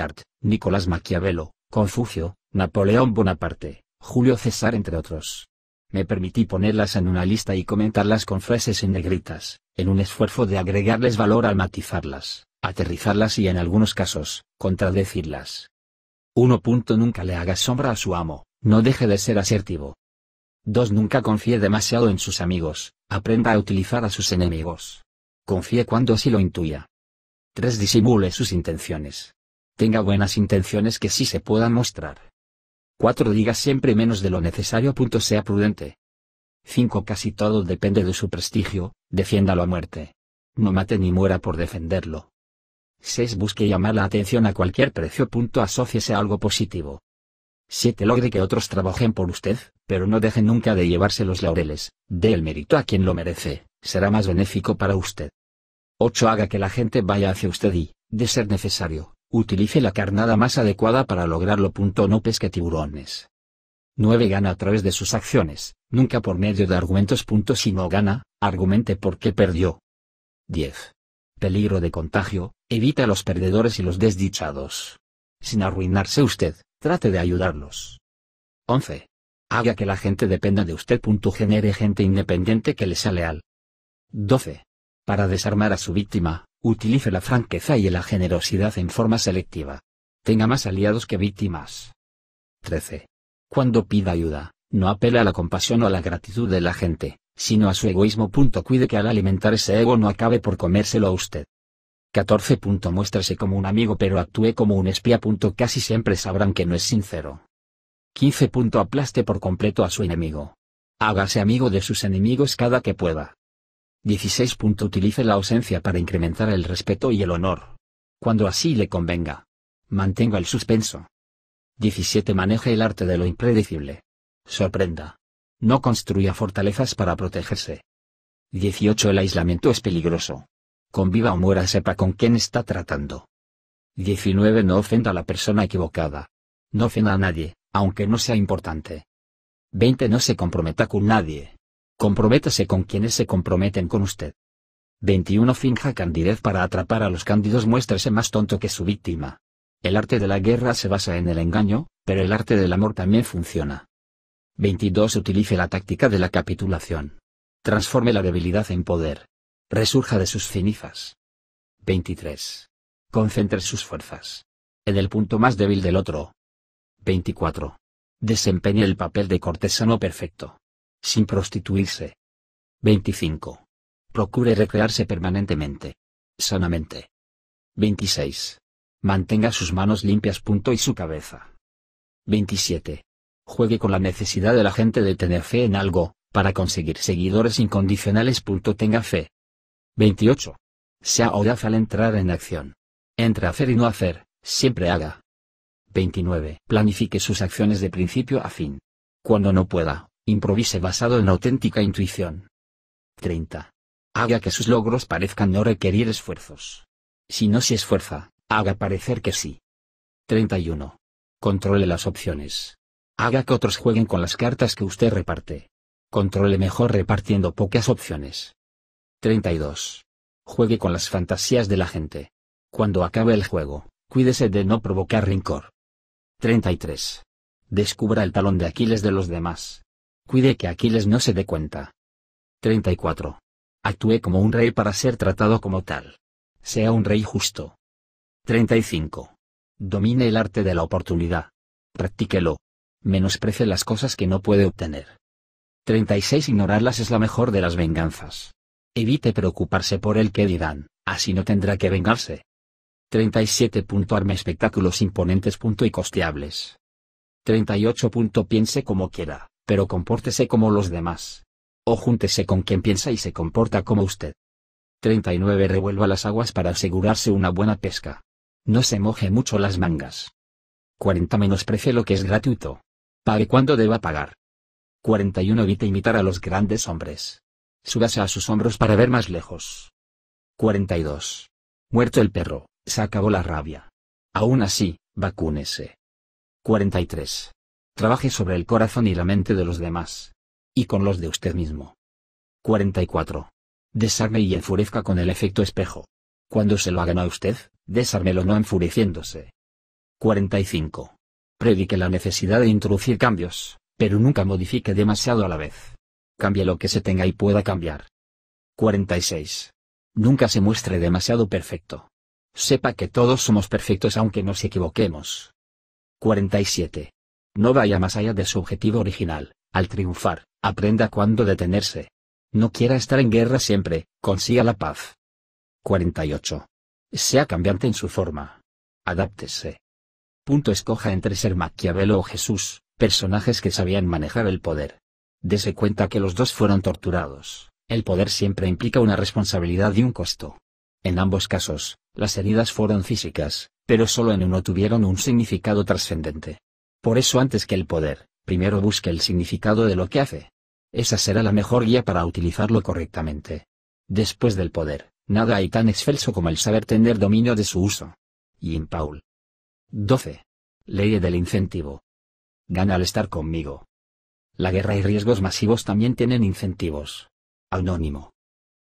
Art, Nicolás Maquiavelo, Confucio, Napoleón Bonaparte, Julio César entre otros. Me permití ponerlas en una lista y comentarlas con frases en negritas, en un esfuerzo de agregarles valor al matizarlas, aterrizarlas y en algunos casos, contradecirlas. 1. Nunca le haga sombra a su amo, no deje de ser asertivo. 2. Nunca confíe demasiado en sus amigos, aprenda a utilizar a sus enemigos. Confíe cuando sí lo intuya. 3. Disimule sus intenciones tenga buenas intenciones que sí se puedan mostrar. 4. Diga siempre menos de lo necesario. Punto sea prudente. 5. Casi todo depende de su prestigio, defiéndalo a muerte. No mate ni muera por defenderlo. 6. Busque llamar la atención a cualquier precio. Punto asóciese a algo positivo. 7. Logre que otros trabajen por usted, pero no deje nunca de llevarse los laureles, dé el mérito a quien lo merece, será más benéfico para usted. 8. Haga que la gente vaya hacia usted y, de ser necesario, Utilice la carnada más adecuada para lograrlo. No pesque tiburones. 9. Gana a través de sus acciones, nunca por medio de argumentos. Si no gana, argumente por qué perdió. 10. Peligro de contagio, evita a los perdedores y los desdichados. Sin arruinarse usted, trate de ayudarlos. 11. Haga que la gente dependa de usted. Genere gente independiente que le sea leal. 12. Para desarmar a su víctima, Utilice la franqueza y la generosidad en forma selectiva. Tenga más aliados que víctimas. 13. Cuando pida ayuda, no apela a la compasión o a la gratitud de la gente, sino a su egoísmo. Cuide que al alimentar ese ego no acabe por comérselo a usted. 14. Muéstrese como un amigo pero actúe como un espía. Casi siempre sabrán que no es sincero. 15. Aplaste por completo a su enemigo. Hágase amigo de sus enemigos cada que pueda. 16. Utilice la ausencia para incrementar el respeto y el honor. Cuando así le convenga. Mantenga el suspenso. 17. Maneje el arte de lo impredecible. Sorprenda. No construya fortalezas para protegerse. 18. El aislamiento es peligroso. Conviva o muera sepa con quién está tratando. 19. No ofenda a la persona equivocada. No ofenda a nadie, aunque no sea importante. 20. No se comprometa con nadie Comprométase con quienes se comprometen con usted. 21. Finja candidez para atrapar a los cándidos muéstrese más tonto que su víctima. El arte de la guerra se basa en el engaño, pero el arte del amor también funciona. 22. Utilice la táctica de la capitulación. Transforme la debilidad en poder. Resurja de sus cenizas. 23. Concentre sus fuerzas. En el punto más débil del otro. 24. Desempeñe el papel de cortesano perfecto sin prostituirse. 25. Procure recrearse permanentemente. Sanamente. 26. Mantenga sus manos limpias. Punto y su cabeza. 27. Juegue con la necesidad de la gente de tener fe en algo, para conseguir seguidores incondicionales. Punto tenga fe. 28. Sea audaz al entrar en acción. Entre hacer y no hacer, siempre haga. 29. Planifique sus acciones de principio a fin. Cuando no pueda, Improvise basado en auténtica intuición. 30. Haga que sus logros parezcan no requerir esfuerzos. Si no se esfuerza, haga parecer que sí. 31. Controle las opciones. Haga que otros jueguen con las cartas que usted reparte. Controle mejor repartiendo pocas opciones. 32. Juegue con las fantasías de la gente. Cuando acabe el juego, cuídese de no provocar rencor. 33. Descubra el talón de Aquiles de los demás. Cuide que Aquiles no se dé cuenta. 34. Actúe como un rey para ser tratado como tal. Sea un rey justo. 35. Domine el arte de la oportunidad. Practíquelo. Menosprece las cosas que no puede obtener. 36. Ignorarlas es la mejor de las venganzas. Evite preocuparse por el que dirán, así no tendrá que vengarse. 37. Arme espectáculos imponentes. Y costeables. 38. Piense como quiera pero compórtese como los demás. O júntese con quien piensa y se comporta como usted. 39. Revuelva las aguas para asegurarse una buena pesca. No se moje mucho las mangas. 40. Menosprecie lo que es gratuito. Pague cuando deba pagar. 41. Evite imitar a los grandes hombres. Súbase a sus hombros para ver más lejos. 42. Muerto el perro, se acabó la rabia. Aún así, vacúnese. 43. Trabaje sobre el corazón y la mente de los demás. Y con los de usted mismo. 44. Desarme y enfurezca con el efecto espejo. Cuando se lo hagan a usted, desármelo no enfureciéndose. 45. Predique la necesidad de introducir cambios, pero nunca modifique demasiado a la vez. Cambie lo que se tenga y pueda cambiar. 46. Nunca se muestre demasiado perfecto. Sepa que todos somos perfectos aunque nos equivoquemos. 47. No vaya más allá de su objetivo original, al triunfar, aprenda cuándo detenerse. No quiera estar en guerra siempre, consiga la paz. 48. Sea cambiante en su forma. Adáptese. Punto escoja entre ser Maquiavelo o Jesús, personajes que sabían manejar el poder. Dese cuenta que los dos fueron torturados. El poder siempre implica una responsabilidad y un costo. En ambos casos, las heridas fueron físicas, pero solo en uno tuvieron un significado trascendente. Por eso antes que el poder, primero busque el significado de lo que hace. Esa será la mejor guía para utilizarlo correctamente. Después del poder, nada hay tan excelso como el saber tener dominio de su uso. Jim Paul. 12. Ley del incentivo. Gana al estar conmigo. La guerra y riesgos masivos también tienen incentivos. Anónimo.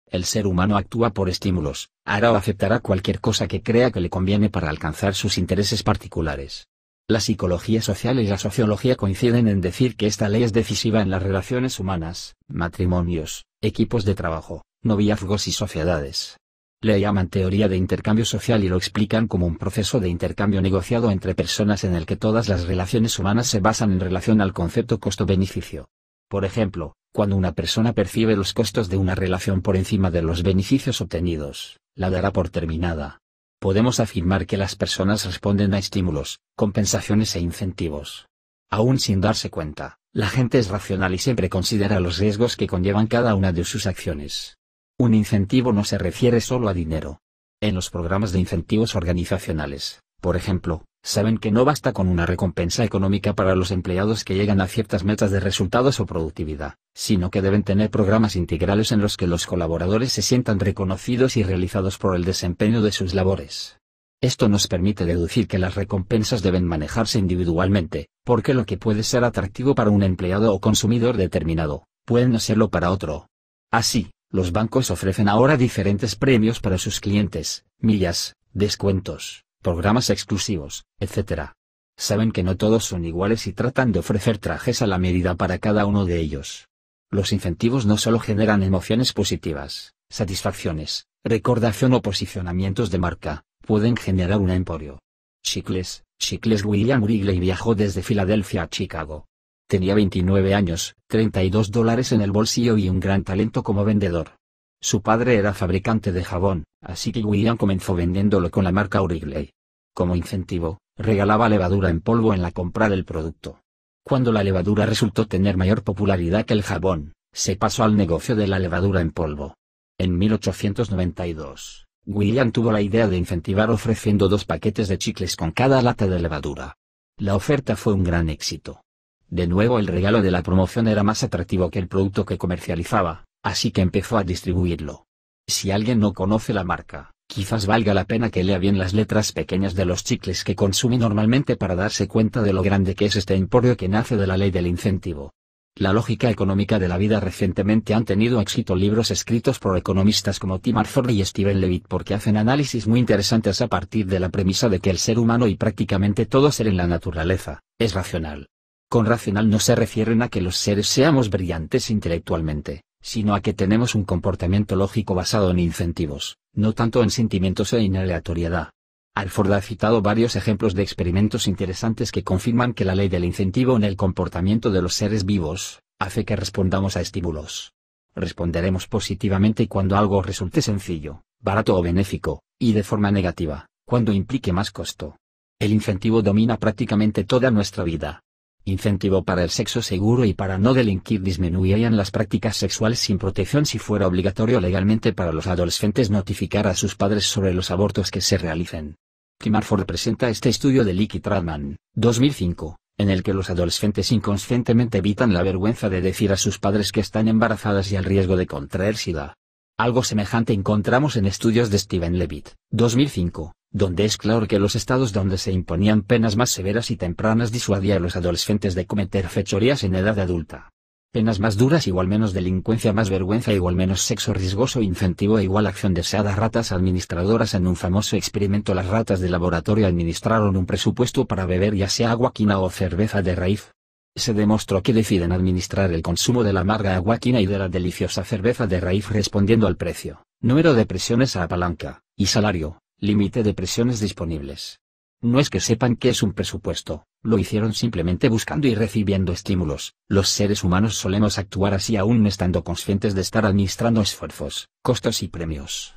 El ser humano actúa por estímulos, hará o aceptará cualquier cosa que crea que le conviene para alcanzar sus intereses particulares. La psicología social y la sociología coinciden en decir que esta ley es decisiva en las relaciones humanas, matrimonios, equipos de trabajo, noviazgos y sociedades. Le llaman teoría de intercambio social y lo explican como un proceso de intercambio negociado entre personas en el que todas las relaciones humanas se basan en relación al concepto costo-beneficio. Por ejemplo, cuando una persona percibe los costos de una relación por encima de los beneficios obtenidos, la dará por terminada podemos afirmar que las personas responden a estímulos, compensaciones e incentivos. Aún sin darse cuenta, la gente es racional y siempre considera los riesgos que conllevan cada una de sus acciones. Un incentivo no se refiere solo a dinero. En los programas de incentivos organizacionales, por ejemplo, saben que no basta con una recompensa económica para los empleados que llegan a ciertas metas de resultados o productividad, sino que deben tener programas integrales en los que los colaboradores se sientan reconocidos y realizados por el desempeño de sus labores. Esto nos permite deducir que las recompensas deben manejarse individualmente, porque lo que puede ser atractivo para un empleado o consumidor determinado, puede no serlo para otro. Así, los bancos ofrecen ahora diferentes premios para sus clientes, millas, descuentos, programas exclusivos, etc. Saben que no todos son iguales y tratan de ofrecer trajes a la medida para cada uno de ellos. Los incentivos no solo generan emociones positivas, satisfacciones, recordación o posicionamientos de marca, pueden generar un emporio. Chicles, Chicles William Wrigley viajó desde Filadelfia a Chicago. Tenía 29 años, 32 dólares en el bolsillo y un gran talento como vendedor. Su padre era fabricante de jabón, así que William comenzó vendiéndolo con la marca Wrigley. Como incentivo, regalaba levadura en polvo en la compra del producto. Cuando la levadura resultó tener mayor popularidad que el jabón, se pasó al negocio de la levadura en polvo. En 1892, William tuvo la idea de incentivar ofreciendo dos paquetes de chicles con cada lata de levadura. La oferta fue un gran éxito. De nuevo el regalo de la promoción era más atractivo que el producto que comercializaba, así que empezó a distribuirlo. Si alguien no conoce la marca, quizás valga la pena que lea bien las letras pequeñas de los chicles que consume normalmente para darse cuenta de lo grande que es este emporio que nace de la ley del incentivo. La lógica económica de la vida recientemente han tenido éxito libros escritos por economistas como Tim Arthur y Steven Levitt porque hacen análisis muy interesantes a partir de la premisa de que el ser humano y prácticamente todo ser en la naturaleza, es racional. Con racional no se refieren a que los seres seamos brillantes intelectualmente, sino a que tenemos un comportamiento lógico basado en incentivos, no tanto en sentimientos e aleatoriedad. Alford ha citado varios ejemplos de experimentos interesantes que confirman que la ley del incentivo en el comportamiento de los seres vivos, hace que respondamos a estímulos. Responderemos positivamente cuando algo resulte sencillo, barato o benéfico, y de forma negativa, cuando implique más costo. El incentivo domina prácticamente toda nuestra vida, incentivo para el sexo seguro y para no delinquir disminuirían las prácticas sexuales sin protección si fuera obligatorio legalmente para los adolescentes notificar a sus padres sobre los abortos que se realicen. Timarford presenta este estudio de Licky Tradman, 2005, en el que los adolescentes inconscientemente evitan la vergüenza de decir a sus padres que están embarazadas y al riesgo de contraer SIDA. Algo semejante encontramos en estudios de Steven Levitt, 2005, donde es claro que los estados donde se imponían penas más severas y tempranas disuadían a los adolescentes de cometer fechorías en edad adulta. Penas más duras igual menos delincuencia más vergüenza igual menos sexo riesgoso incentivo e igual acción deseada ratas administradoras en un famoso experimento las ratas de laboratorio administraron un presupuesto para beber ya sea agua quina o cerveza de raíz. Se demostró que deciden administrar el consumo de la amarga agua quina y de la deliciosa cerveza de raíz respondiendo al precio, número de presiones a palanca, y salario, límite de presiones disponibles. No es que sepan que es un presupuesto, lo hicieron simplemente buscando y recibiendo estímulos. Los seres humanos solemos actuar así aún estando conscientes de estar administrando esfuerzos, costos y premios.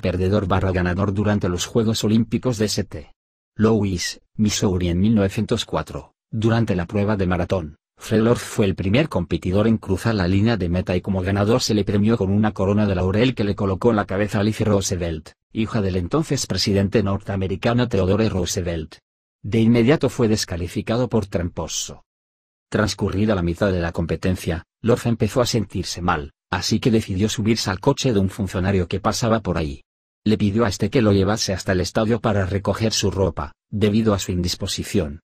Perdedor barra ganador durante los Juegos Olímpicos de St. Louis, Missouri en 1904, durante la prueba de maratón, Frelorf fue el primer competidor en cruzar la línea de meta y como ganador se le premió con una corona de laurel que le colocó en la cabeza a Alice Roosevelt, hija del entonces presidente norteamericano Theodore Roosevelt. De inmediato fue descalificado por tramposo. Transcurrida la mitad de la competencia, Lorf empezó a sentirse mal, así que decidió subirse al coche de un funcionario que pasaba por ahí. Le pidió a este que lo llevase hasta el estadio para recoger su ropa, debido a su indisposición.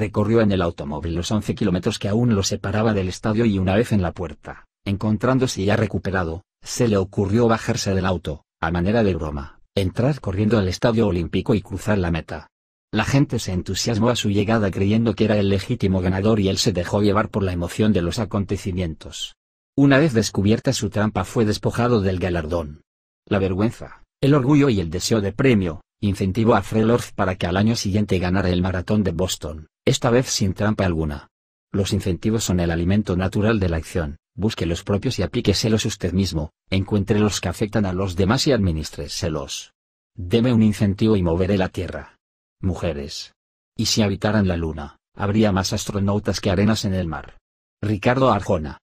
Recorrió en el automóvil los 11 kilómetros que aún lo separaba del estadio y una vez en la puerta, encontrándose ya recuperado, se le ocurrió bajarse del auto, a manera de broma, entrar corriendo al estadio olímpico y cruzar la meta. La gente se entusiasmó a su llegada creyendo que era el legítimo ganador y él se dejó llevar por la emoción de los acontecimientos. Una vez descubierta su trampa fue despojado del galardón. La vergüenza, el orgullo y el deseo de premio, incentivó a Frelorf para que al año siguiente ganara el maratón de Boston, esta vez sin trampa alguna. Los incentivos son el alimento natural de la acción, busque los propios y aplíqueselos usted mismo, encuentre los que afectan a los demás y administréselos. Deme un incentivo y moveré la Tierra. Mujeres. Y si habitaran la Luna, habría más astronautas que arenas en el mar. Ricardo Arjona.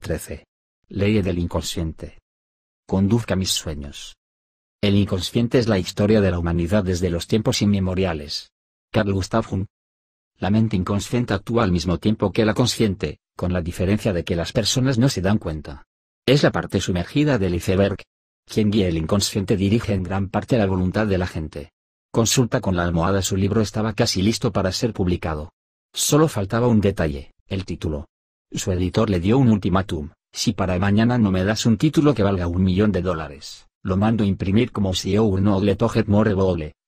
13. Ley del inconsciente. Conduzca mis sueños. El inconsciente es la historia de la humanidad desde los tiempos inmemoriales. Carl Gustav Jung, la mente inconsciente actúa al mismo tiempo que la consciente, con la diferencia de que las personas no se dan cuenta. Es la parte sumergida del iceberg. Quien guía el inconsciente dirige en gran parte la voluntad de la gente. Consulta con la almohada su libro estaba casi listo para ser publicado. Solo faltaba un detalle, el título. Su editor le dio un ultimátum, si para mañana no me das un título que valga un millón de dólares, lo mando a imprimir como CEO un le toget more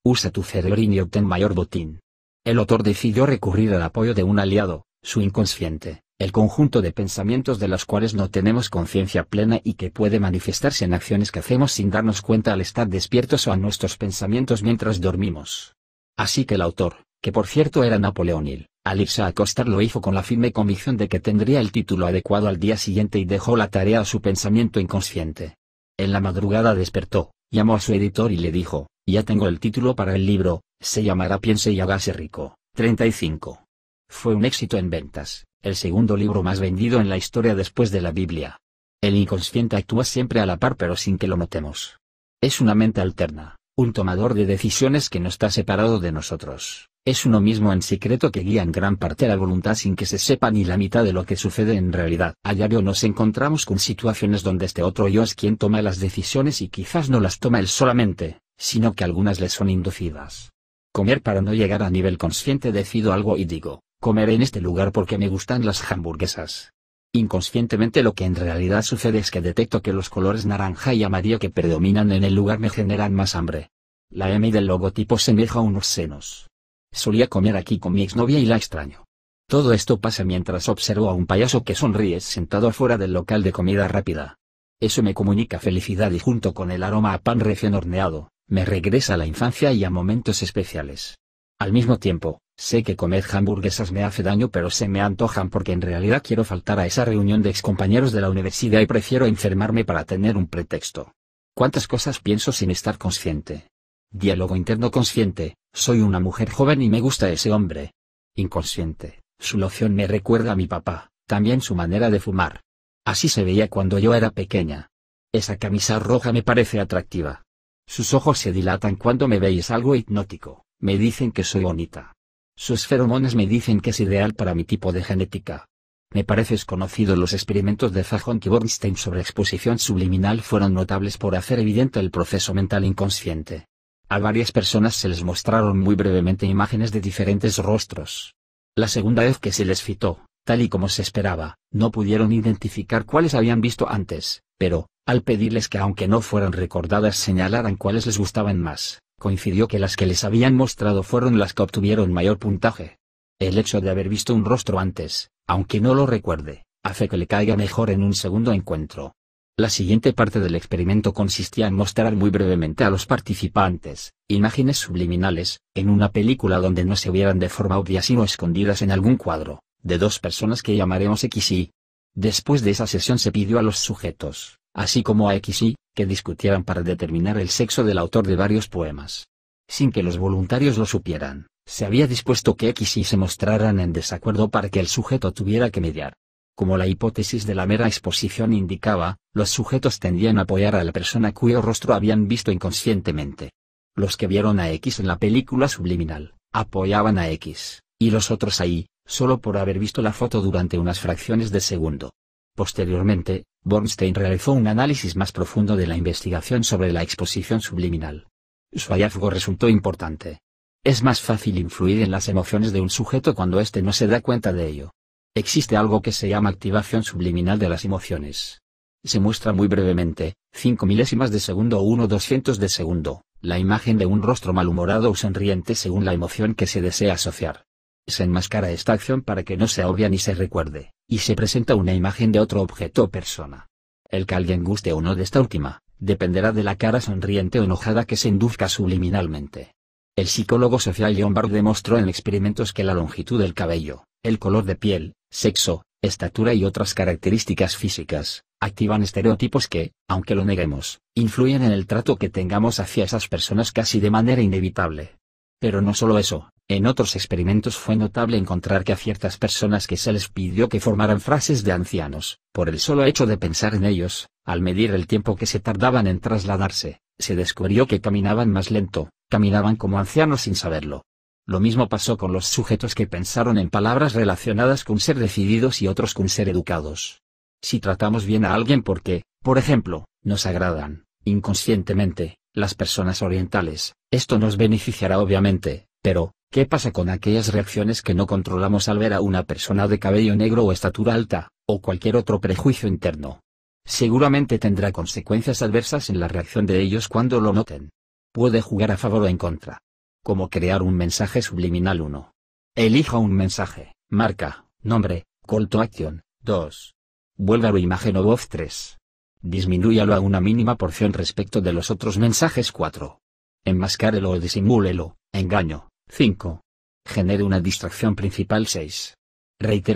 usa tu cerebrín y obtén mayor botín. El autor decidió recurrir al apoyo de un aliado, su inconsciente, el conjunto de pensamientos de los cuales no tenemos conciencia plena y que puede manifestarse en acciones que hacemos sin darnos cuenta al estar despiertos o a nuestros pensamientos mientras dormimos. Así que el autor, que por cierto era Napoleón Hill, al irse a acostar lo hizo con la firme convicción de que tendría el título adecuado al día siguiente y dejó la tarea a su pensamiento inconsciente. En la madrugada despertó, llamó a su editor y le dijo, ya tengo el título para el libro, se llamará Piense y hágase rico, 35. Fue un éxito en ventas, el segundo libro más vendido en la historia después de la Biblia. El inconsciente actúa siempre a la par pero sin que lo notemos. Es una mente alterna, un tomador de decisiones que no está separado de nosotros, es uno mismo en secreto que guía en gran parte la voluntad sin que se sepa ni la mitad de lo que sucede en realidad. A diario nos encontramos con situaciones donde este otro yo es quien toma las decisiones y quizás no las toma él solamente, sino que algunas les son inducidas. Comer para no llegar a nivel consciente decido algo y digo, comeré en este lugar porque me gustan las hamburguesas. Inconscientemente lo que en realidad sucede es que detecto que los colores naranja y amarillo que predominan en el lugar me generan más hambre. La M del logotipo semeja a unos senos. Solía comer aquí con mi exnovia y la extraño. Todo esto pasa mientras observo a un payaso que sonríe sentado afuera del local de comida rápida. Eso me comunica felicidad y junto con el aroma a pan recién horneado, me regresa a la infancia y a momentos especiales. Al mismo tiempo, sé que comer hamburguesas me hace daño pero se me antojan porque en realidad quiero faltar a esa reunión de excompañeros de la universidad y prefiero enfermarme para tener un pretexto. ¿Cuántas cosas pienso sin estar consciente? Diálogo interno consciente, soy una mujer joven y me gusta ese hombre. Inconsciente, su loción me recuerda a mi papá, también su manera de fumar. Así se veía cuando yo era pequeña. Esa camisa roja me parece atractiva. Sus ojos se dilatan cuando me veis algo hipnótico, me dicen que soy bonita. Sus feromones me dicen que es ideal para mi tipo de genética. Me parece conocido los experimentos de Fajonk y Bornstein sobre exposición subliminal fueron notables por hacer evidente el proceso mental inconsciente. A varias personas se les mostraron muy brevemente imágenes de diferentes rostros. La segunda vez que se les fitó, tal y como se esperaba, no pudieron identificar cuáles habían visto antes, pero, al pedirles que aunque no fueran recordadas señalaran cuáles les gustaban más, coincidió que las que les habían mostrado fueron las que obtuvieron mayor puntaje. El hecho de haber visto un rostro antes, aunque no lo recuerde, hace que le caiga mejor en un segundo encuentro. La siguiente parte del experimento consistía en mostrar muy brevemente a los participantes, imágenes subliminales, en una película donde no se vieran de forma obvia sino escondidas en algún cuadro, de dos personas que llamaremos X y. Después de esa sesión se pidió a los sujetos, así como a X y, que discutieran para determinar el sexo del autor de varios poemas. Sin que los voluntarios lo supieran, se había dispuesto que X y se mostraran en desacuerdo para que el sujeto tuviera que mediar. Como la hipótesis de la mera exposición indicaba, los sujetos tendían a apoyar a la persona cuyo rostro habían visto inconscientemente. Los que vieron a X en la película subliminal, apoyaban a X, y los otros ahí, solo por haber visto la foto durante unas fracciones de segundo. Posteriormente, Bornstein realizó un análisis más profundo de la investigación sobre la exposición subliminal. Su hallazgo resultó importante. Es más fácil influir en las emociones de un sujeto cuando éste no se da cuenta de ello. Existe algo que se llama activación subliminal de las emociones. Se muestra muy brevemente, 5 milésimas de segundo o 1 doscientos de segundo, la imagen de un rostro malhumorado o sonriente según la emoción que se desea asociar. Se enmascara esta acción para que no se obvia ni se recuerde, y se presenta una imagen de otro objeto o persona. El que alguien guste o no de esta última, dependerá de la cara sonriente o enojada que se induzca subliminalmente. El psicólogo social John Barr demostró en experimentos que la longitud del cabello, el color de piel, sexo, estatura y otras características físicas, activan estereotipos que, aunque lo neguemos, influyen en el trato que tengamos hacia esas personas casi de manera inevitable. Pero no solo eso, en otros experimentos fue notable encontrar que a ciertas personas que se les pidió que formaran frases de ancianos, por el solo hecho de pensar en ellos, al medir el tiempo que se tardaban en trasladarse, se descubrió que caminaban más lento, caminaban como ancianos sin saberlo. Lo mismo pasó con los sujetos que pensaron en palabras relacionadas con ser decididos y otros con ser educados. Si tratamos bien a alguien porque, por ejemplo, nos agradan, inconscientemente, las personas orientales, esto nos beneficiará obviamente, pero, ¿Qué pasa con aquellas reacciones que no controlamos al ver a una persona de cabello negro o estatura alta, o cualquier otro prejuicio interno? Seguramente tendrá consecuencias adversas en la reacción de ellos cuando lo noten. Puede jugar a favor o en contra. Como crear un mensaje subliminal 1. Elija un mensaje, marca, nombre, call to action, 2. Vuelva a imagen o voz 3. Disminúyalo a una mínima porción respecto de los otros mensajes 4. Enmascárelo o disimúlelo, engaño, 5. Genere una distracción principal 6.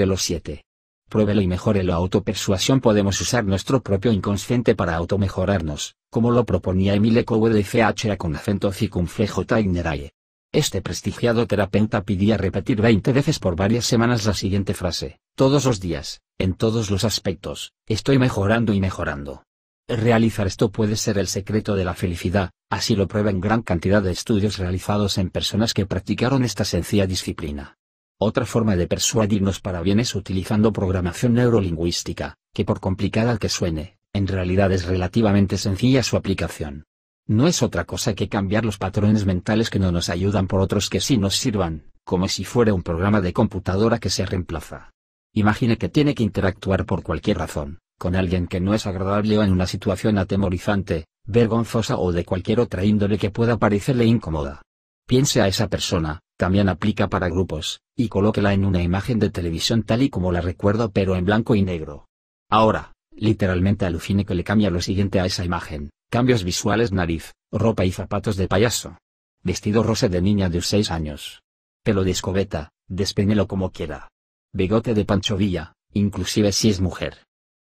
los 7. Pruébelo y mejore la Autopersuasión podemos usar nuestro propio inconsciente para automejorarnos, como lo proponía Emile Cowell de CHA con acento circunflejo Tainerae. Este prestigiado terapeuta pedía repetir 20 veces por varias semanas la siguiente frase, todos los días, en todos los aspectos, estoy mejorando y mejorando. Realizar esto puede ser el secreto de la felicidad, así lo prueban gran cantidad de estudios realizados en personas que practicaron esta sencilla disciplina. Otra forma de persuadirnos para bien es utilizando programación neurolingüística, que por complicada que suene, en realidad es relativamente sencilla su aplicación. No es otra cosa que cambiar los patrones mentales que no nos ayudan por otros que sí nos sirvan, como si fuera un programa de computadora que se reemplaza. Imagine que tiene que interactuar por cualquier razón, con alguien que no es agradable o en una situación atemorizante, vergonzosa o de cualquier otra índole que pueda parecerle incómoda. Piense a esa persona, también aplica para grupos, y colóquela en una imagen de televisión tal y como la recuerdo pero en blanco y negro. Ahora, literalmente alucine que le cambia lo siguiente a esa imagen, cambios visuales nariz, ropa y zapatos de payaso. Vestido rosa de niña de 6 años. Pelo de escobeta, despénelo como quiera. Bigote de panchovilla, inclusive si es mujer.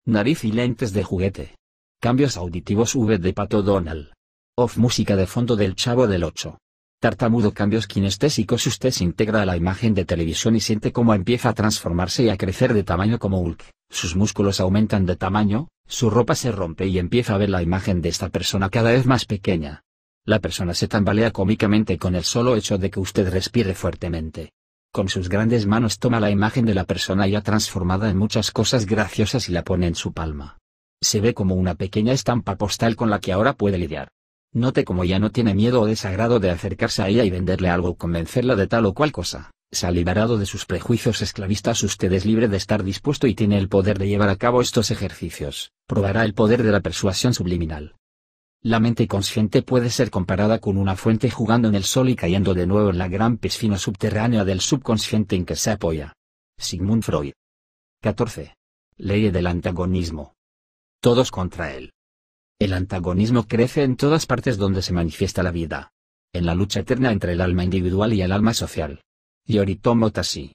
Nariz y lentes de juguete. Cambios auditivos V de Pato Donald. Off música de fondo del Chavo del 8. Tartamudo cambios kinestésicos usted se integra a la imagen de televisión y siente cómo empieza a transformarse y a crecer de tamaño como Hulk, sus músculos aumentan de tamaño, su ropa se rompe y empieza a ver la imagen de esta persona cada vez más pequeña. La persona se tambalea cómicamente con el solo hecho de que usted respire fuertemente. Con sus grandes manos toma la imagen de la persona ya transformada en muchas cosas graciosas y la pone en su palma. Se ve como una pequeña estampa postal con la que ahora puede lidiar. Note como ya no tiene miedo o desagrado de acercarse a ella y venderle algo o convencerla de tal o cual cosa. Se ha liberado de sus prejuicios esclavistas. Usted es libre de estar dispuesto y tiene el poder de llevar a cabo estos ejercicios. Probará el poder de la persuasión subliminal. La mente consciente puede ser comparada con una fuente jugando en el sol y cayendo de nuevo en la gran piscina subterránea del subconsciente en que se apoya. Sigmund Freud. 14. Ley del antagonismo. Todos contra él. El antagonismo crece en todas partes donde se manifiesta la vida. En la lucha eterna entre el alma individual y el alma social. Yoritomo Tasi.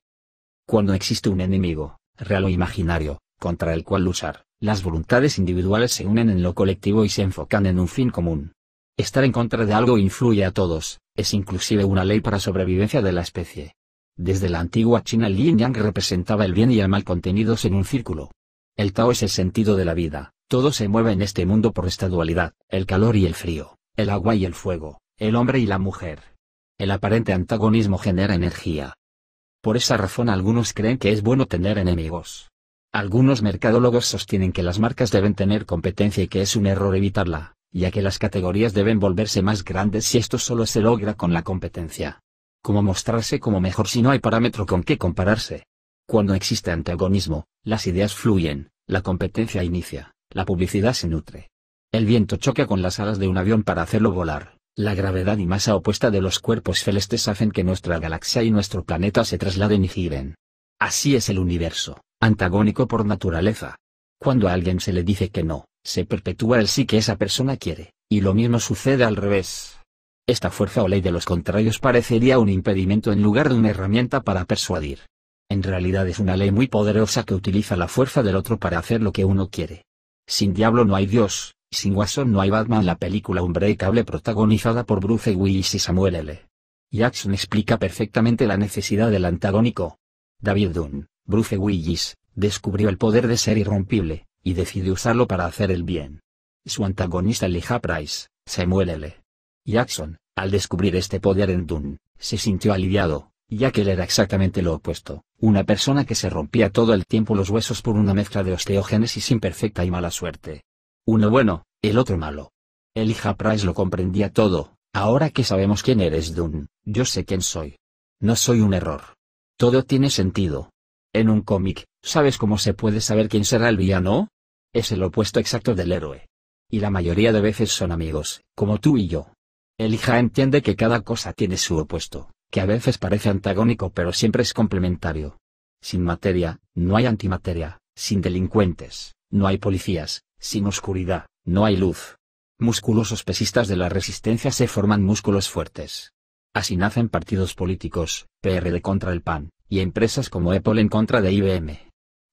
Cuando existe un enemigo, real o imaginario, contra el cual luchar, las voluntades individuales se unen en lo colectivo y se enfocan en un fin común. Estar en contra de algo influye a todos, es inclusive una ley para sobrevivencia de la especie. Desde la antigua China el yin yang representaba el bien y el mal contenidos en un círculo. El Tao es el sentido de la vida, todo se mueve en este mundo por esta dualidad, el calor y el frío, el agua y el fuego, el hombre y la mujer. El aparente antagonismo genera energía. Por esa razón algunos creen que es bueno tener enemigos. Algunos mercadólogos sostienen que las marcas deben tener competencia y que es un error evitarla, ya que las categorías deben volverse más grandes si esto solo se logra con la competencia. ¿Cómo mostrarse como mejor si no hay parámetro con qué compararse? Cuando existe antagonismo, las ideas fluyen, la competencia inicia, la publicidad se nutre. El viento choca con las alas de un avión para hacerlo volar. La gravedad y masa opuesta de los cuerpos celestes hacen que nuestra galaxia y nuestro planeta se trasladen y giren. Así es el universo antagónico por naturaleza. Cuando a alguien se le dice que no, se perpetúa el sí que esa persona quiere, y lo mismo sucede al revés. Esta fuerza o ley de los contrarios parecería un impedimento en lugar de una herramienta para persuadir. En realidad es una ley muy poderosa que utiliza la fuerza del otro para hacer lo que uno quiere. Sin diablo no hay Dios, sin Guasón no hay Batman. La película Unbreakable protagonizada por Bruce Willis y Samuel L. Jackson explica perfectamente la necesidad del antagónico. David Dunn, Bruce Willis, descubrió el poder de ser irrompible, y decidió usarlo para hacer el bien. Su antagonista Elijah Price, se L. Jackson, al descubrir este poder en Dune, se sintió aliviado, ya que él era exactamente lo opuesto, una persona que se rompía todo el tiempo los huesos por una mezcla de osteogénesis imperfecta y mala suerte. Uno bueno, el otro malo. Elijah Price lo comprendía todo, ahora que sabemos quién eres Dune, yo sé quién soy. No soy un error. Todo tiene sentido, en un cómic, ¿sabes cómo se puede saber quién será el villano? Es el opuesto exacto del héroe. Y la mayoría de veces son amigos, como tú y yo. Elija entiende que cada cosa tiene su opuesto, que a veces parece antagónico pero siempre es complementario. Sin materia, no hay antimateria, sin delincuentes, no hay policías, sin oscuridad, no hay luz. Musculosos pesistas de la resistencia se forman músculos fuertes. Así nacen partidos políticos, PRD contra el PAN, y empresas como Apple en contra de IBM.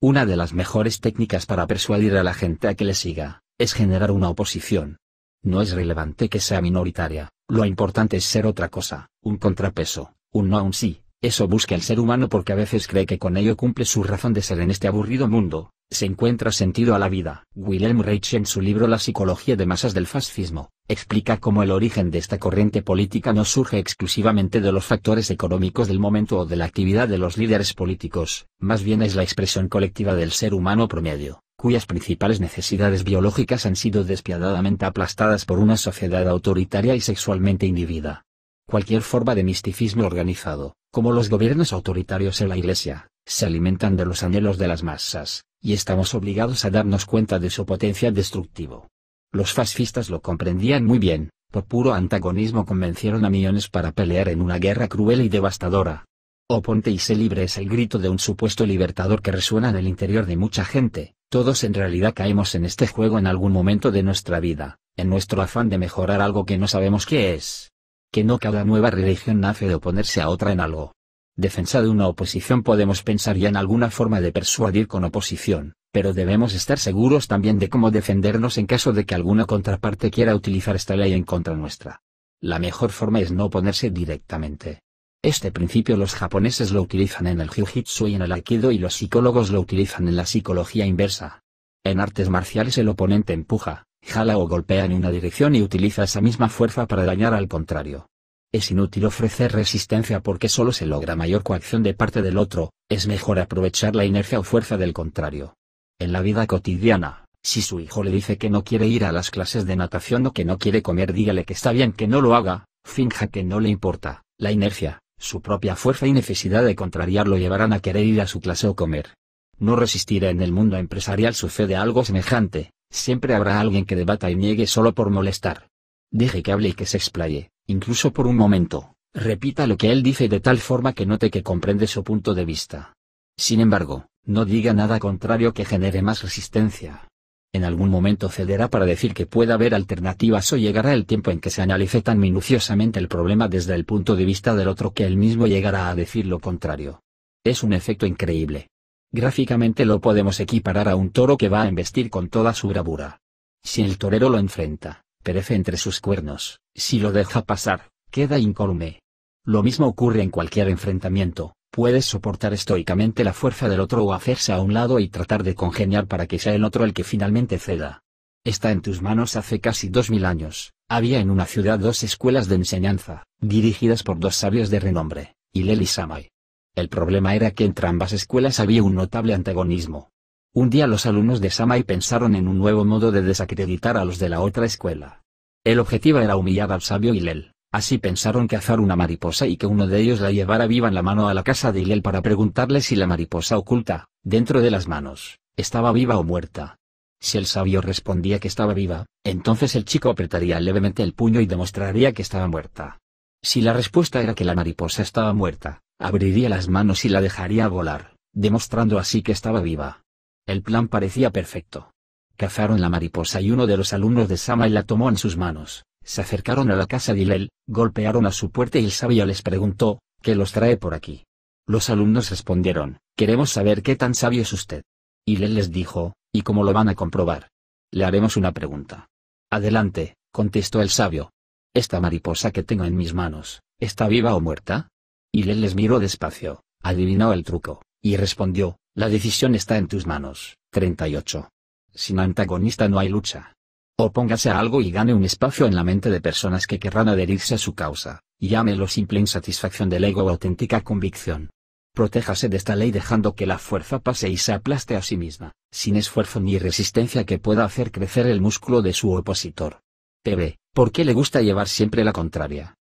Una de las mejores técnicas para persuadir a la gente a que le siga, es generar una oposición. No es relevante que sea minoritaria, lo importante es ser otra cosa, un contrapeso, un no a un sí, eso busca el ser humano porque a veces cree que con ello cumple su razón de ser en este aburrido mundo, se encuentra sentido a la vida. Wilhelm Reich en su libro La psicología de masas del fascismo, explica cómo el origen de esta corriente política no surge exclusivamente de los factores económicos del momento o de la actividad de los líderes políticos, más bien es la expresión colectiva del ser humano promedio, cuyas principales necesidades biológicas han sido despiadadamente aplastadas por una sociedad autoritaria y sexualmente inhibida. Cualquier forma de misticismo organizado, como los gobiernos autoritarios en la Iglesia, se alimentan de los anhelos de las masas, y estamos obligados a darnos cuenta de su potencial destructivo. Los fascistas lo comprendían muy bien, por puro antagonismo convencieron a millones para pelear en una guerra cruel y devastadora. Oponte y sé libre es el grito de un supuesto libertador que resuena en el interior de mucha gente, todos en realidad caemos en este juego en algún momento de nuestra vida, en nuestro afán de mejorar algo que no sabemos qué es. Que no cada nueva religión nace de oponerse a otra en algo defensa de una oposición podemos pensar ya en alguna forma de persuadir con oposición, pero debemos estar seguros también de cómo defendernos en caso de que alguna contraparte quiera utilizar esta ley en contra nuestra. La mejor forma es no oponerse directamente. Este principio los japoneses lo utilizan en el jiu-jitsu y en el aikido y los psicólogos lo utilizan en la psicología inversa. En artes marciales el oponente empuja, jala o golpea en una dirección y utiliza esa misma fuerza para dañar al contrario. Es inútil ofrecer resistencia porque solo se logra mayor coacción de parte del otro, es mejor aprovechar la inercia o fuerza del contrario. En la vida cotidiana, si su hijo le dice que no quiere ir a las clases de natación o que no quiere comer, dígale que está bien que no lo haga, finja que no le importa. La inercia, su propia fuerza y necesidad de contrariar lo llevarán a querer ir a su clase o comer. No resistirá en el mundo empresarial sucede algo semejante, siempre habrá alguien que debata y niegue solo por molestar. Deje que hable y que se explaye, incluso por un momento, repita lo que él dice de tal forma que note que comprende su punto de vista. Sin embargo, no diga nada contrario que genere más resistencia. En algún momento cederá para decir que puede haber alternativas o llegará el tiempo en que se analice tan minuciosamente el problema desde el punto de vista del otro que él mismo llegará a decir lo contrario. Es un efecto increíble. Gráficamente lo podemos equiparar a un toro que va a embestir con toda su bravura. Si el torero lo enfrenta, perece entre sus cuernos, si lo deja pasar, queda incólume. Lo mismo ocurre en cualquier enfrentamiento, puedes soportar estoicamente la fuerza del otro o hacerse a un lado y tratar de congeniar para que sea el otro el que finalmente ceda. Está en tus manos hace casi dos mil años, había en una ciudad dos escuelas de enseñanza, dirigidas por dos sabios de renombre, y y Samai. El problema era que entre ambas escuelas había un notable antagonismo, un día los alumnos de Samay pensaron en un nuevo modo de desacreditar a los de la otra escuela. El objetivo era humillar al sabio Hillel, así pensaron cazar una mariposa y que uno de ellos la llevara viva en la mano a la casa de Hillel para preguntarle si la mariposa oculta, dentro de las manos, estaba viva o muerta. Si el sabio respondía que estaba viva, entonces el chico apretaría levemente el puño y demostraría que estaba muerta. Si la respuesta era que la mariposa estaba muerta, abriría las manos y la dejaría volar, demostrando así que estaba viva. El plan parecía perfecto. Cazaron la mariposa y uno de los alumnos de y la tomó en sus manos. Se acercaron a la casa de Ilel, golpearon a su puerta y el sabio les preguntó, ¿qué los trae por aquí? Los alumnos respondieron, queremos saber qué tan sabio es usted. Ilel les dijo, ¿y cómo lo van a comprobar? Le haremos una pregunta. Adelante, contestó el sabio. Esta mariposa que tengo en mis manos, ¿está viva o muerta? Ilel les miró despacio, adivinó el truco, y respondió, la decisión está en tus manos. 38. Sin antagonista no hay lucha. Opóngase a algo y gane un espacio en la mente de personas que querrán adherirse a su causa, y llámelo simple insatisfacción del ego o auténtica convicción. Protéjase de esta ley dejando que la fuerza pase y se aplaste a sí misma, sin esfuerzo ni resistencia que pueda hacer crecer el músculo de su opositor. PB. ¿Por qué le gusta llevar siempre la contraria?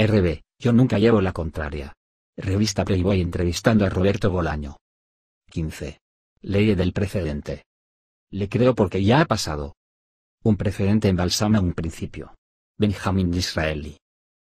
RB. Yo nunca llevo la contraria. Revista Playboy entrevistando a Roberto Bolaño. 15. Ley del precedente. Le creo porque ya ha pasado. Un precedente embalsama un principio. Benjamin Disraeli.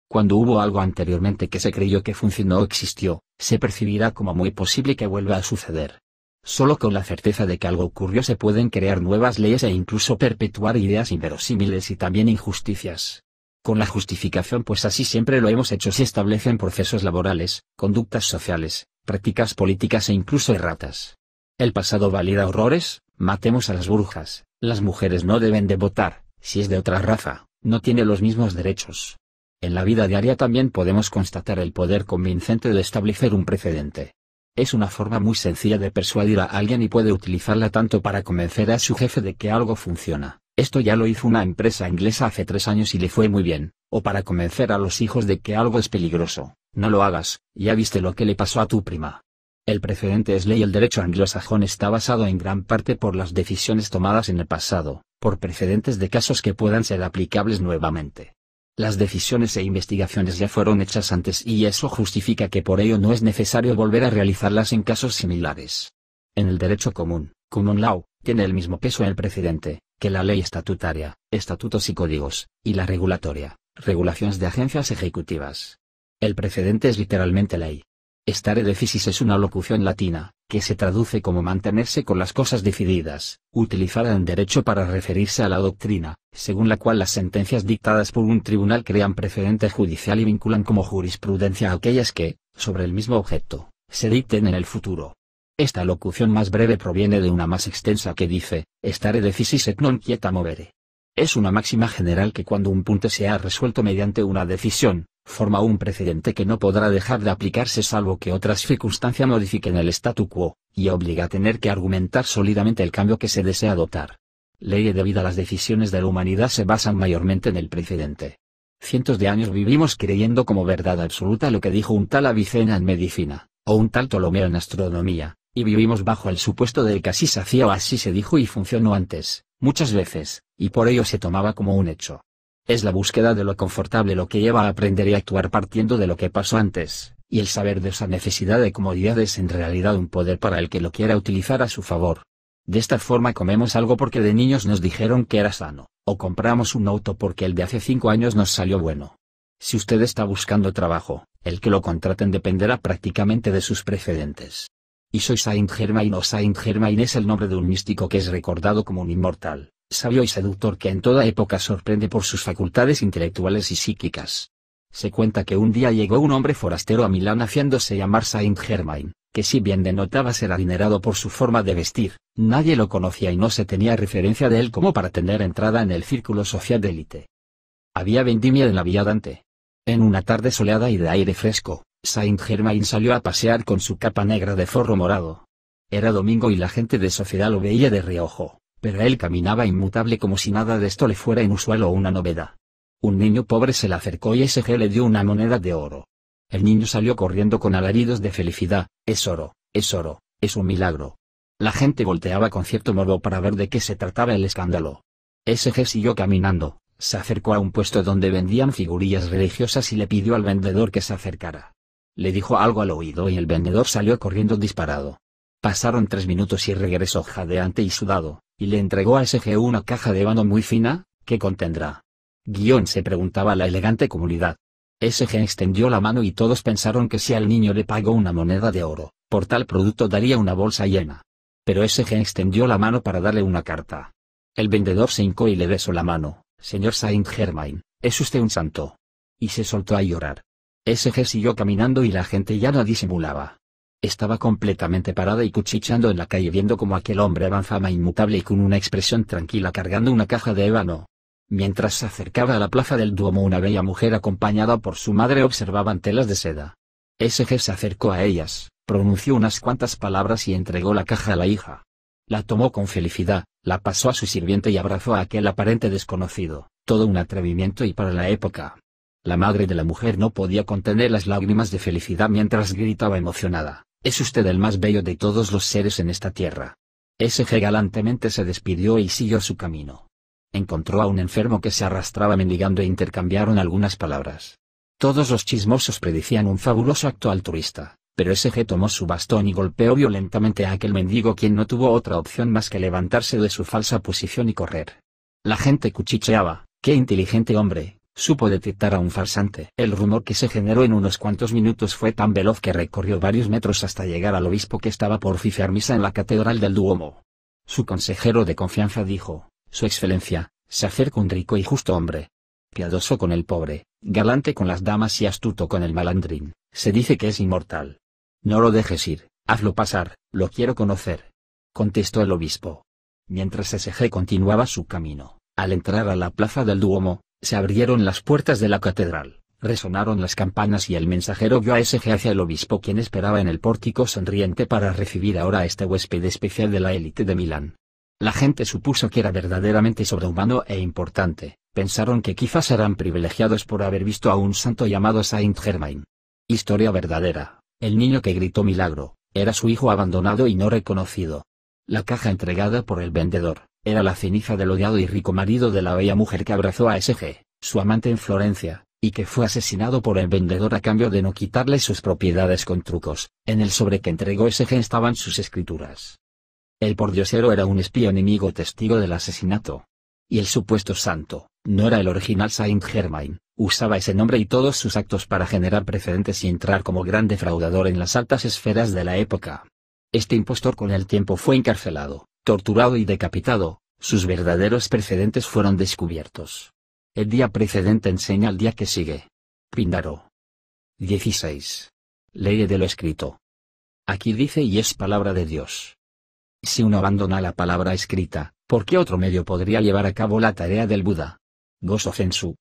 Cuando hubo algo anteriormente que se creyó que funcionó o existió, se percibirá como muy posible que vuelva a suceder. Solo con la certeza de que algo ocurrió se pueden crear nuevas leyes e incluso perpetuar ideas inverosímiles y también injusticias. Con la justificación pues así siempre lo hemos hecho se establecen procesos laborales, conductas sociales, prácticas políticas e incluso erratas. El pasado valida horrores, matemos a las brujas, las mujeres no deben de votar, si es de otra raza, no tiene los mismos derechos. En la vida diaria también podemos constatar el poder convincente de establecer un precedente. Es una forma muy sencilla de persuadir a alguien y puede utilizarla tanto para convencer a su jefe de que algo funciona, esto ya lo hizo una empresa inglesa hace tres años y le fue muy bien, o para convencer a los hijos de que algo es peligroso, no lo hagas, ya viste lo que le pasó a tu prima. El precedente es ley. El derecho anglosajón está basado en gran parte por las decisiones tomadas en el pasado, por precedentes de casos que puedan ser aplicables nuevamente. Las decisiones e investigaciones ya fueron hechas antes y eso justifica que por ello no es necesario volver a realizarlas en casos similares. En el derecho común, common law, tiene el mismo peso el precedente, que la ley estatutaria, estatutos y códigos, y la regulatoria, regulaciones de agencias ejecutivas. El precedente es literalmente ley. Stare decisis es una locución latina, que se traduce como mantenerse con las cosas decididas, utilizada en derecho para referirse a la doctrina, según la cual las sentencias dictadas por un tribunal crean precedente judicial y vinculan como jurisprudencia a aquellas que, sobre el mismo objeto, se dicten en el futuro. Esta locución más breve proviene de una más extensa que dice, stare decisis et non quieta movere. Es una máxima general que cuando un punto se ha resuelto mediante una decisión, forma un precedente que no podrá dejar de aplicarse salvo que otras circunstancias modifiquen el statu quo, y obliga a tener que argumentar sólidamente el cambio que se desea adoptar. Ley de vida Las decisiones de la humanidad se basan mayormente en el precedente. Cientos de años vivimos creyendo como verdad absoluta lo que dijo un tal Avicena en medicina, o un tal Ptolomeo en astronomía, y vivimos bajo el supuesto de que así se hacía o así se dijo y funcionó antes, muchas veces, y por ello se tomaba como un hecho. Es la búsqueda de lo confortable lo que lleva a aprender y actuar partiendo de lo que pasó antes, y el saber de esa necesidad de comodidad es en realidad un poder para el que lo quiera utilizar a su favor. De esta forma comemos algo porque de niños nos dijeron que era sano, o compramos un auto porque el de hace cinco años nos salió bueno. Si usted está buscando trabajo, el que lo contraten dependerá prácticamente de sus precedentes. Y soy Saint Germain o Saint Germain es el nombre de un místico que es recordado como un inmortal sabio y seductor que en toda época sorprende por sus facultades intelectuales y psíquicas. Se cuenta que un día llegó un hombre forastero a Milán haciéndose llamar Saint Germain, que si bien denotaba ser adinerado por su forma de vestir, nadie lo conocía y no se tenía referencia de él como para tener entrada en el círculo social de élite. Había vendimia en la vía Dante. En una tarde soleada y de aire fresco, Saint Germain salió a pasear con su capa negra de forro morado. Era domingo y la gente de sociedad lo veía de reojo, pero él caminaba inmutable como si nada de esto le fuera inusual o una novedad. Un niño pobre se le acercó y SG le dio una moneda de oro. El niño salió corriendo con alaridos de felicidad, es oro, es oro, es un milagro. La gente volteaba con cierto morbo para ver de qué se trataba el escándalo. SG siguió caminando, se acercó a un puesto donde vendían figurillas religiosas y le pidió al vendedor que se acercara. Le dijo algo al oído y el vendedor salió corriendo disparado. Pasaron tres minutos y regresó jadeante y sudado, y le entregó a SG una caja de vano muy fina, que contendrá. Guión se preguntaba la elegante comunidad. SG extendió la mano y todos pensaron que si al niño le pagó una moneda de oro, por tal producto daría una bolsa llena. Pero SG extendió la mano para darle una carta. El vendedor se hincó y le besó la mano. Señor Saint Germain, es usted un santo. Y se soltó a llorar. SG siguió caminando y la gente ya no disimulaba. Estaba completamente parada y cuchicheando en la calle viendo cómo aquel hombre avanzaba inmutable y con una expresión tranquila cargando una caja de ébano. Mientras se acercaba a la plaza del Duomo una bella mujer acompañada por su madre observaban telas de seda. Ese jefe se acercó a ellas, pronunció unas cuantas palabras y entregó la caja a la hija. La tomó con felicidad, la pasó a su sirviente y abrazó a aquel aparente desconocido, todo un atrevimiento y para la época. La madre de la mujer no podía contener las lágrimas de felicidad mientras gritaba emocionada. Es usted el más bello de todos los seres en esta tierra. S.G. galantemente se despidió y siguió su camino. Encontró a un enfermo que se arrastraba mendigando e intercambiaron algunas palabras. Todos los chismosos predicían un fabuloso acto altruista, pero S.G. tomó su bastón y golpeó violentamente a aquel mendigo quien no tuvo otra opción más que levantarse de su falsa posición y correr. La gente cuchicheaba, ¡qué inteligente hombre! supo detectar a un farsante. El rumor que se generó en unos cuantos minutos fue tan veloz que recorrió varios metros hasta llegar al obispo que estaba por oficiar misa en la catedral del Duomo. Su consejero de confianza dijo, Su Excelencia, se acerca un rico y justo hombre. Piadoso con el pobre, galante con las damas y astuto con el malandrín, se dice que es inmortal. No lo dejes ir, hazlo pasar, lo quiero conocer. Contestó el obispo. Mientras SG continuaba su camino, al entrar a la plaza del Duomo, se abrieron las puertas de la catedral, resonaron las campanas y el mensajero vio a SG hacia el obispo quien esperaba en el pórtico sonriente para recibir ahora a este huésped especial de la élite de Milán. La gente supuso que era verdaderamente sobrehumano e importante, pensaron que quizás eran privilegiados por haber visto a un santo llamado Saint Germain. Historia verdadera, el niño que gritó milagro, era su hijo abandonado y no reconocido. La caja entregada por el vendedor, era la ceniza del odiado y rico marido de la bella mujer que abrazó a S.G., su amante en Florencia, y que fue asesinado por el vendedor a cambio de no quitarle sus propiedades con trucos. En el sobre que entregó S.G. estaban sus escrituras. El pordiosero era un espía enemigo testigo del asesinato. Y el supuesto santo, no era el original Saint Germain, usaba ese nombre y todos sus actos para generar precedentes y entrar como gran defraudador en las altas esferas de la época. Este impostor con el tiempo fue encarcelado, torturado y decapitado, sus verdaderos precedentes fueron descubiertos. El día precedente enseña al día que sigue. Pindaro. 16. Ley de lo escrito. Aquí dice y es palabra de Dios. Si uno abandona la palabra escrita, ¿por qué otro medio podría llevar a cabo la tarea del Buda? Gozo Zensu.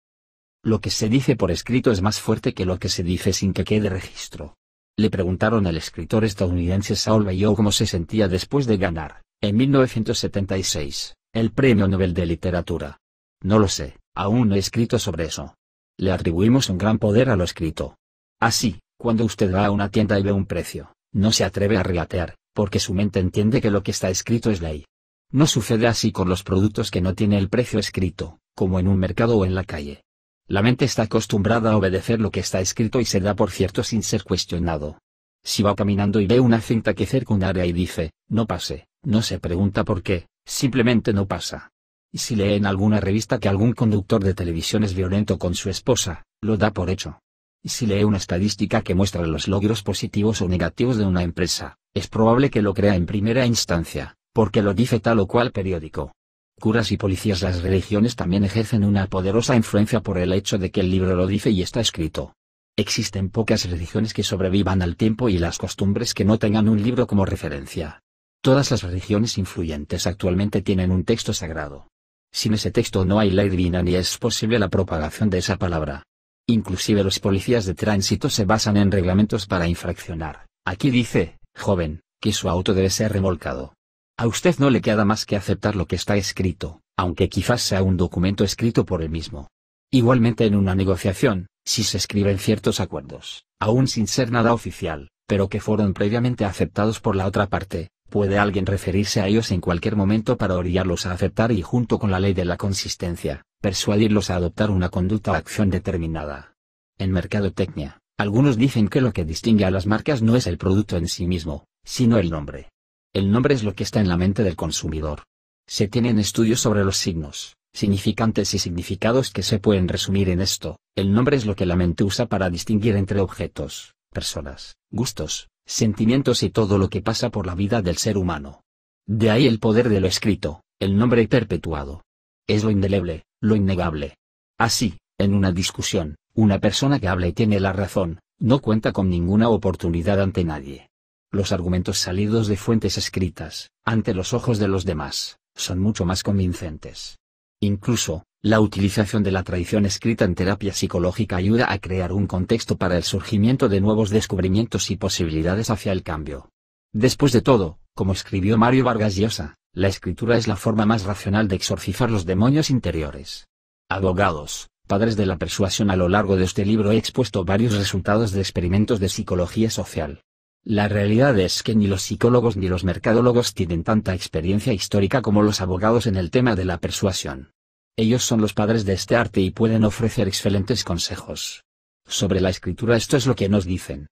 Lo que se dice por escrito es más fuerte que lo que se dice sin que quede registro. Le preguntaron al escritor estadounidense Saul Bayo cómo se sentía después de ganar. En 1976, el Premio Nobel de Literatura. No lo sé, aún no he escrito sobre eso. Le atribuimos un gran poder a lo escrito. Así, cuando usted va a una tienda y ve un precio, no se atreve a regatear, porque su mente entiende que lo que está escrito es ley. No sucede así con los productos que no tiene el precio escrito, como en un mercado o en la calle. La mente está acostumbrada a obedecer lo que está escrito y se da por cierto sin ser cuestionado. Si va caminando y ve una cinta que cerca un y dice, no pase, no se pregunta por qué, simplemente no pasa. Y si lee en alguna revista que algún conductor de televisión es violento con su esposa, lo da por hecho. Y si lee una estadística que muestra los logros positivos o negativos de una empresa, es probable que lo crea en primera instancia, porque lo dice tal o cual periódico. Curas y policías Las religiones también ejercen una poderosa influencia por el hecho de que el libro lo dice y está escrito. Existen pocas religiones que sobrevivan al tiempo y las costumbres que no tengan un libro como referencia. Todas las religiones influyentes actualmente tienen un texto sagrado. Sin ese texto no hay ley divina ni es posible la propagación de esa palabra. Inclusive los policías de tránsito se basan en reglamentos para infraccionar. Aquí dice, joven, que su auto debe ser remolcado. A usted no le queda más que aceptar lo que está escrito, aunque quizás sea un documento escrito por él mismo. Igualmente en una negociación, si se escriben ciertos acuerdos, aún sin ser nada oficial, pero que fueron previamente aceptados por la otra parte, puede alguien referirse a ellos en cualquier momento para orillarlos a aceptar y junto con la ley de la consistencia, persuadirlos a adoptar una conducta o acción determinada. En mercadotecnia, algunos dicen que lo que distingue a las marcas no es el producto en sí mismo, sino el nombre. El nombre es lo que está en la mente del consumidor. Se tienen estudios sobre los signos, significantes y significados que se pueden resumir en esto. El nombre es lo que la mente usa para distinguir entre objetos, personas, gustos, sentimientos y todo lo que pasa por la vida del ser humano. De ahí el poder de lo escrito, el nombre perpetuado. Es lo indeleble, lo innegable. Así, en una discusión, una persona que habla y tiene la razón, no cuenta con ninguna oportunidad ante nadie. Los argumentos salidos de fuentes escritas, ante los ojos de los demás, son mucho más convincentes. Incluso, la utilización de la tradición escrita en terapia psicológica ayuda a crear un contexto para el surgimiento de nuevos descubrimientos y posibilidades hacia el cambio. Después de todo, como escribió Mario Vargas Llosa, la escritura es la forma más racional de exorcizar los demonios interiores. Abogados, padres de la persuasión a lo largo de este libro he expuesto varios resultados de experimentos de psicología social. La realidad es que ni los psicólogos ni los mercadólogos tienen tanta experiencia histórica como los abogados en el tema de la persuasión. Ellos son los padres de este arte y pueden ofrecer excelentes consejos. Sobre la escritura esto es lo que nos dicen.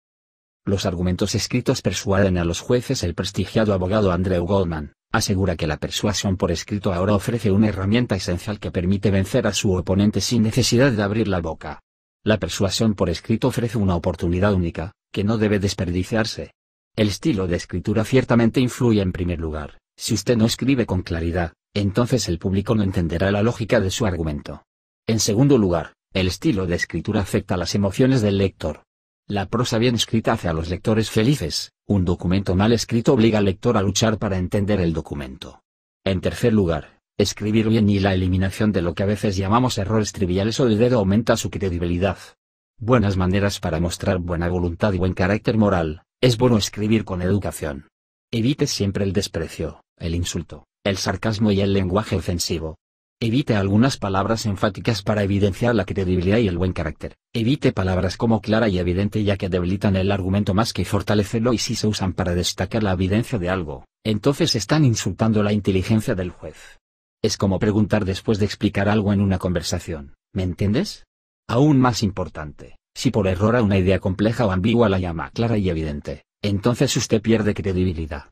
Los argumentos escritos persuaden a los jueces. El prestigiado abogado Andrew Goldman asegura que la persuasión por escrito ahora ofrece una herramienta esencial que permite vencer a su oponente sin necesidad de abrir la boca. La persuasión por escrito ofrece una oportunidad única, que no debe desperdiciarse. El estilo de escritura ciertamente influye en primer lugar, si usted no escribe con claridad, entonces el público no entenderá la lógica de su argumento. En segundo lugar, el estilo de escritura afecta las emociones del lector. La prosa bien escrita hace a los lectores felices, un documento mal escrito obliga al lector a luchar para entender el documento. En tercer lugar, escribir bien y la eliminación de lo que a veces llamamos errores triviales o de dedo aumenta su credibilidad. Buenas maneras para mostrar buena voluntad y buen carácter moral, es bueno escribir con educación. Evite siempre el desprecio, el insulto, el sarcasmo y el lenguaje ofensivo. Evite algunas palabras enfáticas para evidenciar la credibilidad y el buen carácter. Evite palabras como clara y evidente ya que debilitan el argumento más que fortalecerlo y si se usan para destacar la evidencia de algo, entonces están insultando la inteligencia del juez. Es como preguntar después de explicar algo en una conversación, ¿me entiendes? Aún más importante, si por error a una idea compleja o ambigua la llama clara y evidente, entonces usted pierde credibilidad.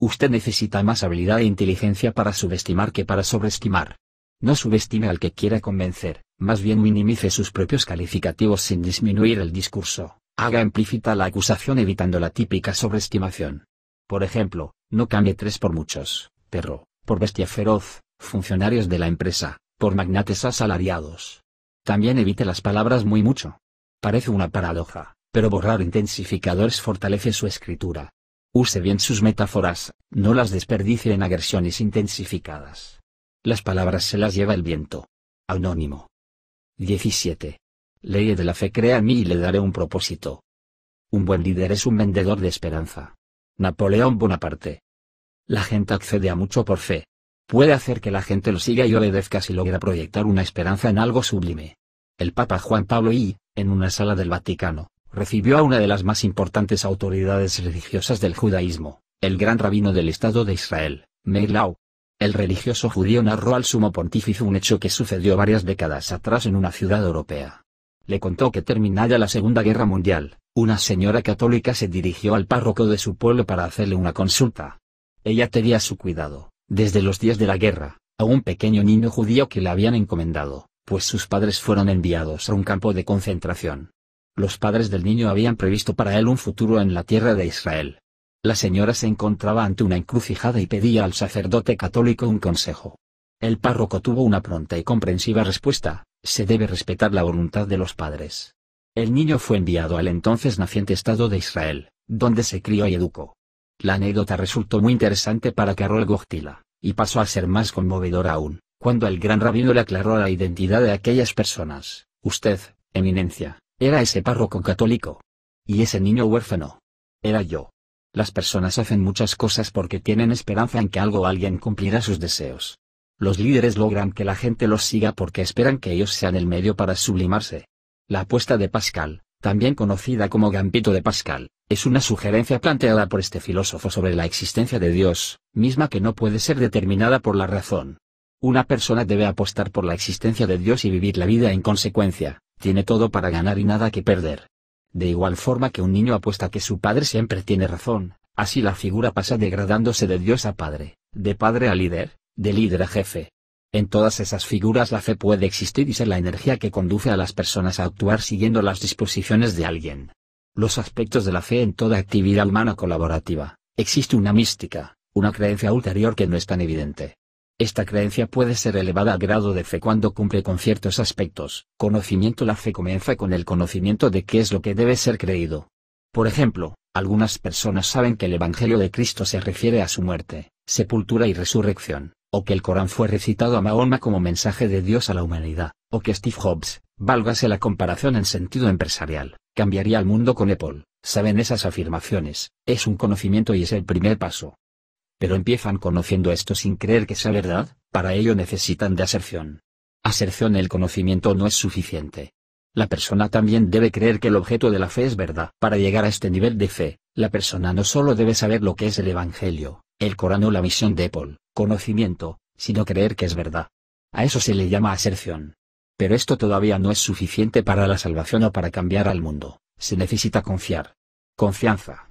Usted necesita más habilidad e inteligencia para subestimar que para sobreestimar. No subestime al que quiera convencer, más bien minimice sus propios calificativos sin disminuir el discurso, haga implícita la acusación evitando la típica sobreestimación. Por ejemplo, no cambie tres por muchos, perro, por bestia feroz, funcionarios de la empresa, por magnates asalariados, también evite las palabras muy mucho. Parece una paradoja, pero borrar intensificadores fortalece su escritura. Use bien sus metáforas, no las desperdicie en agresiones intensificadas. Las palabras se las lleva el viento. Anónimo. 17. Ley de la fe crea a mí y le daré un propósito. Un buen líder es un vendedor de esperanza. Napoleón Bonaparte. La gente accede a mucho por fe. Puede hacer que la gente lo siga y obedezca si logra proyectar una esperanza en algo sublime el Papa Juan Pablo I, en una sala del Vaticano, recibió a una de las más importantes autoridades religiosas del judaísmo, el gran rabino del Estado de Israel, Meir Lau. El religioso judío narró al sumo pontífice un hecho que sucedió varias décadas atrás en una ciudad europea. Le contó que terminada la Segunda Guerra Mundial, una señora católica se dirigió al párroco de su pueblo para hacerle una consulta. Ella tenía su cuidado, desde los días de la guerra, a un pequeño niño judío que le habían encomendado pues sus padres fueron enviados a un campo de concentración. Los padres del niño habían previsto para él un futuro en la tierra de Israel. La señora se encontraba ante una encrucijada y pedía al sacerdote católico un consejo. El párroco tuvo una pronta y comprensiva respuesta, se debe respetar la voluntad de los padres. El niño fue enviado al entonces naciente Estado de Israel, donde se crió y educó. La anécdota resultó muy interesante para Carol Gochtila, y pasó a ser más conmovedora aún. Cuando el gran rabino le aclaró la identidad de aquellas personas, usted, eminencia, era ese párroco católico. Y ese niño huérfano. Era yo. Las personas hacen muchas cosas porque tienen esperanza en que algo o alguien cumplirá sus deseos. Los líderes logran que la gente los siga porque esperan que ellos sean el medio para sublimarse. La apuesta de Pascal, también conocida como Gambito de Pascal, es una sugerencia planteada por este filósofo sobre la existencia de Dios, misma que no puede ser determinada por la razón, una persona debe apostar por la existencia de Dios y vivir la vida en consecuencia, tiene todo para ganar y nada que perder. De igual forma que un niño apuesta que su padre siempre tiene razón, así la figura pasa degradándose de Dios a padre, de padre a líder, de líder a jefe. En todas esas figuras la fe puede existir y ser la energía que conduce a las personas a actuar siguiendo las disposiciones de alguien. Los aspectos de la fe en toda actividad humana colaborativa, existe una mística, una creencia ulterior que no es tan evidente, esta creencia puede ser elevada al grado de fe cuando cumple con ciertos aspectos. Conocimiento La fe comienza con el conocimiento de qué es lo que debe ser creído. Por ejemplo, algunas personas saben que el Evangelio de Cristo se refiere a su muerte, sepultura y resurrección, o que el Corán fue recitado a Mahoma como mensaje de Dios a la humanidad, o que Steve Jobs, válgase la comparación en sentido empresarial, cambiaría el mundo con Apple. Saben esas afirmaciones, es un conocimiento y es el primer paso, pero empiezan conociendo esto sin creer que sea verdad, para ello necesitan de aserción. Aserción el conocimiento no es suficiente. La persona también debe creer que el objeto de la fe es verdad. Para llegar a este nivel de fe, la persona no solo debe saber lo que es el Evangelio, el Corán o la misión de Paul, conocimiento, sino creer que es verdad. A eso se le llama aserción. Pero esto todavía no es suficiente para la salvación o para cambiar al mundo, se necesita confiar. Confianza.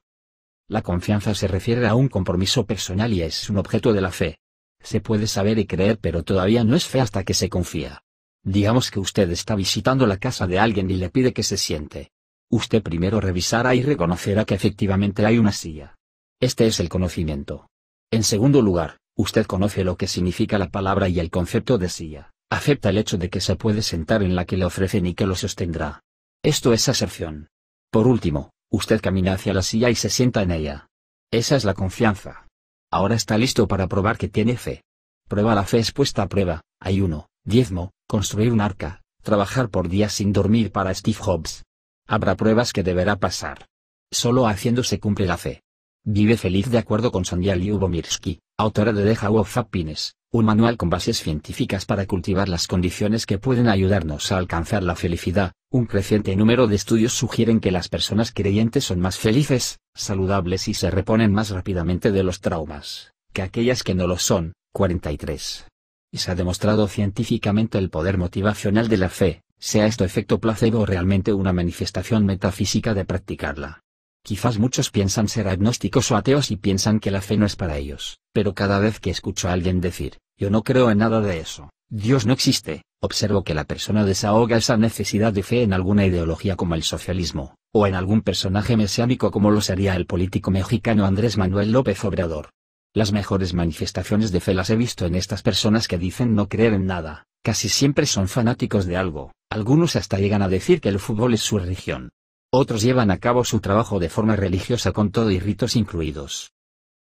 La confianza se refiere a un compromiso personal y es un objeto de la fe. Se puede saber y creer pero todavía no es fe hasta que se confía. Digamos que usted está visitando la casa de alguien y le pide que se siente. Usted primero revisará y reconocerá que efectivamente hay una silla. Este es el conocimiento. En segundo lugar, usted conoce lo que significa la palabra y el concepto de silla, acepta el hecho de que se puede sentar en la que le ofrecen y que lo sostendrá. Esto es aserción. Por último, Usted camina hacia la silla y se sienta en ella. Esa es la confianza. Ahora está listo para probar que tiene fe. Prueba la fe expuesta a prueba, hay uno, diezmo, construir un arca, trabajar por días sin dormir para Steve Jobs. Habrá pruebas que deberá pasar. Solo haciéndose cumple la fe. Vive feliz de acuerdo con Sonia Lyubomirsky, autora de The How of Happiness un manual con bases científicas para cultivar las condiciones que pueden ayudarnos a alcanzar la felicidad. Un creciente número de estudios sugieren que las personas creyentes son más felices, saludables y se reponen más rápidamente de los traumas, que aquellas que no lo son. 43. Y se ha demostrado científicamente el poder motivacional de la fe, sea esto efecto placebo o realmente una manifestación metafísica de practicarla. Quizás muchos piensan ser agnósticos o ateos y piensan que la fe no es para ellos, pero cada vez que escucho a alguien decir, yo no creo en nada de eso, Dios no existe, observo que la persona desahoga esa necesidad de fe en alguna ideología como el socialismo, o en algún personaje mesiánico como lo sería el político mexicano Andrés Manuel López Obrador. Las mejores manifestaciones de fe las he visto en estas personas que dicen no creer en nada, casi siempre son fanáticos de algo, algunos hasta llegan a decir que el fútbol es su religión, otros llevan a cabo su trabajo de forma religiosa con todo y ritos incluidos.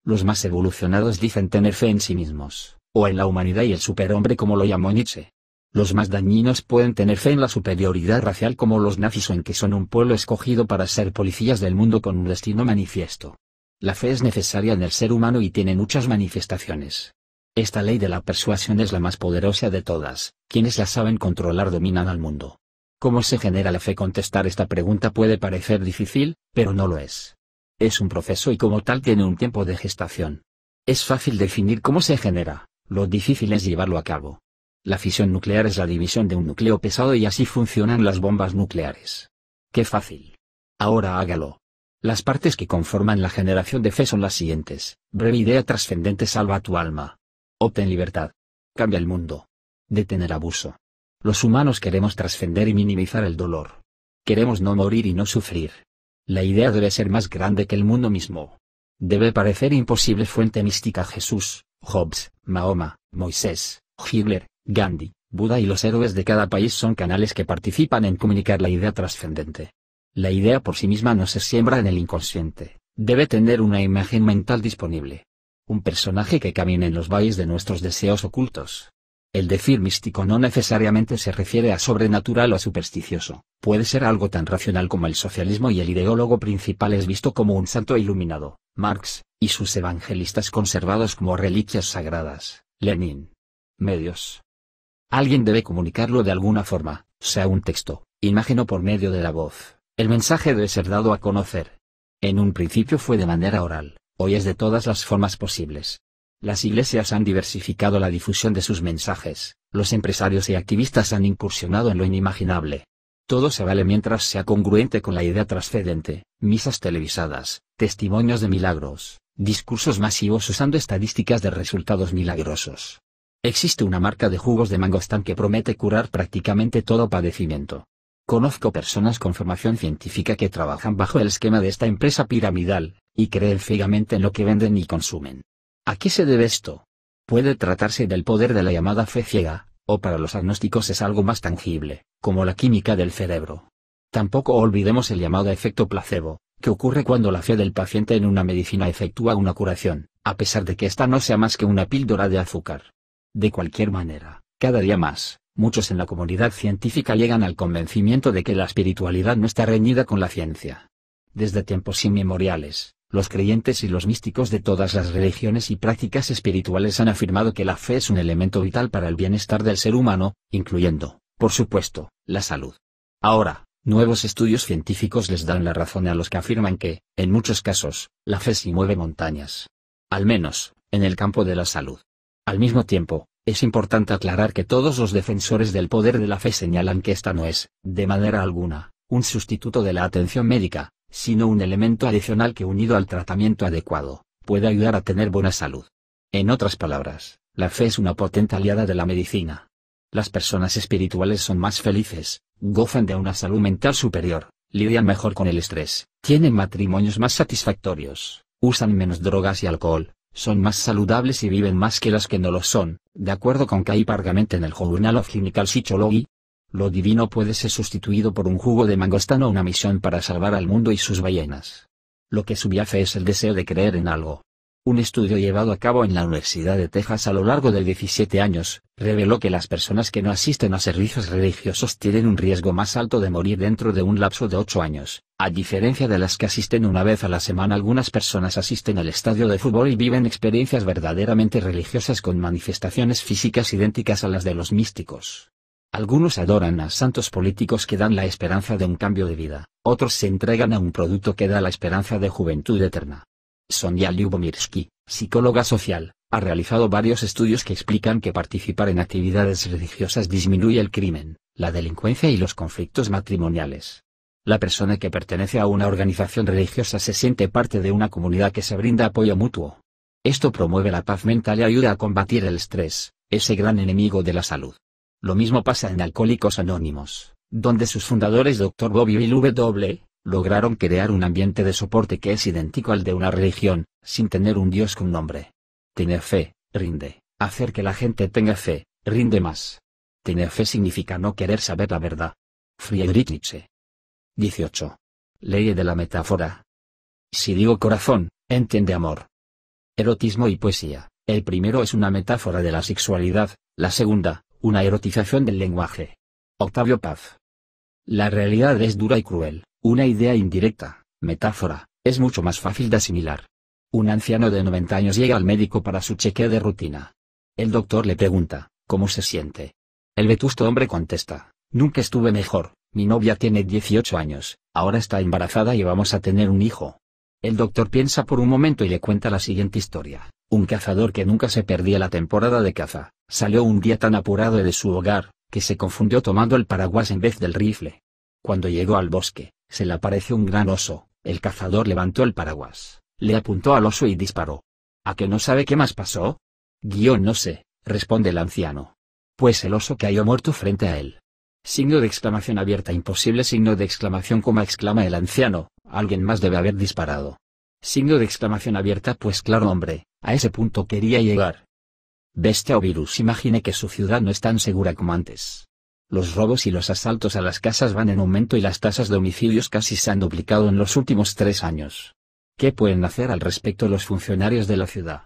Los más evolucionados dicen tener fe en sí mismos, o en la humanidad y el superhombre como lo llamó Nietzsche. Los más dañinos pueden tener fe en la superioridad racial como los nazis o en que son un pueblo escogido para ser policías del mundo con un destino manifiesto. La fe es necesaria en el ser humano y tiene muchas manifestaciones. Esta ley de la persuasión es la más poderosa de todas, quienes la saben controlar dominan al mundo. ¿Cómo se genera la fe? Contestar esta pregunta puede parecer difícil, pero no lo es. Es un proceso y como tal tiene un tiempo de gestación. Es fácil definir cómo se genera, lo difícil es llevarlo a cabo. La fisión nuclear es la división de un núcleo pesado y así funcionan las bombas nucleares. ¡Qué fácil! Ahora hágalo. Las partes que conforman la generación de fe son las siguientes. Breve idea trascendente salva tu alma. Obten libertad. Cambia el mundo. Detener abuso. Los humanos queremos trascender y minimizar el dolor. Queremos no morir y no sufrir. La idea debe ser más grande que el mundo mismo. Debe parecer imposible fuente mística Jesús, Hobbes, Mahoma, Moisés, Hitler, Gandhi, Buda y los héroes de cada país son canales que participan en comunicar la idea trascendente. La idea por sí misma no se siembra en el inconsciente, debe tener una imagen mental disponible. Un personaje que camine en los valles de nuestros deseos ocultos, el decir místico no necesariamente se refiere a sobrenatural o a supersticioso, puede ser algo tan racional como el socialismo y el ideólogo principal es visto como un santo iluminado, Marx, y sus evangelistas conservados como reliquias sagradas, Lenin. Medios. Alguien debe comunicarlo de alguna forma, sea un texto, imagen o por medio de la voz, el mensaje debe ser dado a conocer. En un principio fue de manera oral, hoy es de todas las formas posibles, las iglesias han diversificado la difusión de sus mensajes, los empresarios y activistas han incursionado en lo inimaginable. Todo se vale mientras sea congruente con la idea trascendente, misas televisadas, testimonios de milagros, discursos masivos usando estadísticas de resultados milagrosos. Existe una marca de jugos de mangostán que promete curar prácticamente todo padecimiento. Conozco personas con formación científica que trabajan bajo el esquema de esta empresa piramidal, y creen ciegamente en lo que venden y consumen. ¿A qué se debe esto? Puede tratarse del poder de la llamada fe ciega, o para los agnósticos es algo más tangible, como la química del cerebro. Tampoco olvidemos el llamado efecto placebo, que ocurre cuando la fe del paciente en una medicina efectúa una curación, a pesar de que ésta no sea más que una píldora de azúcar. De cualquier manera, cada día más, muchos en la comunidad científica llegan al convencimiento de que la espiritualidad no está reñida con la ciencia. Desde tiempos inmemoriales, los creyentes y los místicos de todas las religiones y prácticas espirituales han afirmado que la fe es un elemento vital para el bienestar del ser humano, incluyendo, por supuesto, la salud. Ahora, nuevos estudios científicos les dan la razón a los que afirman que, en muchos casos, la fe sí mueve montañas. Al menos, en el campo de la salud. Al mismo tiempo, es importante aclarar que todos los defensores del poder de la fe señalan que esta no es, de manera alguna, un sustituto de la atención médica, sino un elemento adicional que unido al tratamiento adecuado, puede ayudar a tener buena salud. En otras palabras, la fe es una potente aliada de la medicina. Las personas espirituales son más felices, gozan de una salud mental superior, lidian mejor con el estrés, tienen matrimonios más satisfactorios, usan menos drogas y alcohol, son más saludables y viven más que las que no lo son, de acuerdo con Kai pargamente en el Journal of Clinical Psychology, lo divino puede ser sustituido por un jugo de mangostán o una misión para salvar al mundo y sus ballenas. Lo que subyace es el deseo de creer en algo. Un estudio llevado a cabo en la Universidad de Texas a lo largo de 17 años, reveló que las personas que no asisten a servicios religiosos tienen un riesgo más alto de morir dentro de un lapso de 8 años, a diferencia de las que asisten una vez a la semana. Algunas personas asisten al estadio de fútbol y viven experiencias verdaderamente religiosas con manifestaciones físicas idénticas a las de los místicos. Algunos adoran a santos políticos que dan la esperanza de un cambio de vida, otros se entregan a un producto que da la esperanza de juventud eterna. Sonia Lyubomirsky, psicóloga social, ha realizado varios estudios que explican que participar en actividades religiosas disminuye el crimen, la delincuencia y los conflictos matrimoniales. La persona que pertenece a una organización religiosa se siente parte de una comunidad que se brinda apoyo mutuo. Esto promueve la paz mental y ayuda a combatir el estrés, ese gran enemigo de la salud. Lo mismo pasa en Alcohólicos Anónimos, donde sus fundadores Dr. Bobby y W. lograron crear un ambiente de soporte que es idéntico al de una religión, sin tener un Dios con nombre. Tener fe, rinde. Hacer que la gente tenga fe, rinde más. Tener fe significa no querer saber la verdad. Friedrich Nietzsche. 18. Ley de la metáfora. Si digo corazón, entiende amor. Erotismo y poesía. El primero es una metáfora de la sexualidad, la segunda, una erotización del lenguaje. Octavio Paz. La realidad es dura y cruel, una idea indirecta, metáfora, es mucho más fácil de asimilar. Un anciano de 90 años llega al médico para su chequeo de rutina. El doctor le pregunta, ¿cómo se siente? El vetusto hombre contesta, nunca estuve mejor, mi novia tiene 18 años, ahora está embarazada y vamos a tener un hijo. El doctor piensa por un momento y le cuenta la siguiente historia, un cazador que nunca se perdía la temporada de caza, Salió un día tan apurado de su hogar, que se confundió tomando el paraguas en vez del rifle. Cuando llegó al bosque, se le apareció un gran oso, el cazador levantó el paraguas, le apuntó al oso y disparó. ¿A que no sabe qué más pasó? Guión no sé, responde el anciano. Pues el oso cayó muerto frente a él. Signo de exclamación abierta imposible signo de exclamación como exclama el anciano, alguien más debe haber disparado. Signo de exclamación abierta pues claro hombre, a ese punto quería llegar. Bestia o virus imagine que su ciudad no es tan segura como antes. Los robos y los asaltos a las casas van en aumento y las tasas de homicidios casi se han duplicado en los últimos tres años. ¿Qué pueden hacer al respecto los funcionarios de la ciudad?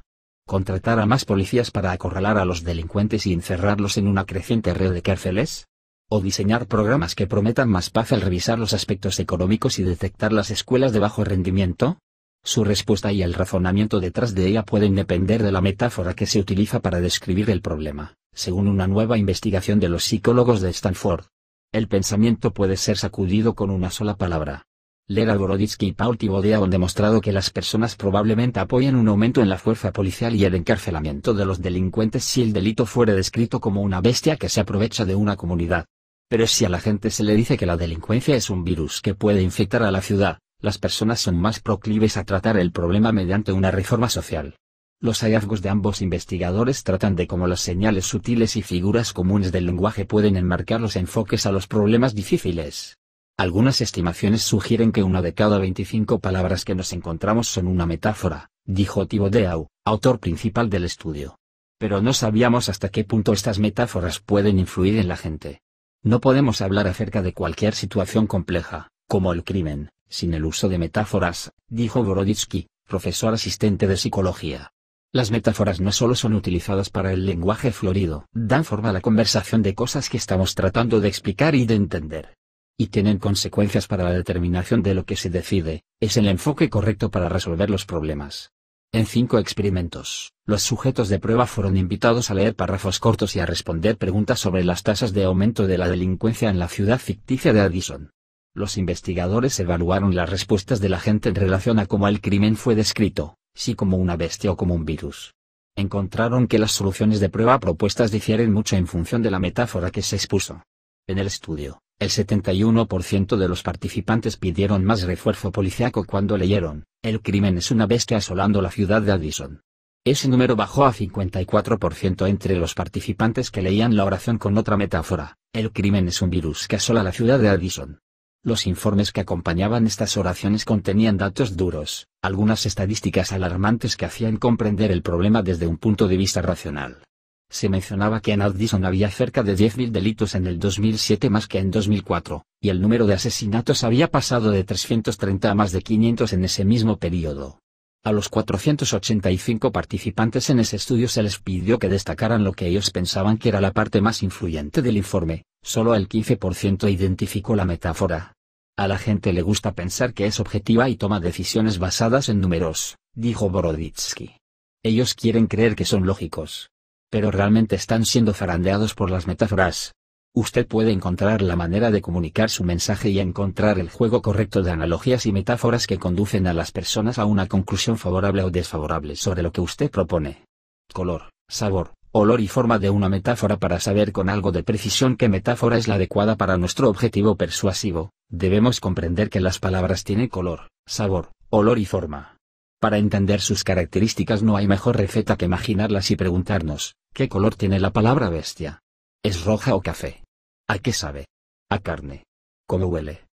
¿Contratar a más policías para acorralar a los delincuentes y encerrarlos en una creciente red de cárceles? ¿O diseñar programas que prometan más paz al revisar los aspectos económicos y detectar las escuelas de bajo rendimiento? Su respuesta y el razonamiento detrás de ella pueden depender de la metáfora que se utiliza para describir el problema, según una nueva investigación de los psicólogos de Stanford. El pensamiento puede ser sacudido con una sola palabra. Lera Goroditsky y Paul Tibodea han demostrado que las personas probablemente apoyan un aumento en la fuerza policial y el encarcelamiento de los delincuentes si el delito fuera descrito como una bestia que se aprovecha de una comunidad. Pero si a la gente se le dice que la delincuencia es un virus que puede infectar a la ciudad, las personas son más proclives a tratar el problema mediante una reforma social. Los hallazgos de ambos investigadores tratan de cómo las señales sutiles y figuras comunes del lenguaje pueden enmarcar los enfoques a los problemas difíciles. Algunas estimaciones sugieren que una de cada 25 palabras que nos encontramos son una metáfora, dijo tibodeau autor principal del estudio. Pero no sabíamos hasta qué punto estas metáforas pueden influir en la gente. No podemos hablar acerca de cualquier situación compleja, como el crimen, sin el uso de metáforas, dijo Boroditsky, profesor asistente de psicología. Las metáforas no solo son utilizadas para el lenguaje florido, dan forma a la conversación de cosas que estamos tratando de explicar y de entender. Y tienen consecuencias para la determinación de lo que se decide, es el enfoque correcto para resolver los problemas. En cinco experimentos, los sujetos de prueba fueron invitados a leer párrafos cortos y a responder preguntas sobre las tasas de aumento de la delincuencia en la ciudad ficticia de Addison. Los investigadores evaluaron las respuestas de la gente en relación a cómo el crimen fue descrito, si como una bestia o como un virus. Encontraron que las soluciones de prueba propuestas difieren mucho en función de la metáfora que se expuso. En el estudio, el 71% de los participantes pidieron más refuerzo policiaco cuando leyeron, el crimen es una bestia asolando la ciudad de Addison. Ese número bajó a 54% entre los participantes que leían la oración con otra metáfora, el crimen es un virus que asola la ciudad de Addison. Los informes que acompañaban estas oraciones contenían datos duros, algunas estadísticas alarmantes que hacían comprender el problema desde un punto de vista racional. Se mencionaba que en Addison había cerca de 10.000 delitos en el 2007 más que en 2004, y el número de asesinatos había pasado de 330 a más de 500 en ese mismo periodo. A los 485 participantes en ese estudio se les pidió que destacaran lo que ellos pensaban que era la parte más influyente del informe, Solo el 15% identificó la metáfora. A la gente le gusta pensar que es objetiva y toma decisiones basadas en números, dijo Boroditsky. Ellos quieren creer que son lógicos. Pero realmente están siendo zarandeados por las metáforas. Usted puede encontrar la manera de comunicar su mensaje y encontrar el juego correcto de analogías y metáforas que conducen a las personas a una conclusión favorable o desfavorable sobre lo que usted propone. Color, sabor, olor y forma de una metáfora para saber con algo de precisión qué metáfora es la adecuada para nuestro objetivo persuasivo, debemos comprender que las palabras tienen color, sabor, olor y forma. Para entender sus características no hay mejor receta que imaginarlas y preguntarnos, ¿qué color tiene la palabra bestia? ¿Es roja o café? ¿A qué sabe? ¿A carne? ¿Cómo huele?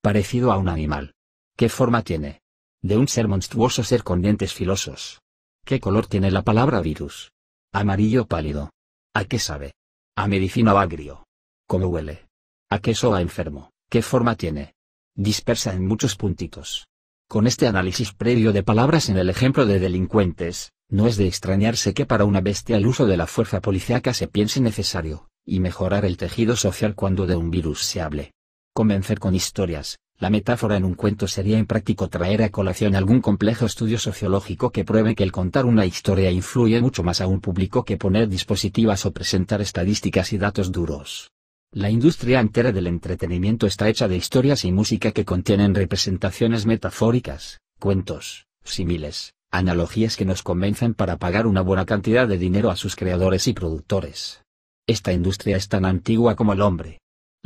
Parecido a un animal. ¿Qué forma tiene? De un ser monstruoso ser con dientes filosos. ¿Qué color tiene la palabra virus? Amarillo pálido. ¿A qué sabe? A medicina agrio. ¿Cómo huele? ¿A qué a enfermo? ¿Qué forma tiene? Dispersa en muchos puntitos. Con este análisis previo de palabras en el ejemplo de delincuentes, no es de extrañarse que para una bestia el uso de la fuerza policíaca se piense necesario, y mejorar el tejido social cuando de un virus se hable. Convencer con historias, la metáfora en un cuento sería en práctico traer a colación algún complejo estudio sociológico que pruebe que el contar una historia influye mucho más a un público que poner dispositivas o presentar estadísticas y datos duros. La industria entera del entretenimiento está hecha de historias y música que contienen representaciones metafóricas, cuentos, símiles, analogías que nos convencen para pagar una buena cantidad de dinero a sus creadores y productores. Esta industria es tan antigua como el hombre,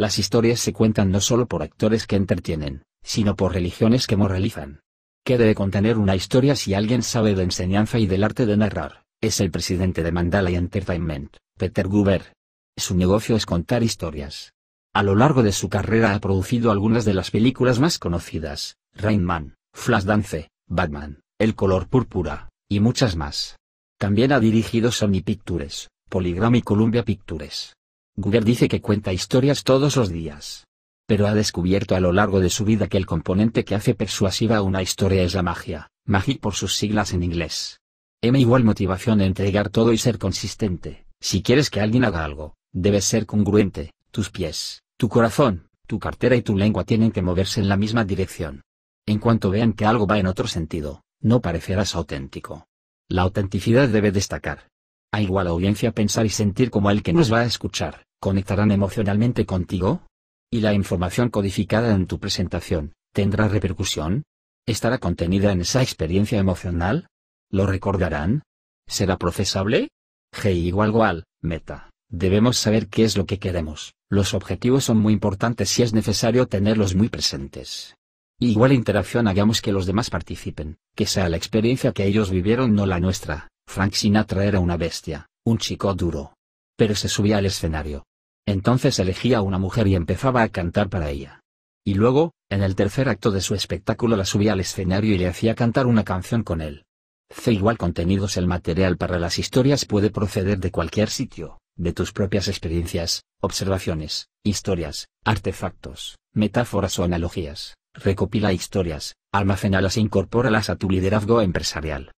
las historias se cuentan no solo por actores que entretienen, sino por religiones que moralizan. ¿Qué debe contener una historia si alguien sabe de enseñanza y del arte de narrar? Es el presidente de Mandalay Entertainment, Peter Guber. Su negocio es contar historias. A lo largo de su carrera ha producido algunas de las películas más conocidas, Rain Man, Flashdance, Batman, El color púrpura, y muchas más. También ha dirigido Sony Pictures, Polygram y Columbia Pictures. Google dice que cuenta historias todos los días. Pero ha descubierto a lo largo de su vida que el componente que hace persuasiva una historia es la magia, magic por sus siglas en inglés. M igual motivación de entregar todo y ser consistente. Si quieres que alguien haga algo, debes ser congruente, tus pies, tu corazón, tu cartera y tu lengua tienen que moverse en la misma dirección. En cuanto vean que algo va en otro sentido, no parecerás auténtico. La autenticidad debe destacar, a igual audiencia pensar y sentir como el que nos va a escuchar, conectarán emocionalmente contigo? ¿Y la información codificada en tu presentación, tendrá repercusión? ¿Estará contenida en esa experiencia emocional? ¿Lo recordarán? ¿Será procesable? G igual igual, meta. Debemos saber qué es lo que queremos. Los objetivos son muy importantes y es necesario tenerlos muy presentes. igual interacción hagamos que los demás participen, que sea la experiencia que ellos vivieron no la nuestra. Frank Sinatra era una bestia, un chico duro. Pero se subía al escenario. Entonces elegía a una mujer y empezaba a cantar para ella. Y luego, en el tercer acto de su espectáculo la subía al escenario y le hacía cantar una canción con él. C igual contenidos El material para las historias puede proceder de cualquier sitio, de tus propias experiencias, observaciones, historias, artefactos, metáforas o analogías. Recopila historias, almacénalas e incorpóralas a tu liderazgo empresarial.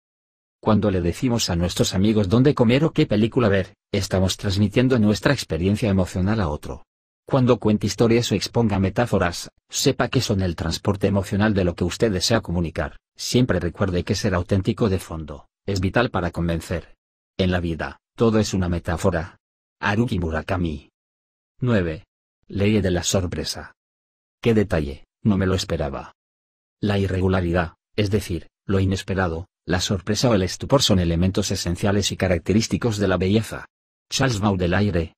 Cuando le decimos a nuestros amigos dónde comer o qué película ver, estamos transmitiendo nuestra experiencia emocional a otro. Cuando cuente historias o exponga metáforas, sepa que son el transporte emocional de lo que usted desea comunicar. Siempre recuerde que ser auténtico de fondo es vital para convencer. En la vida, todo es una metáfora. Haruki Murakami. 9. Ley de la sorpresa. Qué detalle, no me lo esperaba. La irregularidad, es decir, lo inesperado, la sorpresa o el estupor son elementos esenciales y característicos de la belleza. Charles Baudelaire.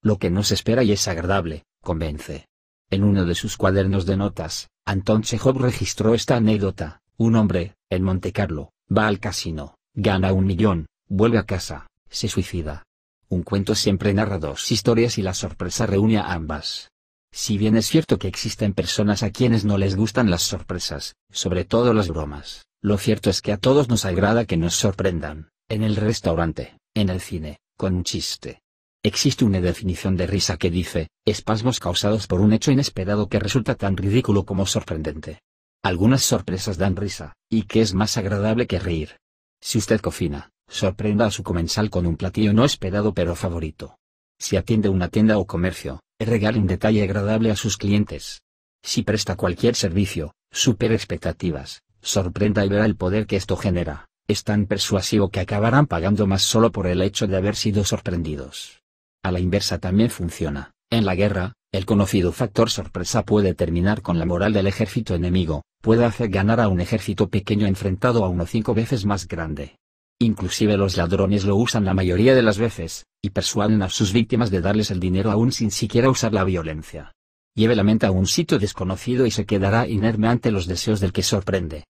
Lo que nos espera y es agradable, convence. En uno de sus cuadernos de notas, Anton Chekhov registró esta anécdota. Un hombre, en Montecarlo, va al casino, gana un millón, vuelve a casa, se suicida. Un cuento siempre narra dos historias y la sorpresa reúne a ambas. Si bien es cierto que existen personas a quienes no les gustan las sorpresas, sobre todo las bromas, lo cierto es que a todos nos agrada que nos sorprendan, en el restaurante, en el cine, con un chiste. Existe una definición de risa que dice, espasmos causados por un hecho inesperado que resulta tan ridículo como sorprendente. Algunas sorpresas dan risa, y que es más agradable que reír. Si usted cocina, sorprenda a su comensal con un platillo no esperado pero favorito. Si atiende una tienda o comercio, regale un detalle agradable a sus clientes. Si presta cualquier servicio, supere expectativas, sorprenda y verá el poder que esto genera, es tan persuasivo que acabarán pagando más solo por el hecho de haber sido sorprendidos. A la inversa también funciona, en la guerra, el conocido factor sorpresa puede terminar con la moral del ejército enemigo, puede hacer ganar a un ejército pequeño enfrentado a uno cinco veces más grande. Inclusive los ladrones lo usan la mayoría de las veces, y persuaden a sus víctimas de darles el dinero aún sin siquiera usar la violencia. Lleve la mente a un sitio desconocido y se quedará inerme ante los deseos del que sorprende.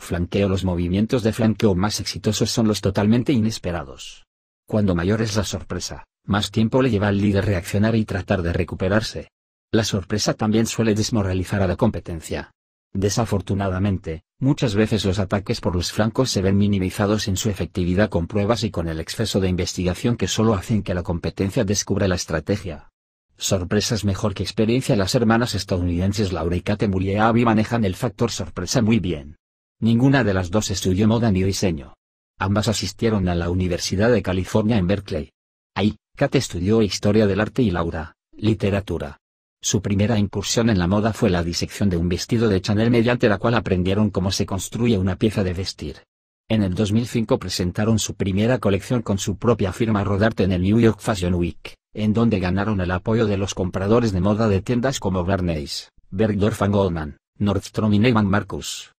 Flanqueo Los movimientos de flanqueo más exitosos son los totalmente inesperados. Cuando mayor es la sorpresa, más tiempo le lleva al líder reaccionar y tratar de recuperarse. La sorpresa también suele desmoralizar a la competencia. Desafortunadamente, muchas veces los ataques por los flancos se ven minimizados en su efectividad con pruebas y con el exceso de investigación que solo hacen que la competencia descubra la estrategia. Sorpresas mejor que experiencia Las hermanas estadounidenses Laura y Kate Mulliaby manejan el factor sorpresa muy bien. Ninguna de las dos estudió moda ni diseño. Ambas asistieron a la Universidad de California en Berkeley. Ahí, Kat estudió historia del arte y Laura, literatura. Su primera incursión en la moda fue la disección de un vestido de Chanel mediante la cual aprendieron cómo se construye una pieza de vestir. En el 2005 presentaron su primera colección con su propia firma Rodarte en el New York Fashion Week, en donde ganaron el apoyo de los compradores de moda de tiendas como Barneys, Bergdorf Goldman, Nordstrom y Neiman Marcus.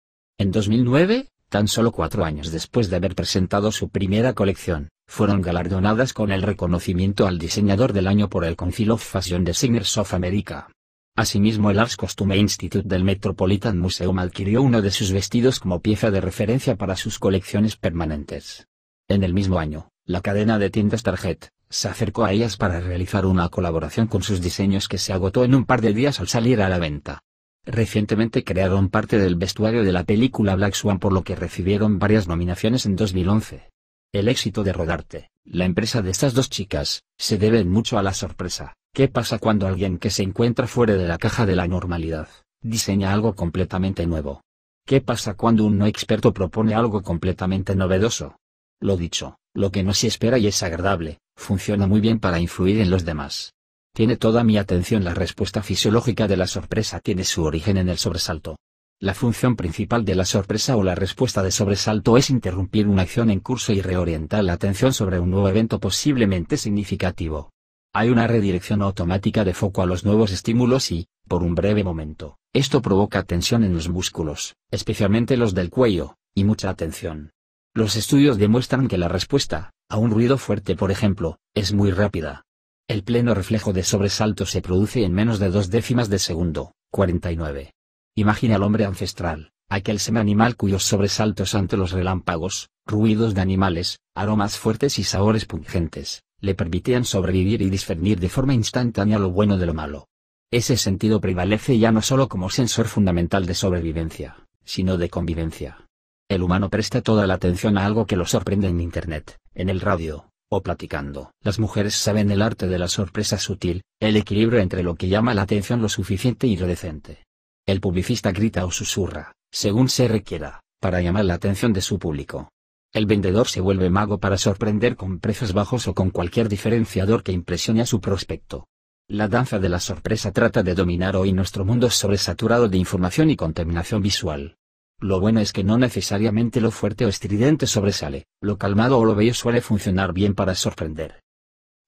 En 2009, tan solo cuatro años después de haber presentado su primera colección, fueron galardonadas con el reconocimiento al diseñador del año por el Council of Fashion Designers of America. Asimismo el Arts Costume Institute del Metropolitan Museum adquirió uno de sus vestidos como pieza de referencia para sus colecciones permanentes. En el mismo año, la cadena de tiendas Target, se acercó a ellas para realizar una colaboración con sus diseños que se agotó en un par de días al salir a la venta. Recientemente crearon parte del vestuario de la película Black Swan por lo que recibieron varias nominaciones en 2011. El éxito de Rodarte, la empresa de estas dos chicas, se debe mucho a la sorpresa. ¿Qué pasa cuando alguien que se encuentra fuera de la caja de la normalidad, diseña algo completamente nuevo? ¿Qué pasa cuando un no experto propone algo completamente novedoso? Lo dicho, lo que no se espera y es agradable, funciona muy bien para influir en los demás. Tiene toda mi atención la respuesta fisiológica de la sorpresa tiene su origen en el sobresalto. La función principal de la sorpresa o la respuesta de sobresalto es interrumpir una acción en curso y reorientar la atención sobre un nuevo evento posiblemente significativo. Hay una redirección automática de foco a los nuevos estímulos y, por un breve momento, esto provoca tensión en los músculos, especialmente los del cuello, y mucha atención. Los estudios demuestran que la respuesta, a un ruido fuerte por ejemplo, es muy rápida, el pleno reflejo de sobresalto se produce en menos de dos décimas de segundo, 49. Imagina al hombre ancestral, aquel semi-animal cuyos sobresaltos ante los relámpagos, ruidos de animales, aromas fuertes y sabores pungentes, le permitían sobrevivir y discernir de forma instantánea lo bueno de lo malo. Ese sentido prevalece ya no solo como sensor fundamental de sobrevivencia, sino de convivencia. El humano presta toda la atención a algo que lo sorprende en Internet, en el radio, o platicando. Las mujeres saben el arte de la sorpresa sutil, el equilibrio entre lo que llama la atención lo suficiente y lo decente. El publicista grita o susurra, según se requiera, para llamar la atención de su público. El vendedor se vuelve mago para sorprender con precios bajos o con cualquier diferenciador que impresione a su prospecto. La danza de la sorpresa trata de dominar hoy nuestro mundo sobresaturado de información y contaminación visual. Lo bueno es que no necesariamente lo fuerte o estridente sobresale, lo calmado o lo bello suele funcionar bien para sorprender.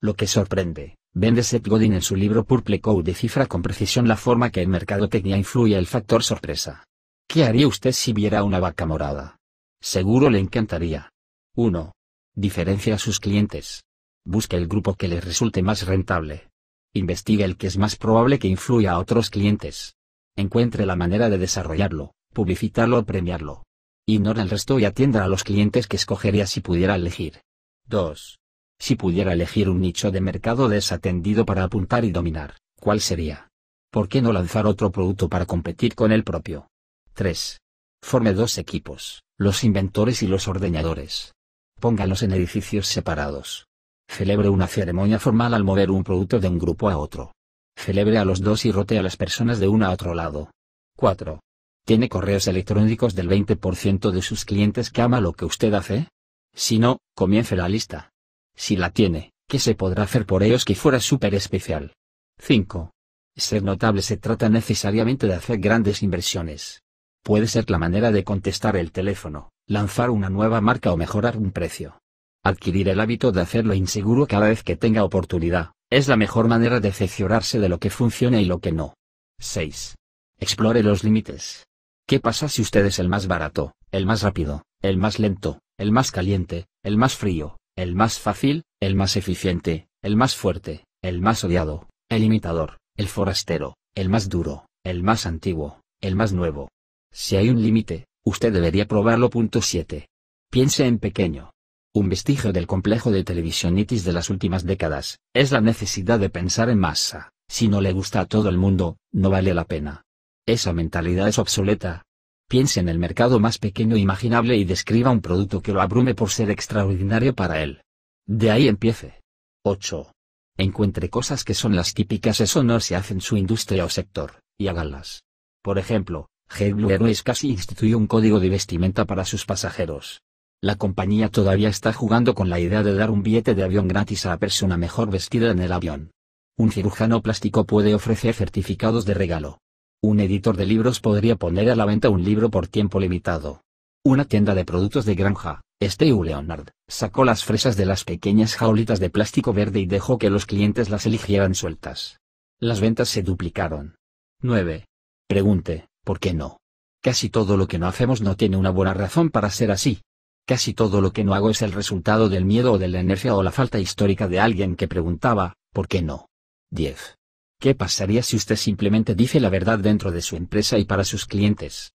Lo que sorprende, vende Seth Godin en su libro Purple Cow decifra con precisión la forma que en mercadotecnia influye el factor sorpresa. ¿Qué haría usted si viera una vaca morada? Seguro le encantaría. 1. Diferencia a sus clientes. Busque el grupo que les resulte más rentable. Investiga el que es más probable que influya a otros clientes. Encuentre la manera de desarrollarlo, publicitarlo o premiarlo. Ignora el resto y atienda a los clientes que escogería si pudiera elegir. 2. Si pudiera elegir un nicho de mercado desatendido para apuntar y dominar, ¿cuál sería? ¿Por qué no lanzar otro producto para competir con el propio? 3. Forme dos equipos, los inventores y los ordeñadores. Póngalos en edificios separados. Celebre una ceremonia formal al mover un producto de un grupo a otro. Celebre a los dos y rote a las personas de uno a otro lado. 4. ¿Tiene correos electrónicos del 20% de sus clientes que ama lo que usted hace? Si no, comience la lista. Si la tiene, ¿qué se podrá hacer por ellos que fuera súper especial? 5. Ser notable se trata necesariamente de hacer grandes inversiones. Puede ser la manera de contestar el teléfono, lanzar una nueva marca o mejorar un precio. Adquirir el hábito de hacerlo inseguro cada vez que tenga oportunidad, es la mejor manera de cerciorarse de lo que funciona y lo que no. 6. Explore los límites. ¿Qué pasa si usted es el más barato, el más rápido, el más lento, el más caliente, el más frío, el más fácil, el más eficiente, el más fuerte, el más odiado, el imitador, el forastero, el más duro, el más antiguo, el más nuevo? Si hay un límite, usted debería probarlo. 7. Piense en pequeño. Un vestigio del complejo de televisionitis de las últimas décadas, es la necesidad de pensar en masa, si no le gusta a todo el mundo, no vale la pena. Esa mentalidad es obsoleta. Piense en el mercado más pequeño imaginable y describa un producto que lo abrume por ser extraordinario para él. De ahí empiece. 8. Encuentre cosas que son las típicas eso no se hace en su industria o sector, y hágalas. Por ejemplo, JetBlue casi instituyó un código de vestimenta para sus pasajeros. La compañía todavía está jugando con la idea de dar un billete de avión gratis a la persona mejor vestida en el avión. Un cirujano plástico puede ofrecer certificados de regalo. Un editor de libros podría poner a la venta un libro por tiempo limitado. Una tienda de productos de granja, Steve Leonard, sacó las fresas de las pequeñas jaulitas de plástico verde y dejó que los clientes las eligieran sueltas. Las ventas se duplicaron. 9. Pregunte, ¿por qué no? Casi todo lo que no hacemos no tiene una buena razón para ser así. Casi todo lo que no hago es el resultado del miedo o de la inercia o la falta histórica de alguien que preguntaba, ¿por qué no? 10. ¿Qué pasaría si usted simplemente dice la verdad dentro de su empresa y para sus clientes?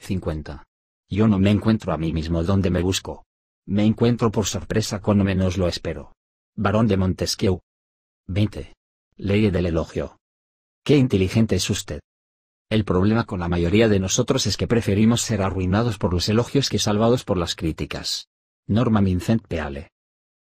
50. Yo no me encuentro a mí mismo donde me busco. Me encuentro por sorpresa cuando menos lo espero. Barón de Montesquieu. 20. Ley del elogio. Qué inteligente es usted. El problema con la mayoría de nosotros es que preferimos ser arruinados por los elogios que salvados por las críticas. Norma Vincent Peale.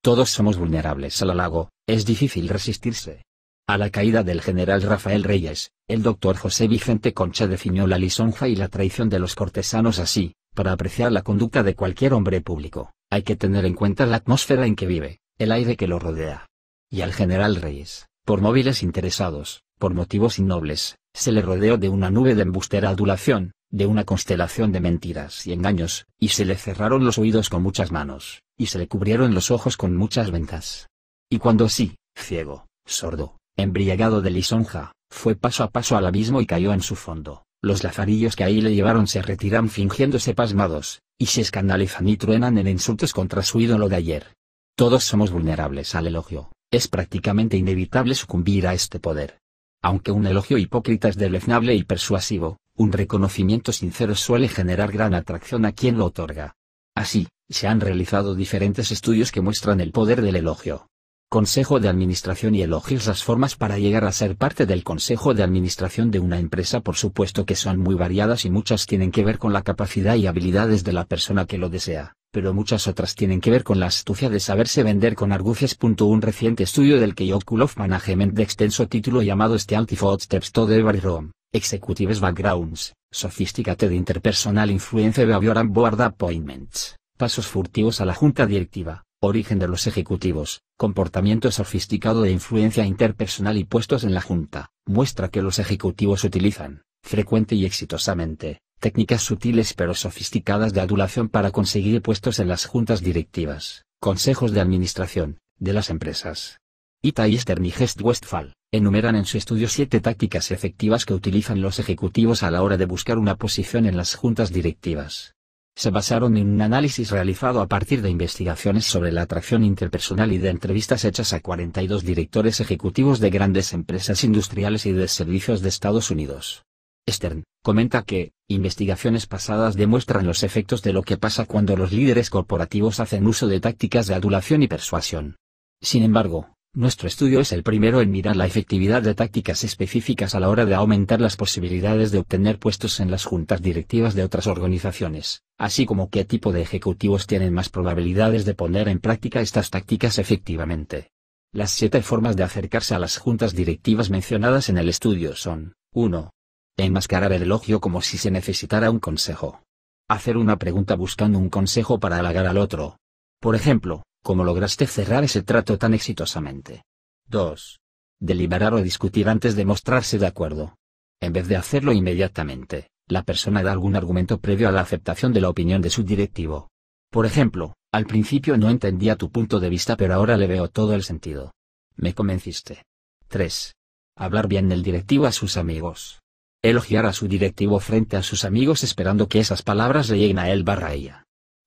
Todos somos vulnerables al halago, es difícil resistirse. A la caída del general Rafael Reyes, el doctor José Vicente Concha definió la lisonja y la traición de los cortesanos así, para apreciar la conducta de cualquier hombre público, hay que tener en cuenta la atmósfera en que vive, el aire que lo rodea. Y al general Reyes, por móviles interesados, por motivos innobles, se le rodeó de una nube de embustera adulación, de una constelación de mentiras y engaños, y se le cerraron los oídos con muchas manos, y se le cubrieron los ojos con muchas ventas. Y cuando sí, ciego, sordo, embriagado de lisonja, fue paso a paso al abismo y cayó en su fondo. Los lazarillos que ahí le llevaron se retiran fingiéndose pasmados, y se escandalizan y truenan en insultos contra su ídolo de ayer. Todos somos vulnerables al elogio, es prácticamente inevitable sucumbir a este poder. Aunque un elogio hipócrita es deleznable y persuasivo, un reconocimiento sincero suele generar gran atracción a quien lo otorga. Así, se han realizado diferentes estudios que muestran el poder del elogio. Consejo de Administración y elogios las formas para llegar a ser parte del Consejo de Administración de una empresa por supuesto que son muy variadas y muchas tienen que ver con la capacidad y habilidades de la persona que lo desea, pero muchas otras tienen que ver con la astucia de saberse vender con argucias. Un reciente estudio del Key Management de extenso título llamado Stealthy Footsteps to the Room, Executives Backgrounds, Sophisticated Interpersonal Influence Behavior and Board Appointments, Pasos Furtivos a la Junta Directiva origen de los ejecutivos, comportamiento sofisticado de influencia interpersonal y puestos en la Junta, muestra que los ejecutivos utilizan, frecuente y exitosamente, técnicas sutiles pero sofisticadas de adulación para conseguir puestos en las juntas directivas, consejos de administración, de las empresas. Ita y Stern y Westphal enumeran en su estudio siete tácticas efectivas que utilizan los ejecutivos a la hora de buscar una posición en las juntas directivas se basaron en un análisis realizado a partir de investigaciones sobre la atracción interpersonal y de entrevistas hechas a 42 directores ejecutivos de grandes empresas industriales y de servicios de Estados Unidos. Stern, comenta que, investigaciones pasadas demuestran los efectos de lo que pasa cuando los líderes corporativos hacen uso de tácticas de adulación y persuasión. Sin embargo, nuestro estudio es el primero en mirar la efectividad de tácticas específicas a la hora de aumentar las posibilidades de obtener puestos en las juntas directivas de otras organizaciones, así como qué tipo de ejecutivos tienen más probabilidades de poner en práctica estas tácticas efectivamente. Las siete formas de acercarse a las juntas directivas mencionadas en el estudio son, 1. Enmascarar el elogio como si se necesitara un consejo. Hacer una pregunta buscando un consejo para halagar al otro. Por ejemplo, ¿Cómo lograste cerrar ese trato tan exitosamente? 2. Deliberar o discutir antes de mostrarse de acuerdo. En vez de hacerlo inmediatamente, la persona da algún argumento previo a la aceptación de la opinión de su directivo. Por ejemplo, al principio no entendía tu punto de vista pero ahora le veo todo el sentido. Me convenciste. 3. Hablar bien del directivo a sus amigos. Elogiar a su directivo frente a sus amigos esperando que esas palabras le lleguen a él barra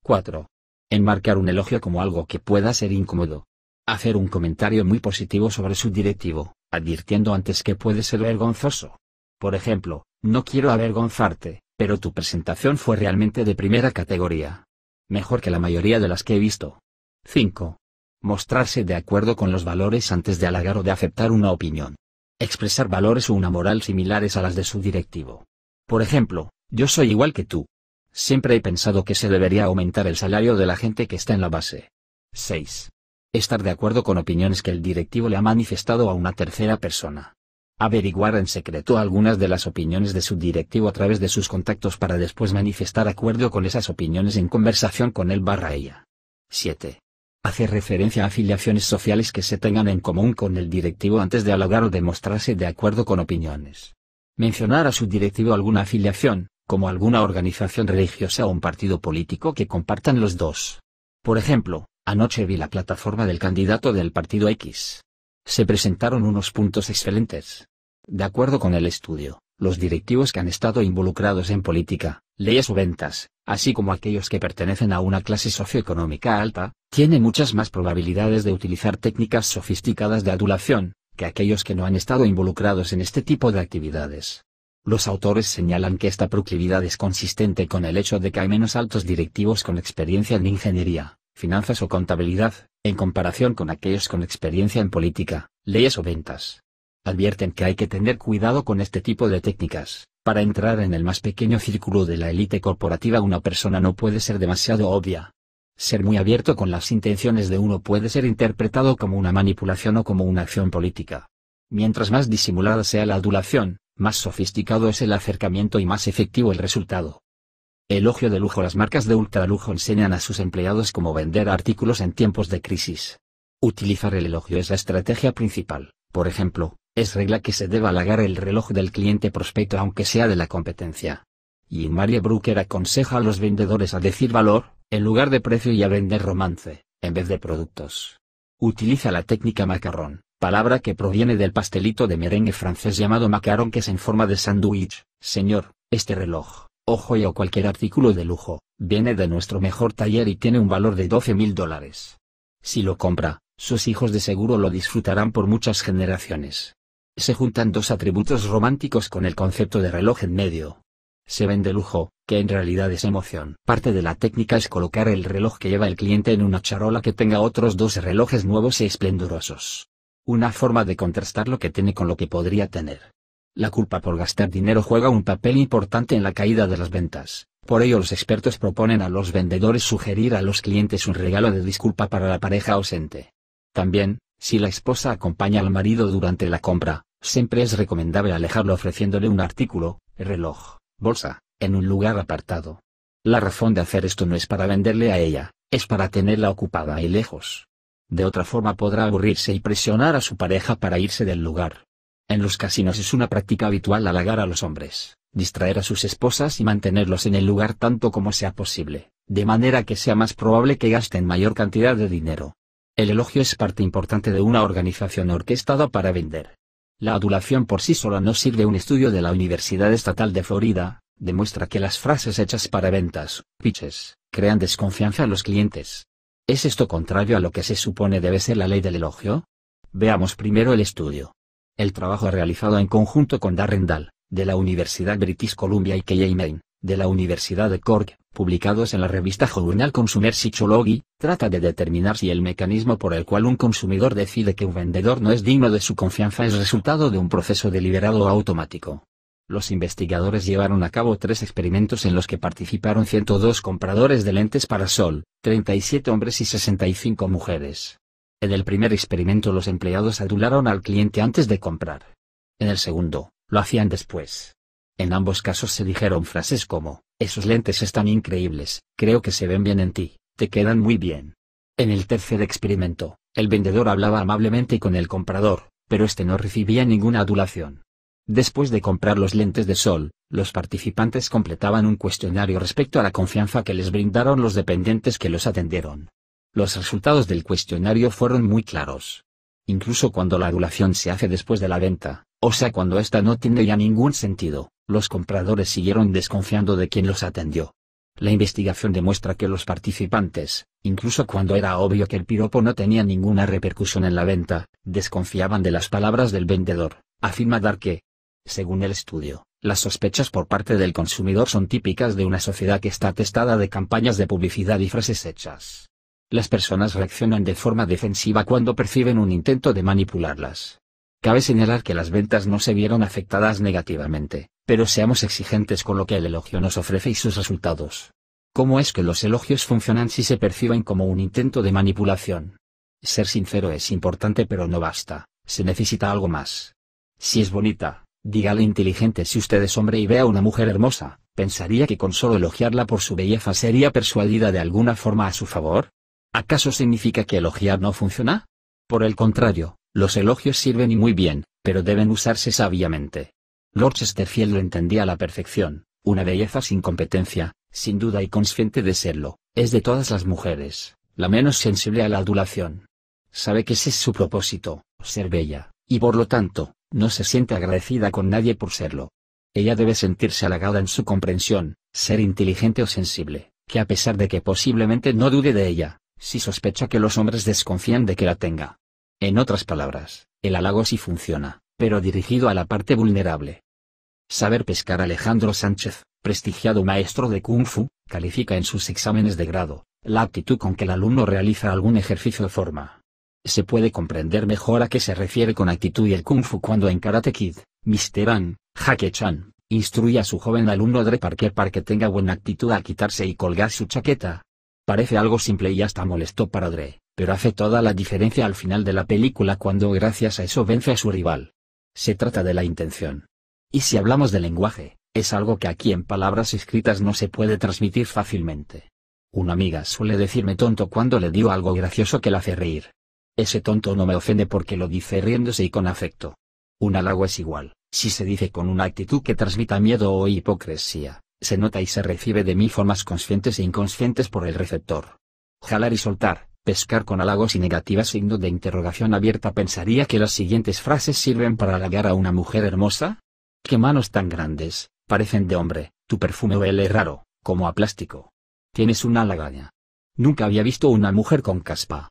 4 enmarcar un elogio como algo que pueda ser incómodo. Hacer un comentario muy positivo sobre su directivo, advirtiendo antes que puede ser vergonzoso. Por ejemplo, no quiero avergonzarte, pero tu presentación fue realmente de primera categoría. Mejor que la mayoría de las que he visto. 5. Mostrarse de acuerdo con los valores antes de halagar o de aceptar una opinión. Expresar valores o una moral similares a las de su directivo. Por ejemplo, yo soy igual que tú, Siempre he pensado que se debería aumentar el salario de la gente que está en la base. 6. Estar de acuerdo con opiniones que el directivo le ha manifestado a una tercera persona. Averiguar en secreto algunas de las opiniones de su directivo a través de sus contactos para después manifestar acuerdo con esas opiniones en conversación con él barra ella. 7. Hacer referencia a afiliaciones sociales que se tengan en común con el directivo antes de halagar o demostrarse de acuerdo con opiniones. Mencionar a su directivo alguna afiliación, como alguna organización religiosa o un partido político que compartan los dos. Por ejemplo, anoche vi la plataforma del candidato del partido X. Se presentaron unos puntos excelentes. De acuerdo con el estudio, los directivos que han estado involucrados en política, leyes o ventas, así como aquellos que pertenecen a una clase socioeconómica alta, tienen muchas más probabilidades de utilizar técnicas sofisticadas de adulación, que aquellos que no han estado involucrados en este tipo de actividades. Los autores señalan que esta proclividad es consistente con el hecho de que hay menos altos directivos con experiencia en ingeniería, finanzas o contabilidad, en comparación con aquellos con experiencia en política, leyes o ventas. Advierten que hay que tener cuidado con este tipo de técnicas. Para entrar en el más pequeño círculo de la élite corporativa una persona no puede ser demasiado obvia. Ser muy abierto con las intenciones de uno puede ser interpretado como una manipulación o como una acción política. Mientras más disimulada sea la adulación, más sofisticado es el acercamiento y más efectivo el resultado. Elogio de lujo Las marcas de ultralujo enseñan a sus empleados cómo vender artículos en tiempos de crisis. Utilizar el elogio es la estrategia principal, por ejemplo, es regla que se debe halagar el reloj del cliente prospecto aunque sea de la competencia. Y Marie Brooker aconseja a los vendedores a decir valor, en lugar de precio y a vender romance, en vez de productos. Utiliza la técnica macarrón, palabra que proviene del pastelito de merengue francés llamado macaron que es en forma de sándwich. Señor, este reloj, ojo y o cualquier artículo de lujo, viene de nuestro mejor taller y tiene un valor de 12 mil dólares. Si lo compra, sus hijos de seguro lo disfrutarán por muchas generaciones. Se juntan dos atributos románticos con el concepto de reloj en medio. Se vende lujo, que en realidad es emoción. Parte de la técnica es colocar el reloj que lleva el cliente en una charola que tenga otros dos relojes nuevos y esplendorosos una forma de contrastar lo que tiene con lo que podría tener. La culpa por gastar dinero juega un papel importante en la caída de las ventas, por ello los expertos proponen a los vendedores sugerir a los clientes un regalo de disculpa para la pareja ausente. También, si la esposa acompaña al marido durante la compra, siempre es recomendable alejarlo ofreciéndole un artículo, reloj, bolsa, en un lugar apartado. La razón de hacer esto no es para venderle a ella, es para tenerla ocupada y lejos. De otra forma podrá aburrirse y presionar a su pareja para irse del lugar. En los casinos es una práctica habitual halagar a los hombres, distraer a sus esposas y mantenerlos en el lugar tanto como sea posible, de manera que sea más probable que gasten mayor cantidad de dinero. El elogio es parte importante de una organización orquestada para vender. La adulación por sí sola no sirve. Un estudio de la Universidad Estatal de Florida demuestra que las frases hechas para ventas, pitches, crean desconfianza a los clientes. ¿Es esto contrario a lo que se supone debe ser la ley del elogio? Veamos primero el estudio. El trabajo realizado en conjunto con Darren de la Universidad British Columbia y Kay Main de la Universidad de Cork, publicados en la revista Journal Consumer Psychology, trata de determinar si el mecanismo por el cual un consumidor decide que un vendedor no es digno de su confianza es resultado de un proceso deliberado o automático los investigadores llevaron a cabo tres experimentos en los que participaron 102 compradores de lentes para sol, 37 hombres y 65 mujeres. En el primer experimento los empleados adularon al cliente antes de comprar. En el segundo, lo hacían después. En ambos casos se dijeron frases como, esos lentes están increíbles, creo que se ven bien en ti, te quedan muy bien. En el tercer experimento, el vendedor hablaba amablemente con el comprador, pero este no recibía ninguna adulación. Después de comprar los lentes de sol, los participantes completaban un cuestionario respecto a la confianza que les brindaron los dependientes que los atendieron. Los resultados del cuestionario fueron muy claros. Incluso cuando la adulación se hace después de la venta, o sea cuando ésta no tiene ya ningún sentido, los compradores siguieron desconfiando de quien los atendió. La investigación demuestra que los participantes, incluso cuando era obvio que el piropo no tenía ninguna repercusión en la venta, desconfiaban de las palabras del vendedor, afirma Darke, según el estudio, las sospechas por parte del consumidor son típicas de una sociedad que está atestada de campañas de publicidad y frases hechas. Las personas reaccionan de forma defensiva cuando perciben un intento de manipularlas. Cabe señalar que las ventas no se vieron afectadas negativamente, pero seamos exigentes con lo que el elogio nos ofrece y sus resultados. ¿Cómo es que los elogios funcionan si se perciben como un intento de manipulación? Ser sincero es importante pero no basta, se necesita algo más. Si es bonita, Dígale inteligente si usted es hombre y ve a una mujer hermosa, ¿pensaría que con solo elogiarla por su belleza sería persuadida de alguna forma a su favor? ¿Acaso significa que elogiar no funciona? Por el contrario, los elogios sirven y muy bien, pero deben usarse sabiamente. Lord Chesterfield lo entendía a la perfección, una belleza sin competencia, sin duda y consciente de serlo, es de todas las mujeres, la menos sensible a la adulación. Sabe que ese es su propósito, ser bella, y por lo tanto, no se siente agradecida con nadie por serlo. Ella debe sentirse halagada en su comprensión, ser inteligente o sensible, que a pesar de que posiblemente no dude de ella, si sospecha que los hombres desconfían de que la tenga. En otras palabras, el halago sí funciona, pero dirigido a la parte vulnerable. Saber pescar Alejandro Sánchez, prestigiado maestro de Kung Fu, califica en sus exámenes de grado, la actitud con que el alumno realiza algún ejercicio de forma. Se puede comprender mejor a qué se refiere con actitud y el kung fu cuando en Karate Kid, Mr. An, Jackie Chan, instruye a su joven alumno Dre Parker para que tenga buena actitud al quitarse y colgar su chaqueta. Parece algo simple y hasta molesto para Dre, pero hace toda la diferencia al final de la película cuando gracias a eso vence a su rival. Se trata de la intención. Y si hablamos de lenguaje, es algo que aquí en palabras escritas no se puede transmitir fácilmente. Una amiga suele decirme tonto cuando le dio algo gracioso que la hace reír, ese tonto no me ofende porque lo dice riéndose y con afecto. Un halago es igual, si se dice con una actitud que transmita miedo o hipocresía, se nota y se recibe de mí formas conscientes e inconscientes por el receptor. Jalar y soltar, pescar con halagos y negativas signo de interrogación abierta pensaría que las siguientes frases sirven para halagar a una mujer hermosa. ¿Qué manos tan grandes, parecen de hombre, tu perfume huele raro, como a plástico. Tienes una halagaña. Nunca había visto una mujer con caspa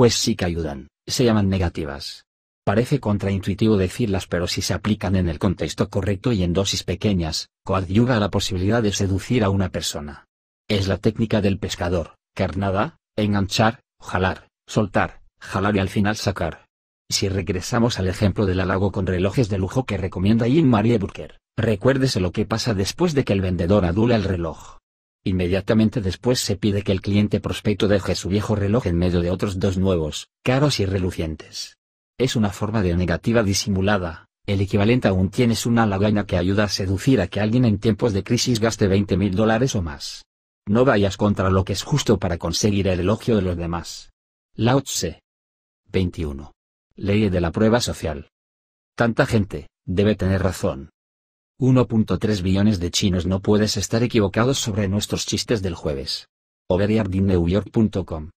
pues sí que ayudan, se llaman negativas. Parece contraintuitivo decirlas pero si se aplican en el contexto correcto y en dosis pequeñas, coadyuva a la posibilidad de seducir a una persona. Es la técnica del pescador, carnada, enganchar, jalar, soltar, jalar y al final sacar. Si regresamos al ejemplo del halago con relojes de lujo que recomienda Jean-Marie Burker, recuérdese lo que pasa después de que el vendedor adula el reloj. Inmediatamente después se pide que el cliente prospecto deje su viejo reloj en medio de otros dos nuevos, caros y relucientes. Es una forma de negativa disimulada, el equivalente a un tienes una lagana que ayuda a seducir a que alguien en tiempos de crisis gaste 20 mil dólares o más. No vayas contra lo que es justo para conseguir el elogio de los demás. Lao Tse. 21. Ley de la prueba social. Tanta gente, debe tener razón. 1.3 billones de chinos no puedes estar equivocados sobre nuestros chistes del jueves. overyardinnewyork.com.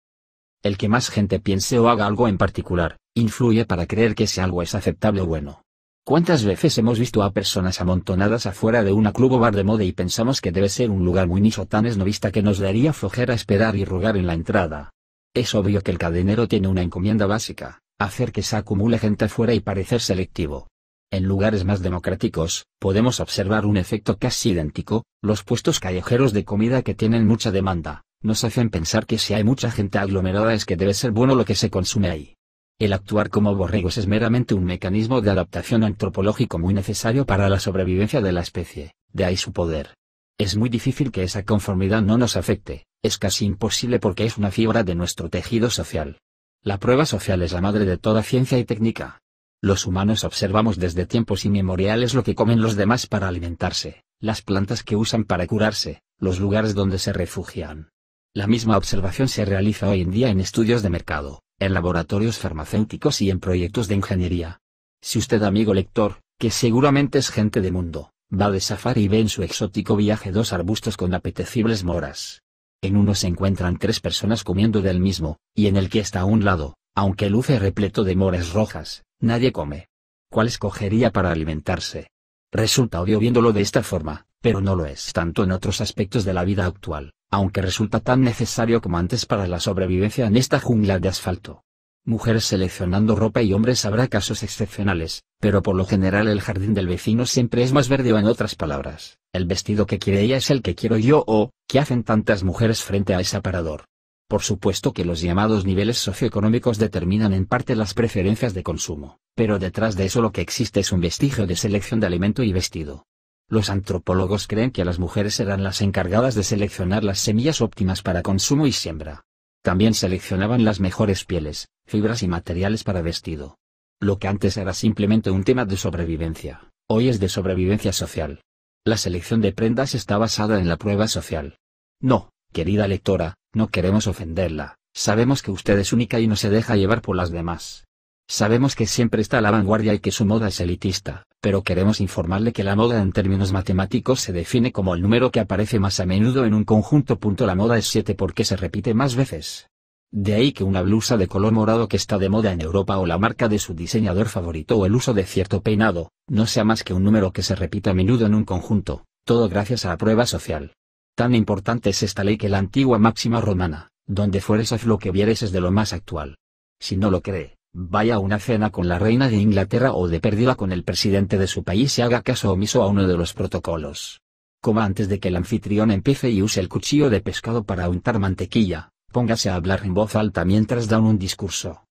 El que más gente piense o haga algo en particular, influye para creer que si algo es aceptable o bueno. ¿Cuántas veces hemos visto a personas amontonadas afuera de una club o bar de moda y pensamos que debe ser un lugar muy nicho tan esnovista que nos daría flojera esperar y rogar en la entrada? Es obvio que el cadenero tiene una encomienda básica, hacer que se acumule gente afuera y parecer selectivo. En lugares más democráticos, podemos observar un efecto casi idéntico, los puestos callejeros de comida que tienen mucha demanda, nos hacen pensar que si hay mucha gente aglomerada es que debe ser bueno lo que se consume ahí. El actuar como borregos es meramente un mecanismo de adaptación antropológico muy necesario para la sobrevivencia de la especie, de ahí su poder. Es muy difícil que esa conformidad no nos afecte, es casi imposible porque es una fibra de nuestro tejido social. La prueba social es la madre de toda ciencia y técnica, los humanos observamos desde tiempos inmemoriales lo que comen los demás para alimentarse, las plantas que usan para curarse, los lugares donde se refugian. La misma observación se realiza hoy en día en estudios de mercado, en laboratorios farmacéuticos y en proyectos de ingeniería. Si usted amigo lector, que seguramente es gente de mundo, va de safari y ve en su exótico viaje dos arbustos con apetecibles moras. En uno se encuentran tres personas comiendo del mismo, y en el que está a un lado, aunque luce repleto de moras rojas, Nadie come. ¿Cuál escogería para alimentarse? Resulta obvio viéndolo de esta forma, pero no lo es tanto en otros aspectos de la vida actual, aunque resulta tan necesario como antes para la sobrevivencia en esta jungla de asfalto. Mujeres seleccionando ropa y hombres habrá casos excepcionales, pero por lo general el jardín del vecino siempre es más verde o en otras palabras, el vestido que quiere ella es el que quiero yo o, ¿qué hacen tantas mujeres frente a ese aparador? Por supuesto que los llamados niveles socioeconómicos determinan en parte las preferencias de consumo, pero detrás de eso lo que existe es un vestigio de selección de alimento y vestido. Los antropólogos creen que las mujeres eran las encargadas de seleccionar las semillas óptimas para consumo y siembra. También seleccionaban las mejores pieles, fibras y materiales para vestido. Lo que antes era simplemente un tema de sobrevivencia, hoy es de sobrevivencia social. La selección de prendas está basada en la prueba social. No, querida lectora, no queremos ofenderla, sabemos que usted es única y no se deja llevar por las demás. Sabemos que siempre está a la vanguardia y que su moda es elitista, pero queremos informarle que la moda en términos matemáticos se define como el número que aparece más a menudo en un conjunto. La moda es 7 porque se repite más veces. De ahí que una blusa de color morado que está de moda en Europa o la marca de su diseñador favorito o el uso de cierto peinado, no sea más que un número que se repite a menudo en un conjunto, todo gracias a la prueba social. Tan importante es esta ley que la antigua máxima romana, donde fueres haz lo que vieres es de lo más actual. Si no lo cree, vaya a una cena con la reina de Inglaterra o de pérdida con el presidente de su país y haga caso omiso a uno de los protocolos. Como antes de que el anfitrión empiece y use el cuchillo de pescado para untar mantequilla, póngase a hablar en voz alta mientras dan un discurso.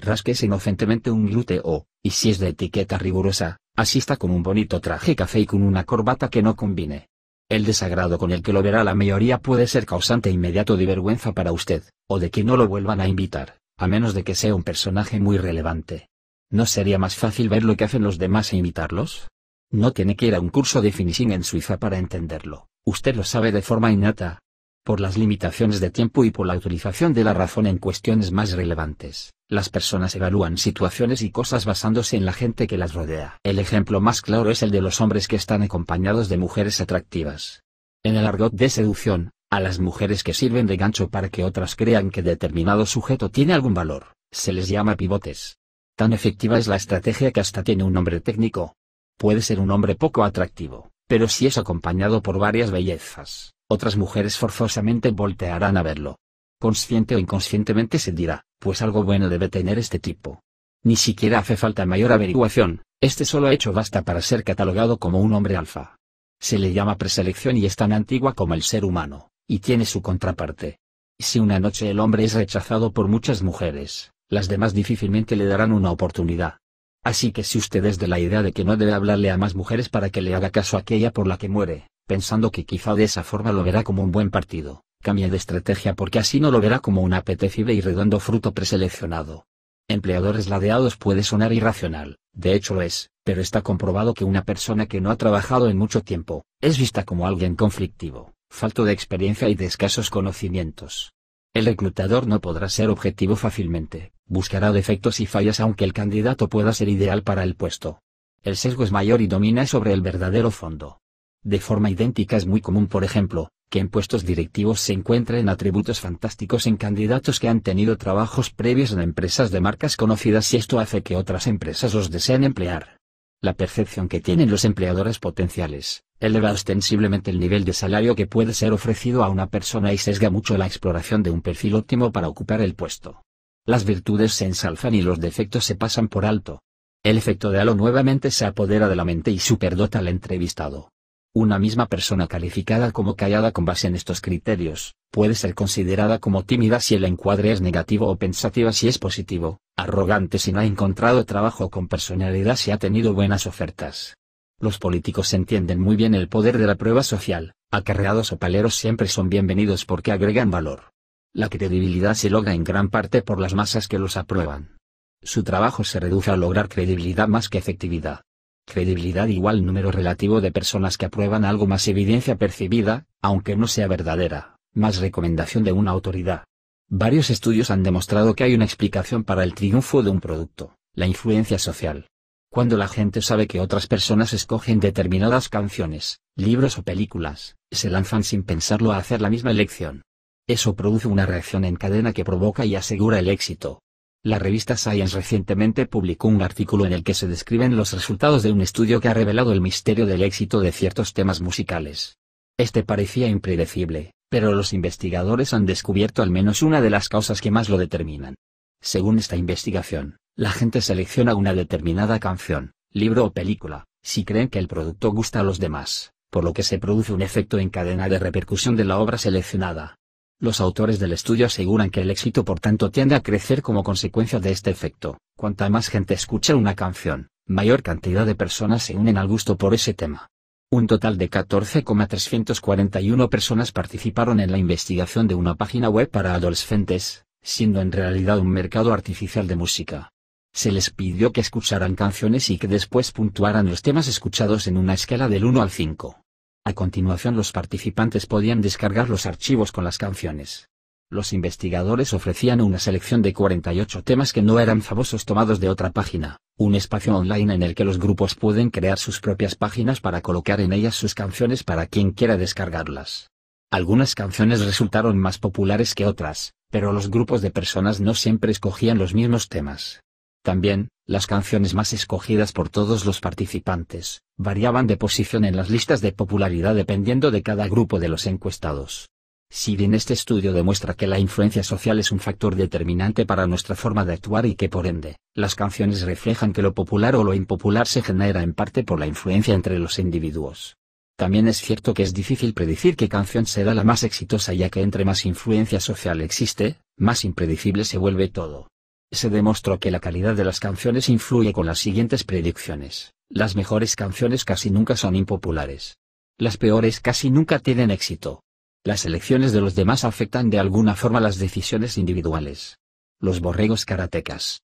Rasques inocentemente un glúteo, y si es de etiqueta rigurosa, asista con un bonito traje café y con una corbata que no combine. El desagrado con el que lo verá la mayoría puede ser causante inmediato de vergüenza para usted, o de que no lo vuelvan a invitar, a menos de que sea un personaje muy relevante. ¿No sería más fácil ver lo que hacen los demás e imitarlos? No tiene que ir a un curso de finishing en Suiza para entenderlo, usted lo sabe de forma innata, por las limitaciones de tiempo y por la utilización de la razón en cuestiones más relevantes, las personas evalúan situaciones y cosas basándose en la gente que las rodea. El ejemplo más claro es el de los hombres que están acompañados de mujeres atractivas. En el argot de seducción, a las mujeres que sirven de gancho para que otras crean que determinado sujeto tiene algún valor, se les llama pivotes. Tan efectiva es la estrategia que hasta tiene un nombre técnico. Puede ser un hombre poco atractivo, pero si es acompañado por varias bellezas, otras mujeres forzosamente voltearán a verlo. Consciente o inconscientemente se dirá, pues algo bueno debe tener este tipo. Ni siquiera hace falta mayor averiguación, este solo hecho basta para ser catalogado como un hombre alfa. Se le llama preselección y es tan antigua como el ser humano, y tiene su contraparte. Si una noche el hombre es rechazado por muchas mujeres, las demás difícilmente le darán una oportunidad. Así que si usted es de la idea de que no debe hablarle a más mujeres para que le haga caso a aquella por la que muere, pensando que quizá de esa forma lo verá como un buen partido, cambie de estrategia porque así no lo verá como un apetecible y redondo fruto preseleccionado. Empleadores ladeados puede sonar irracional, de hecho lo es, pero está comprobado que una persona que no ha trabajado en mucho tiempo, es vista como alguien conflictivo, falto de experiencia y de escasos conocimientos. El reclutador no podrá ser objetivo fácilmente, buscará defectos y fallas aunque el candidato pueda ser ideal para el puesto. El sesgo es mayor y domina sobre el verdadero fondo. De forma idéntica es muy común, por ejemplo, que en puestos directivos se encuentren atributos fantásticos en candidatos que han tenido trabajos previos en empresas de marcas conocidas y esto hace que otras empresas los deseen emplear. La percepción que tienen los empleadores potenciales, eleva ostensiblemente el nivel de salario que puede ser ofrecido a una persona y sesga mucho la exploración de un perfil óptimo para ocupar el puesto. Las virtudes se ensalzan y los defectos se pasan por alto. El efecto de halo nuevamente se apodera de la mente y superdota al entrevistado. Una misma persona calificada como callada con base en estos criterios, puede ser considerada como tímida si el encuadre es negativo o pensativa si es positivo, arrogante si no ha encontrado trabajo con personalidad si ha tenido buenas ofertas. Los políticos entienden muy bien el poder de la prueba social, acarreados o paleros siempre son bienvenidos porque agregan valor. La credibilidad se logra en gran parte por las masas que los aprueban. Su trabajo se reduce a lograr credibilidad más que efectividad. Credibilidad igual número relativo de personas que aprueban algo más evidencia percibida, aunque no sea verdadera, más recomendación de una autoridad, Varios estudios han demostrado que hay una explicación para el triunfo de un producto, la influencia social. Cuando la gente sabe que otras personas escogen determinadas canciones, libros o películas, se lanzan sin pensarlo a hacer la misma elección. Eso produce una reacción en cadena que provoca y asegura el éxito. La revista Science recientemente publicó un artículo en el que se describen los resultados de un estudio que ha revelado el misterio del éxito de ciertos temas musicales. Este parecía impredecible, pero los investigadores han descubierto al menos una de las causas que más lo determinan. Según esta investigación, la gente selecciona una determinada canción, libro o película, si creen que el producto gusta a los demás, por lo que se produce un efecto en cadena de repercusión de la obra seleccionada. Los autores del estudio aseguran que el éxito por tanto tiende a crecer como consecuencia de este efecto. Cuanta más gente escucha una canción, mayor cantidad de personas se unen al gusto por ese tema. Un total de 14,341 personas participaron en la investigación de una página web para adolescentes, siendo en realidad un mercado artificial de música. Se les pidió que escucharan canciones y que después puntuaran los temas escuchados en una escala del 1 al 5. A continuación los participantes podían descargar los archivos con las canciones los investigadores ofrecían una selección de 48 temas que no eran famosos tomados de otra página, un espacio online en el que los grupos pueden crear sus propias páginas para colocar en ellas sus canciones para quien quiera descargarlas. Algunas canciones resultaron más populares que otras, pero los grupos de personas no siempre escogían los mismos temas. También, las canciones más escogidas por todos los participantes, variaban de posición en las listas de popularidad dependiendo de cada grupo de los encuestados. Si bien este estudio demuestra que la influencia social es un factor determinante para nuestra forma de actuar y que por ende, las canciones reflejan que lo popular o lo impopular se genera en parte por la influencia entre los individuos. También es cierto que es difícil predecir qué canción será la más exitosa ya que entre más influencia social existe, más impredecible se vuelve todo. Se demostró que la calidad de las canciones influye con las siguientes predicciones. Las mejores canciones casi nunca son impopulares. Las peores casi nunca tienen éxito. Las elecciones de los demás afectan de alguna forma las decisiones individuales. Los borregos karatecas.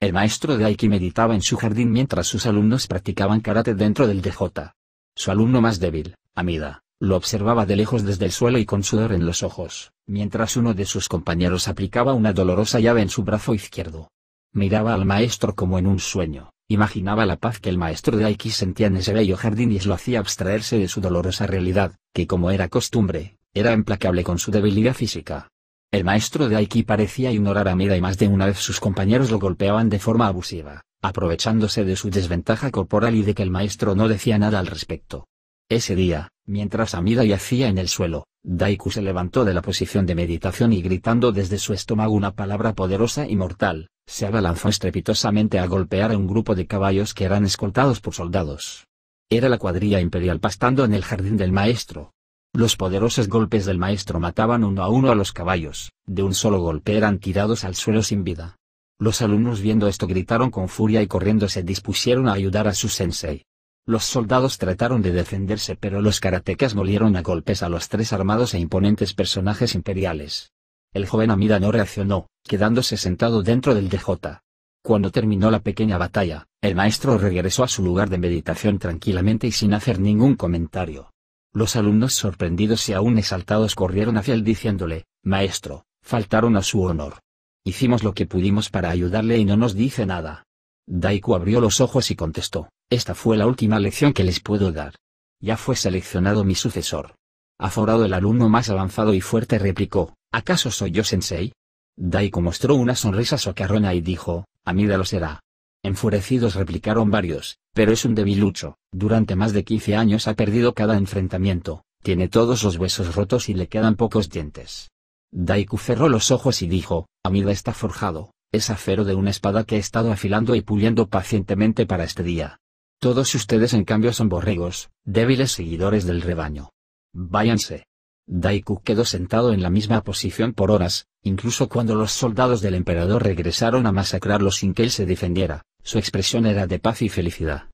El maestro de Aiki meditaba en su jardín mientras sus alumnos practicaban karate dentro del DJ. Su alumno más débil, Amida, lo observaba de lejos desde el suelo y con sudor en los ojos, mientras uno de sus compañeros aplicaba una dolorosa llave en su brazo izquierdo. Miraba al maestro como en un sueño, imaginaba la paz que el maestro de Aiki sentía en ese bello jardín y lo hacía abstraerse de su dolorosa realidad, que como era costumbre, era implacable con su debilidad física. El maestro de Aiki parecía ignorar a Amida y más de una vez sus compañeros lo golpeaban de forma abusiva, aprovechándose de su desventaja corporal y de que el maestro no decía nada al respecto. Ese día, mientras Amida yacía en el suelo, Daiku se levantó de la posición de meditación y gritando desde su estómago una palabra poderosa y mortal, se abalanzó estrepitosamente a golpear a un grupo de caballos que eran escoltados por soldados. Era la cuadrilla imperial pastando en el jardín del maestro. Los poderosos golpes del maestro mataban uno a uno a los caballos, de un solo golpe eran tirados al suelo sin vida. Los alumnos viendo esto gritaron con furia y corriendo se dispusieron a ayudar a su sensei. Los soldados trataron de defenderse pero los karatecas molieron a golpes a los tres armados e imponentes personajes imperiales. El joven Amida no reaccionó, quedándose sentado dentro del DJ. Cuando terminó la pequeña batalla, el maestro regresó a su lugar de meditación tranquilamente y sin hacer ningún comentario. Los alumnos sorprendidos y aún exaltados corrieron hacia él diciéndole, Maestro, faltaron a su honor. Hicimos lo que pudimos para ayudarle y no nos dice nada. Daiku abrió los ojos y contestó, Esta fue la última lección que les puedo dar. Ya fue seleccionado mi sucesor. Aforado el alumno más avanzado y fuerte replicó, ¿acaso soy yo sensei? Daiku mostró una sonrisa socarrona y dijo, a mí lo será, Enfurecidos replicaron varios, pero es un debilucho, durante más de 15 años ha perdido cada enfrentamiento, tiene todos los huesos rotos y le quedan pocos dientes. Daiku cerró los ojos y dijo, Amida está forjado, es acero de una espada que he estado afilando y puliendo pacientemente para este día. Todos ustedes en cambio son borregos, débiles seguidores del rebaño. Váyanse. Daiku quedó sentado en la misma posición por horas, incluso cuando los soldados del emperador regresaron a masacrarlo sin que él se defendiera, su expresión era de paz y felicidad.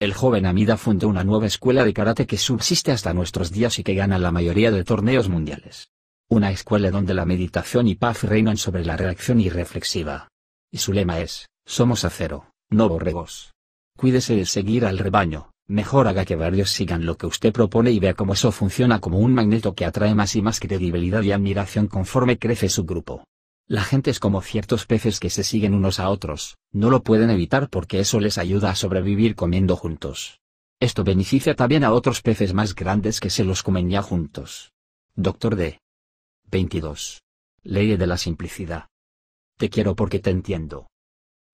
El joven Amida fundó una nueva escuela de karate que subsiste hasta nuestros días y que gana la mayoría de torneos mundiales. Una escuela donde la meditación y paz reinan sobre la reacción irreflexiva. Y su lema es, somos acero, no borregos. Cuídese de seguir al rebaño, mejor haga que varios sigan lo que usted propone y vea cómo eso funciona como un magneto que atrae más y más credibilidad y admiración conforme crece su grupo. La gente es como ciertos peces que se siguen unos a otros, no lo pueden evitar porque eso les ayuda a sobrevivir comiendo juntos. Esto beneficia también a otros peces más grandes que se los comen ya juntos. Doctor D. 22. Ley de la simplicidad. Te quiero porque te entiendo.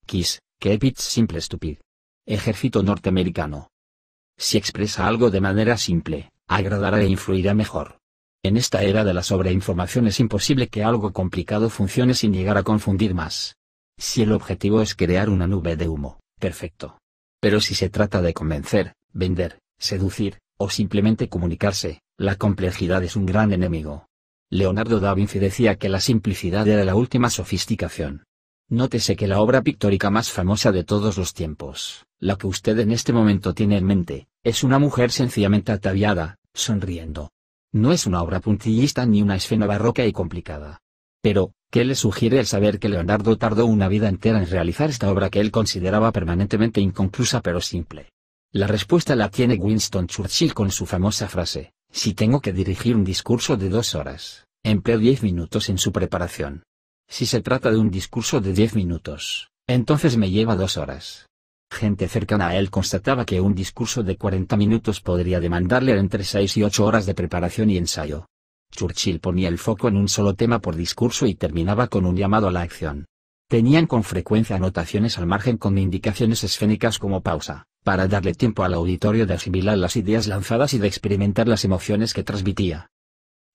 Kiss, que epic simple stupid. Ejército norteamericano. Si expresa algo de manera simple, agradará e influirá mejor. En esta era de la sobreinformación es imposible que algo complicado funcione sin llegar a confundir más. Si el objetivo es crear una nube de humo, perfecto. Pero si se trata de convencer, vender, seducir, o simplemente comunicarse, la complejidad es un gran enemigo. Leonardo da Vinci decía que la simplicidad era la última sofisticación. Nótese que la obra pictórica más famosa de todos los tiempos, la que usted en este momento tiene en mente, es una mujer sencillamente ataviada, sonriendo, no es una obra puntillista ni una escena barroca y complicada. Pero, ¿qué le sugiere el saber que Leonardo tardó una vida entera en realizar esta obra que él consideraba permanentemente inconclusa pero simple? La respuesta la tiene Winston Churchill con su famosa frase, si tengo que dirigir un discurso de dos horas, empleo diez minutos en su preparación. Si se trata de un discurso de diez minutos, entonces me lleva dos horas gente cercana a él constataba que un discurso de 40 minutos podría demandarle entre 6 y 8 horas de preparación y ensayo. Churchill ponía el foco en un solo tema por discurso y terminaba con un llamado a la acción. Tenían con frecuencia anotaciones al margen con indicaciones escénicas como pausa, para darle tiempo al auditorio de asimilar las ideas lanzadas y de experimentar las emociones que transmitía.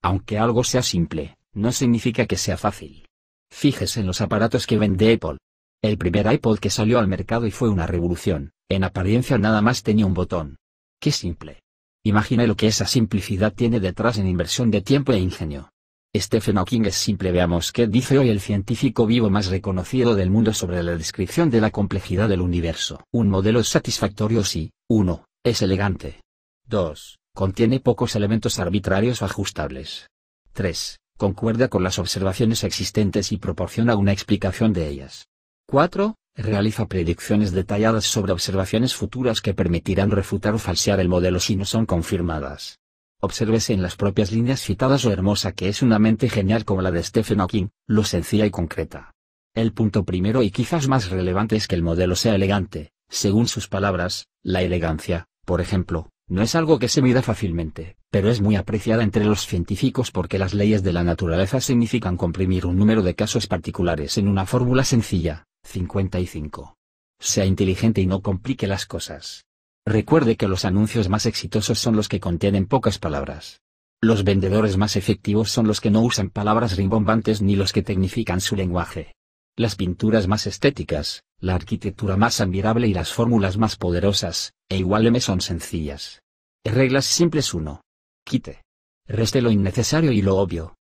Aunque algo sea simple, no significa que sea fácil. Fíjese en los aparatos que vende Apple, el primer iPod que salió al mercado y fue una revolución, en apariencia nada más tenía un botón. ¡Qué simple! Imagina lo que esa simplicidad tiene detrás en inversión de tiempo e ingenio. Stephen Hawking es simple. Veamos qué dice hoy el científico vivo más reconocido del mundo sobre la descripción de la complejidad del universo. Un modelo es satisfactorio si, 1. Es elegante. 2. Contiene pocos elementos arbitrarios o ajustables. 3. Concuerda con las observaciones existentes y proporciona una explicación de ellas. 4. Realiza predicciones detalladas sobre observaciones futuras que permitirán refutar o falsear el modelo si no son confirmadas. Obsérvese en las propias líneas citadas o hermosa que es una mente genial como la de Stephen Hawking, lo sencilla y concreta. El punto primero y quizás más relevante es que el modelo sea elegante, según sus palabras, la elegancia, por ejemplo, no es algo que se mida fácilmente, pero es muy apreciada entre los científicos porque las leyes de la naturaleza significan comprimir un número de casos particulares en una fórmula sencilla, 55. Sea inteligente y no complique las cosas. Recuerde que los anuncios más exitosos son los que contienen pocas palabras. Los vendedores más efectivos son los que no usan palabras rimbombantes ni los que tecnifican su lenguaje. Las pinturas más estéticas, la arquitectura más admirable y las fórmulas más poderosas, e igual m son sencillas. Reglas simples 1. Quite. Reste lo innecesario y lo obvio.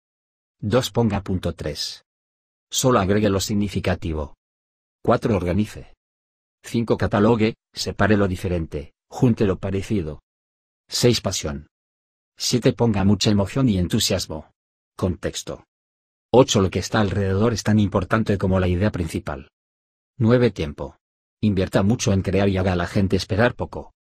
2. Ponga punto 3. Solo agregue lo significativo. 4. Organice. 5. Catalogue, separe lo diferente, junte lo parecido. 6. Pasión. 7. Ponga mucha emoción y entusiasmo. Contexto. 8. Lo que está alrededor es tan importante como la idea principal. 9. Tiempo. Invierta mucho en crear y haga a la gente esperar poco.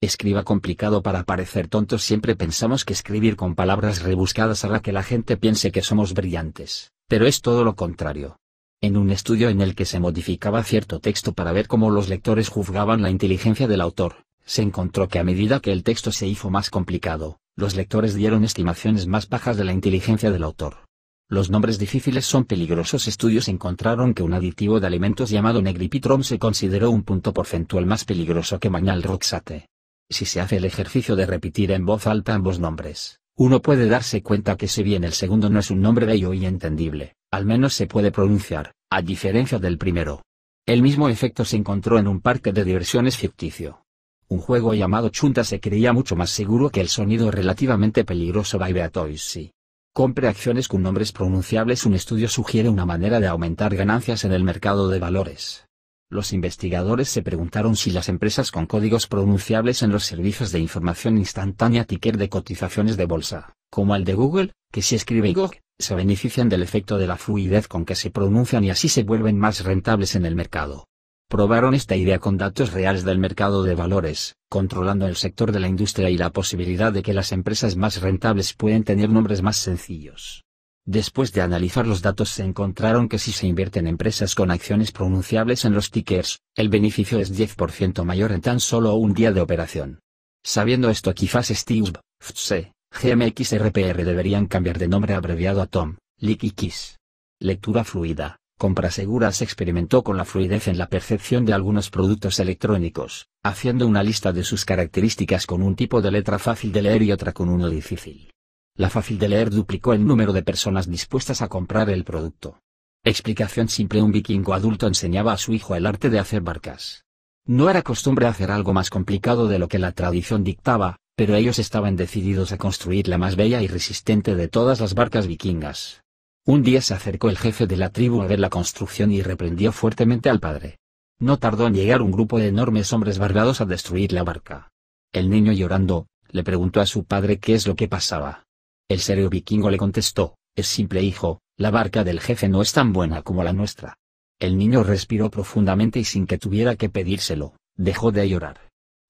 Escriba complicado para parecer tontos. Siempre pensamos que escribir con palabras rebuscadas hará que la gente piense que somos brillantes, pero es todo lo contrario en un estudio en el que se modificaba cierto texto para ver cómo los lectores juzgaban la inteligencia del autor, se encontró que a medida que el texto se hizo más complicado, los lectores dieron estimaciones más bajas de la inteligencia del autor. Los nombres difíciles son peligrosos. Estudios encontraron que un aditivo de alimentos llamado negripitrom se consideró un punto porcentual más peligroso que mañal roxate. Si se hace el ejercicio de repetir en voz alta ambos nombres, uno puede darse cuenta que si bien el segundo no es un nombre bello y entendible, al menos se puede pronunciar, a diferencia del primero. El mismo efecto se encontró en un parque de diversiones ficticio. Un juego llamado Chunta se creía mucho más seguro que el sonido relativamente peligroso Beatoys. Toys. Compre acciones con nombres pronunciables. Un estudio sugiere una manera de aumentar ganancias en el mercado de valores. Los investigadores se preguntaron si las empresas con códigos pronunciables en los servicios de información instantánea ticker de cotizaciones de bolsa, como el de Google, que se escribe GOG, se benefician del efecto de la fluidez con que se pronuncian y así se vuelven más rentables en el mercado. Probaron esta idea con datos reales del mercado de valores, controlando el sector de la industria y la posibilidad de que las empresas más rentables pueden tener nombres más sencillos. Después de analizar los datos se encontraron que si se invierten en empresas con acciones pronunciables en los tickers, el beneficio es 10% mayor en tan solo un día de operación. Sabiendo esto quizás Steve, Ftse. GMXRPR deberían cambiar de nombre abreviado a Tom, Kiss. Lectura fluida. Compra experimentó con la fluidez en la percepción de algunos productos electrónicos, haciendo una lista de sus características con un tipo de letra fácil de leer y otra con uno difícil. La fácil de leer duplicó el número de personas dispuestas a comprar el producto. Explicación simple Un vikingo adulto enseñaba a su hijo el arte de hacer barcas. No era costumbre hacer algo más complicado de lo que la tradición dictaba, pero ellos estaban decididos a construir la más bella y resistente de todas las barcas vikingas. Un día se acercó el jefe de la tribu a ver la construcción y reprendió fuertemente al padre. No tardó en llegar un grupo de enormes hombres barbados a destruir la barca. El niño llorando, le preguntó a su padre qué es lo que pasaba. El serio vikingo le contestó, es simple hijo, la barca del jefe no es tan buena como la nuestra. El niño respiró profundamente y sin que tuviera que pedírselo, dejó de llorar.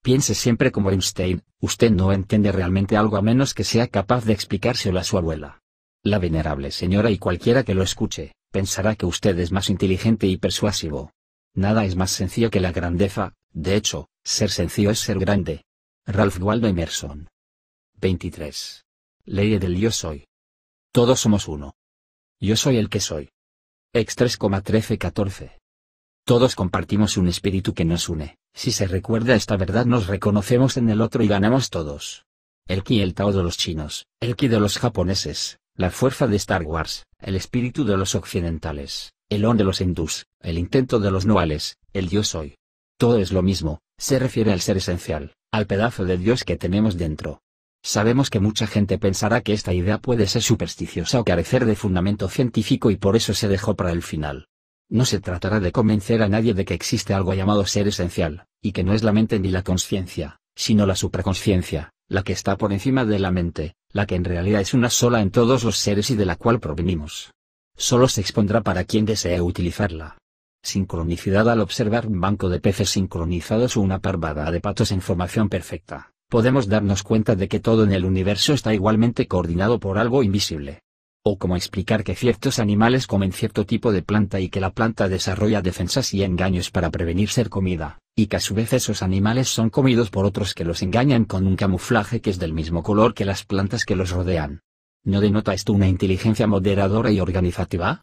Piense siempre como Einstein, usted no entiende realmente algo a menos que sea capaz de explicárselo a su abuela. La venerable señora y cualquiera que lo escuche, pensará que usted es más inteligente y persuasivo. Nada es más sencillo que la grandeza, de hecho, ser sencillo es ser grande. Ralph Waldo Emerson. 23. Ley del yo soy. Todos somos uno. Yo soy el que soy. Ex 3,13-14. Todos compartimos un espíritu que nos une. Si se recuerda esta verdad nos reconocemos en el otro y ganamos todos. El ki el Tao de los chinos, el ki de los japoneses, la fuerza de Star Wars, el espíritu de los occidentales, el on de los hindús, el intento de los noales, el dios hoy. Todo es lo mismo, se refiere al ser esencial, al pedazo de Dios que tenemos dentro. Sabemos que mucha gente pensará que esta idea puede ser supersticiosa o carecer de fundamento científico y por eso se dejó para el final. No se tratará de convencer a nadie de que existe algo llamado ser esencial, y que no es la mente ni la conciencia, sino la supraconsciencia, la que está por encima de la mente, la que en realidad es una sola en todos los seres y de la cual provenimos. Solo se expondrá para quien desee utilizarla. Sincronicidad al observar un banco de peces sincronizados o una parvada de patos en formación perfecta, podemos darnos cuenta de que todo en el universo está igualmente coordinado por algo invisible, o como explicar que ciertos animales comen cierto tipo de planta y que la planta desarrolla defensas y engaños para prevenir ser comida, y que a su vez esos animales son comidos por otros que los engañan con un camuflaje que es del mismo color que las plantas que los rodean. ¿No denota esto una inteligencia moderadora y organizativa?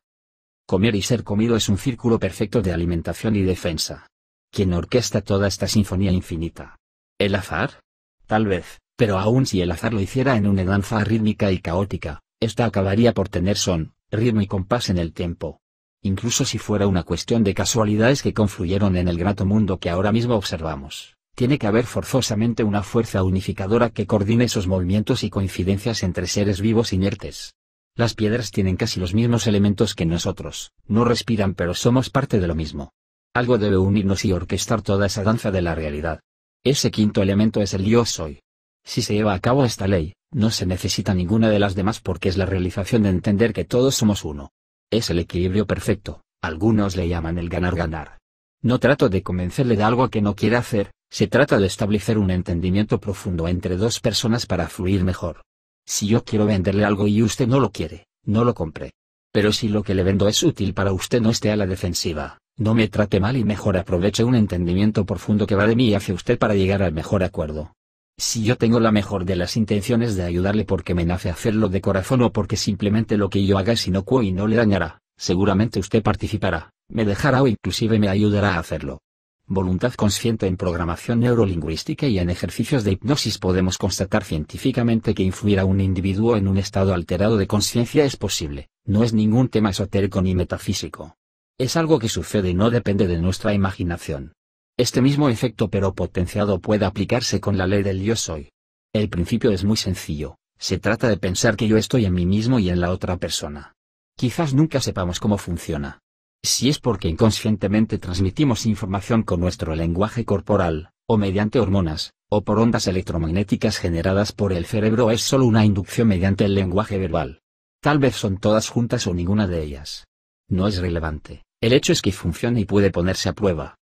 Comer y ser comido es un círculo perfecto de alimentación y defensa. ¿Quién orquesta toda esta sinfonía infinita? ¿El azar? Tal vez, pero aún si el azar lo hiciera en una danza rítmica y caótica, esta acabaría por tener son, ritmo y compás en el tiempo. Incluso si fuera una cuestión de casualidades que confluyeron en el grato mundo que ahora mismo observamos, tiene que haber forzosamente una fuerza unificadora que coordine esos movimientos y coincidencias entre seres vivos inertes. Las piedras tienen casi los mismos elementos que nosotros, no respiran pero somos parte de lo mismo. Algo debe unirnos y orquestar toda esa danza de la realidad. Ese quinto elemento es el yo soy. Si se lleva a cabo esta ley, no se necesita ninguna de las demás porque es la realización de entender que todos somos uno. Es el equilibrio perfecto, algunos le llaman el ganar-ganar. No trato de convencerle de algo que no quiera hacer, se trata de establecer un entendimiento profundo entre dos personas para fluir mejor. Si yo quiero venderle algo y usted no lo quiere, no lo compre. Pero si lo que le vendo es útil para usted no esté a la defensiva, no me trate mal y mejor aproveche un entendimiento profundo que va de mí hacia usted para llegar al mejor acuerdo. Si yo tengo la mejor de las intenciones de ayudarle porque me nace hacerlo de corazón o porque simplemente lo que yo haga es inocuo y no le dañará, seguramente usted participará, me dejará o inclusive me ayudará a hacerlo. Voluntad consciente en programación neurolingüística y en ejercicios de hipnosis podemos constatar científicamente que influir a un individuo en un estado alterado de conciencia es posible, no es ningún tema esotérico ni metafísico. Es algo que sucede y no depende de nuestra imaginación. Este mismo efecto pero potenciado puede aplicarse con la ley del yo soy. El principio es muy sencillo, se trata de pensar que yo estoy en mí mismo y en la otra persona. Quizás nunca sepamos cómo funciona. Si es porque inconscientemente transmitimos información con nuestro lenguaje corporal, o mediante hormonas, o por ondas electromagnéticas generadas por el cerebro es solo una inducción mediante el lenguaje verbal. Tal vez son todas juntas o ninguna de ellas. No es relevante, el hecho es que funciona y puede ponerse a prueba.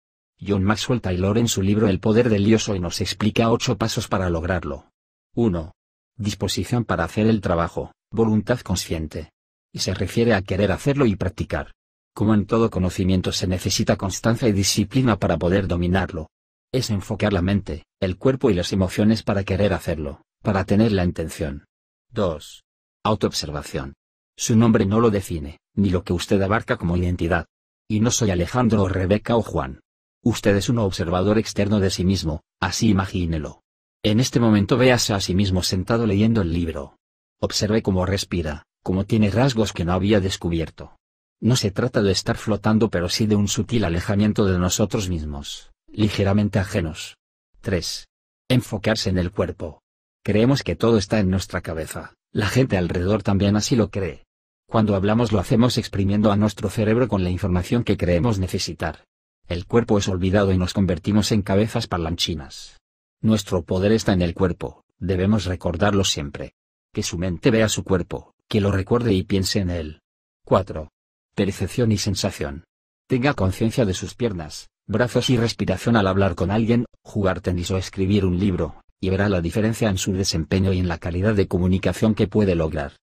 John Maxwell Taylor en su libro El poder del yo y nos explica ocho pasos para lograrlo. 1. Disposición para hacer el trabajo, voluntad consciente. Y se refiere a querer hacerlo y practicar. Como en todo conocimiento se necesita constancia y disciplina para poder dominarlo. Es enfocar la mente, el cuerpo y las emociones para querer hacerlo, para tener la intención. 2. Autoobservación. Su nombre no lo define, ni lo que usted abarca como identidad. Y no soy Alejandro o Rebeca o Juan. Usted es un observador externo de sí mismo, así imagínelo. En este momento véase a sí mismo sentado leyendo el libro. Observe cómo respira, cómo tiene rasgos que no había descubierto. No se trata de estar flotando pero sí de un sutil alejamiento de nosotros mismos, ligeramente ajenos. 3. Enfocarse en el cuerpo. Creemos que todo está en nuestra cabeza, la gente alrededor también así lo cree. Cuando hablamos lo hacemos exprimiendo a nuestro cerebro con la información que creemos necesitar. El cuerpo es olvidado y nos convertimos en cabezas parlanchinas. Nuestro poder está en el cuerpo, debemos recordarlo siempre. Que su mente vea su cuerpo, que lo recuerde y piense en él. 4. Percepción y sensación. Tenga conciencia de sus piernas, brazos y respiración al hablar con alguien, jugar tenis o escribir un libro, y verá la diferencia en su desempeño y en la calidad de comunicación que puede lograr.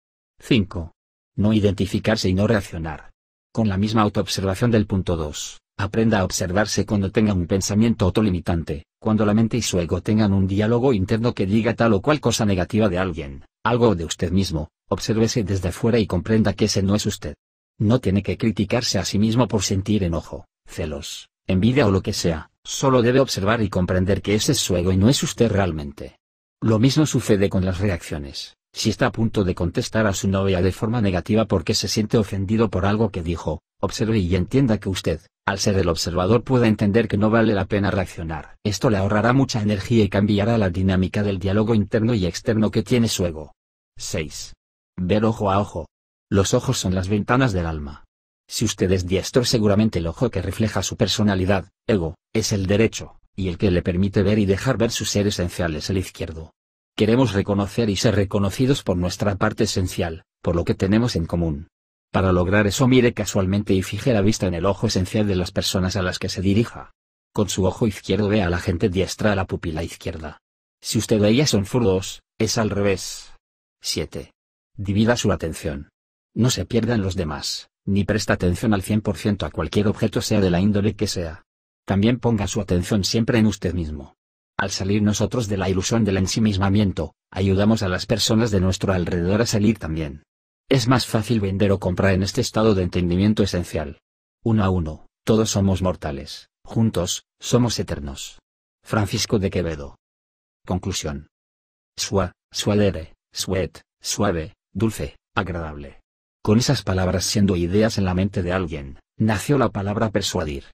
5. No identificarse y no reaccionar. Con la misma autoobservación del punto 2, Aprenda a observarse cuando tenga un pensamiento autolimitante, cuando la mente y su ego tengan un diálogo interno que diga tal o cual cosa negativa de alguien, algo de usted mismo, obsérvese desde fuera y comprenda que ese no es usted. No tiene que criticarse a sí mismo por sentir enojo, celos, envidia o lo que sea, solo debe observar y comprender que ese es su ego y no es usted realmente. Lo mismo sucede con las reacciones. Si está a punto de contestar a su novia de forma negativa porque se siente ofendido por algo que dijo, observe y entienda que usted, al ser el observador, pueda entender que no vale la pena reaccionar. Esto le ahorrará mucha energía y cambiará la dinámica del diálogo interno y externo que tiene su ego. 6. Ver ojo a ojo. Los ojos son las ventanas del alma. Si usted es diestro, seguramente el ojo que refleja su personalidad, ego, es el derecho, y el que le permite ver y dejar ver su ser esencial es el izquierdo. Queremos reconocer y ser reconocidos por nuestra parte esencial, por lo que tenemos en común. Para lograr eso mire casualmente y fije la vista en el ojo esencial de las personas a las que se dirija. Con su ojo izquierdo ve a la gente diestra a la pupila izquierda. Si usted o ellas son zurdos, es al revés. 7. Divida su atención. No se pierdan los demás, ni presta atención al 100% a cualquier objeto sea de la índole que sea. También ponga su atención siempre en usted mismo. Al salir nosotros de la ilusión del ensimismamiento, ayudamos a las personas de nuestro alrededor a salir también. Es más fácil vender o comprar en este estado de entendimiento esencial. Uno a uno, todos somos mortales, juntos, somos eternos. Francisco de Quevedo. Conclusión. Sua, suadere, suet, suave, dulce, agradable. Con esas palabras siendo ideas en la mente de alguien, nació la palabra persuadir.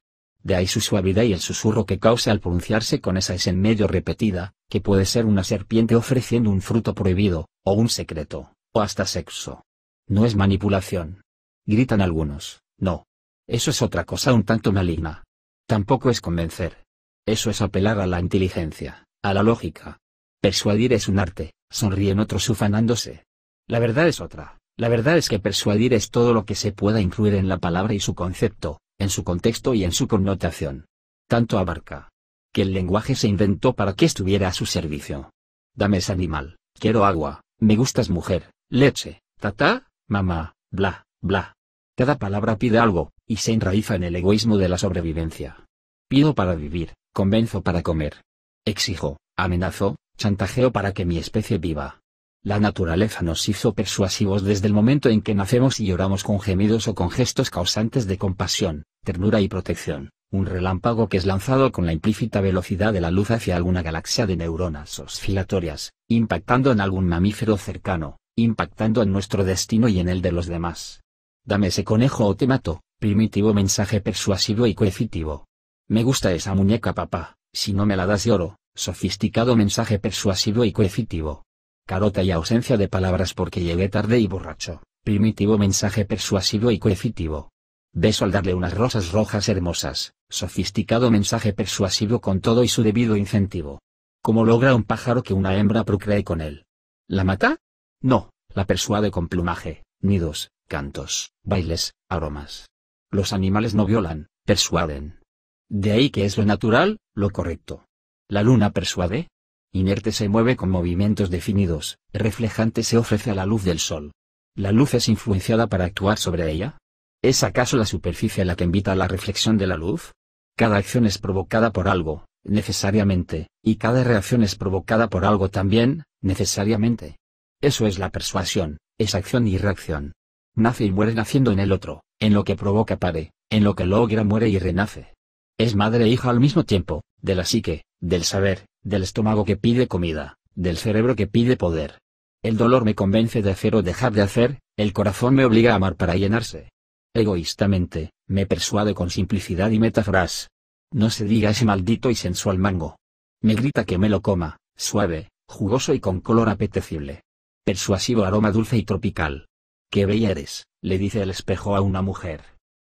De ahí su suavidad y el susurro que causa al pronunciarse con esa es en medio repetida, que puede ser una serpiente ofreciendo un fruto prohibido, o un secreto, o hasta sexo. No es manipulación. Gritan algunos, no. Eso es otra cosa un tanto maligna. Tampoco es convencer. Eso es apelar a la inteligencia, a la lógica. Persuadir es un arte, sonríen otros ufanándose. La verdad es otra. La verdad es que persuadir es todo lo que se pueda incluir en la palabra y su concepto, en su contexto y en su connotación. Tanto abarca. Que el lenguaje se inventó para que estuviera a su servicio. Dame ese animal, quiero agua, me gustas mujer, leche, tata, mamá, bla, bla. Cada palabra pide algo, y se enraiza en el egoísmo de la sobrevivencia. Pido para vivir, convenzo para comer. Exijo, amenazo, chantajeo para que mi especie viva. La naturaleza nos hizo persuasivos desde el momento en que nacemos y lloramos con gemidos o con gestos causantes de compasión, ternura y protección, un relámpago que es lanzado con la implícita velocidad de la luz hacia alguna galaxia de neuronas oscilatorias, impactando en algún mamífero cercano, impactando en nuestro destino y en el de los demás. Dame ese conejo o te mato, primitivo mensaje persuasivo y coercitivo. Me gusta esa muñeca papá, si no me la das oro sofisticado mensaje persuasivo y coercitivo. Carota y ausencia de palabras porque llegué tarde y borracho, primitivo mensaje persuasivo y coercitivo. Beso al darle unas rosas rojas hermosas, sofisticado mensaje persuasivo con todo y su debido incentivo. ¿Cómo logra un pájaro que una hembra procree con él? ¿La mata? No, la persuade con plumaje, nidos, cantos, bailes, aromas. Los animales no violan, persuaden. De ahí que es lo natural, lo correcto. La luna persuade. Inerte se mueve con movimientos definidos, reflejante se ofrece a la luz del sol. ¿La luz es influenciada para actuar sobre ella? ¿Es acaso la superficie la que invita a la reflexión de la luz? Cada acción es provocada por algo, necesariamente, y cada reacción es provocada por algo también, necesariamente. Eso es la persuasión, es acción y reacción. Nace y muere naciendo en el otro, en lo que provoca pare, en lo que logra muere y renace. Es madre e hija al mismo tiempo, de la psique, del saber, del estómago que pide comida, del cerebro que pide poder. El dolor me convence de hacer o dejar de hacer, el corazón me obliga a amar para llenarse. Egoístamente, me persuade con simplicidad y metafras. No se diga ese maldito y sensual mango. Me grita que me lo coma, suave, jugoso y con color apetecible persuasivo aroma dulce y tropical. ¡Qué bella eres! le dice el espejo a una mujer.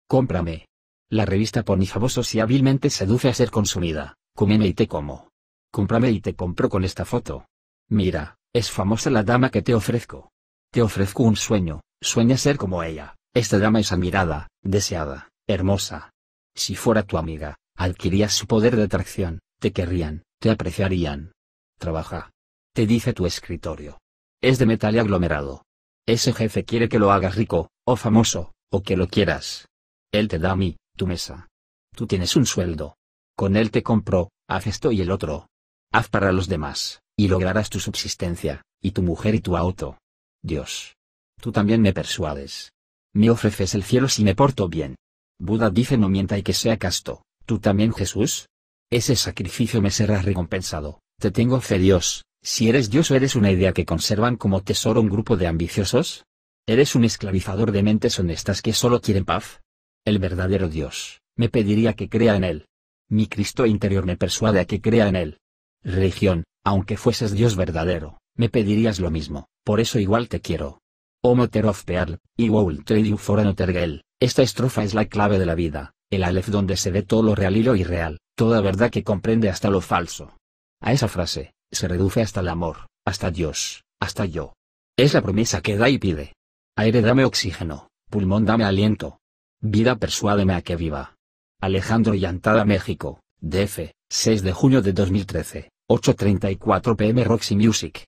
¡Cómprame! La revista Ponifabosos y hábilmente seduce a ser consumida. Cómeme y te como. Cómprame y te compro con esta foto. Mira, es famosa la dama que te ofrezco. Te ofrezco un sueño, sueña ser como ella, esta dama es admirada, deseada, hermosa. Si fuera tu amiga, adquirías su poder de atracción, te querrían, te apreciarían. Trabaja. Te dice tu escritorio, es de metal y aglomerado. Ese jefe quiere que lo hagas rico, o famoso, o que lo quieras. Él te da a mí, tu mesa. Tú tienes un sueldo. Con él te compro, haz esto y el otro. Haz para los demás, y lograrás tu subsistencia, y tu mujer y tu auto. Dios. Tú también me persuades. Me ofreces el cielo si me porto bien. Buda dice no mienta y que sea casto, tú también Jesús. Ese sacrificio me será recompensado, te tengo fe Dios, si eres Dios o eres una idea que conservan como tesoro un grupo de ambiciosos, eres un esclavizador de mentes honestas que solo quieren paz. El verdadero Dios, me pediría que crea en Él. Mi Cristo interior me persuade a que crea en Él. Religión, aunque fueses Dios verdadero, me pedirías lo mismo, por eso igual te quiero. homo oh, peal, Pearl, Esta estrofa es la clave de la vida, el Aleph donde se ve todo lo real y lo irreal, toda verdad que comprende hasta lo falso. A esa frase, se reduce hasta el amor, hasta Dios, hasta yo. Es la promesa que da y pide. Aire dame oxígeno, pulmón dame aliento. Vida persuádeme a que viva. Alejandro Llantada México, DF, 6 de junio de 2013, 8.34 pm Roxy Music.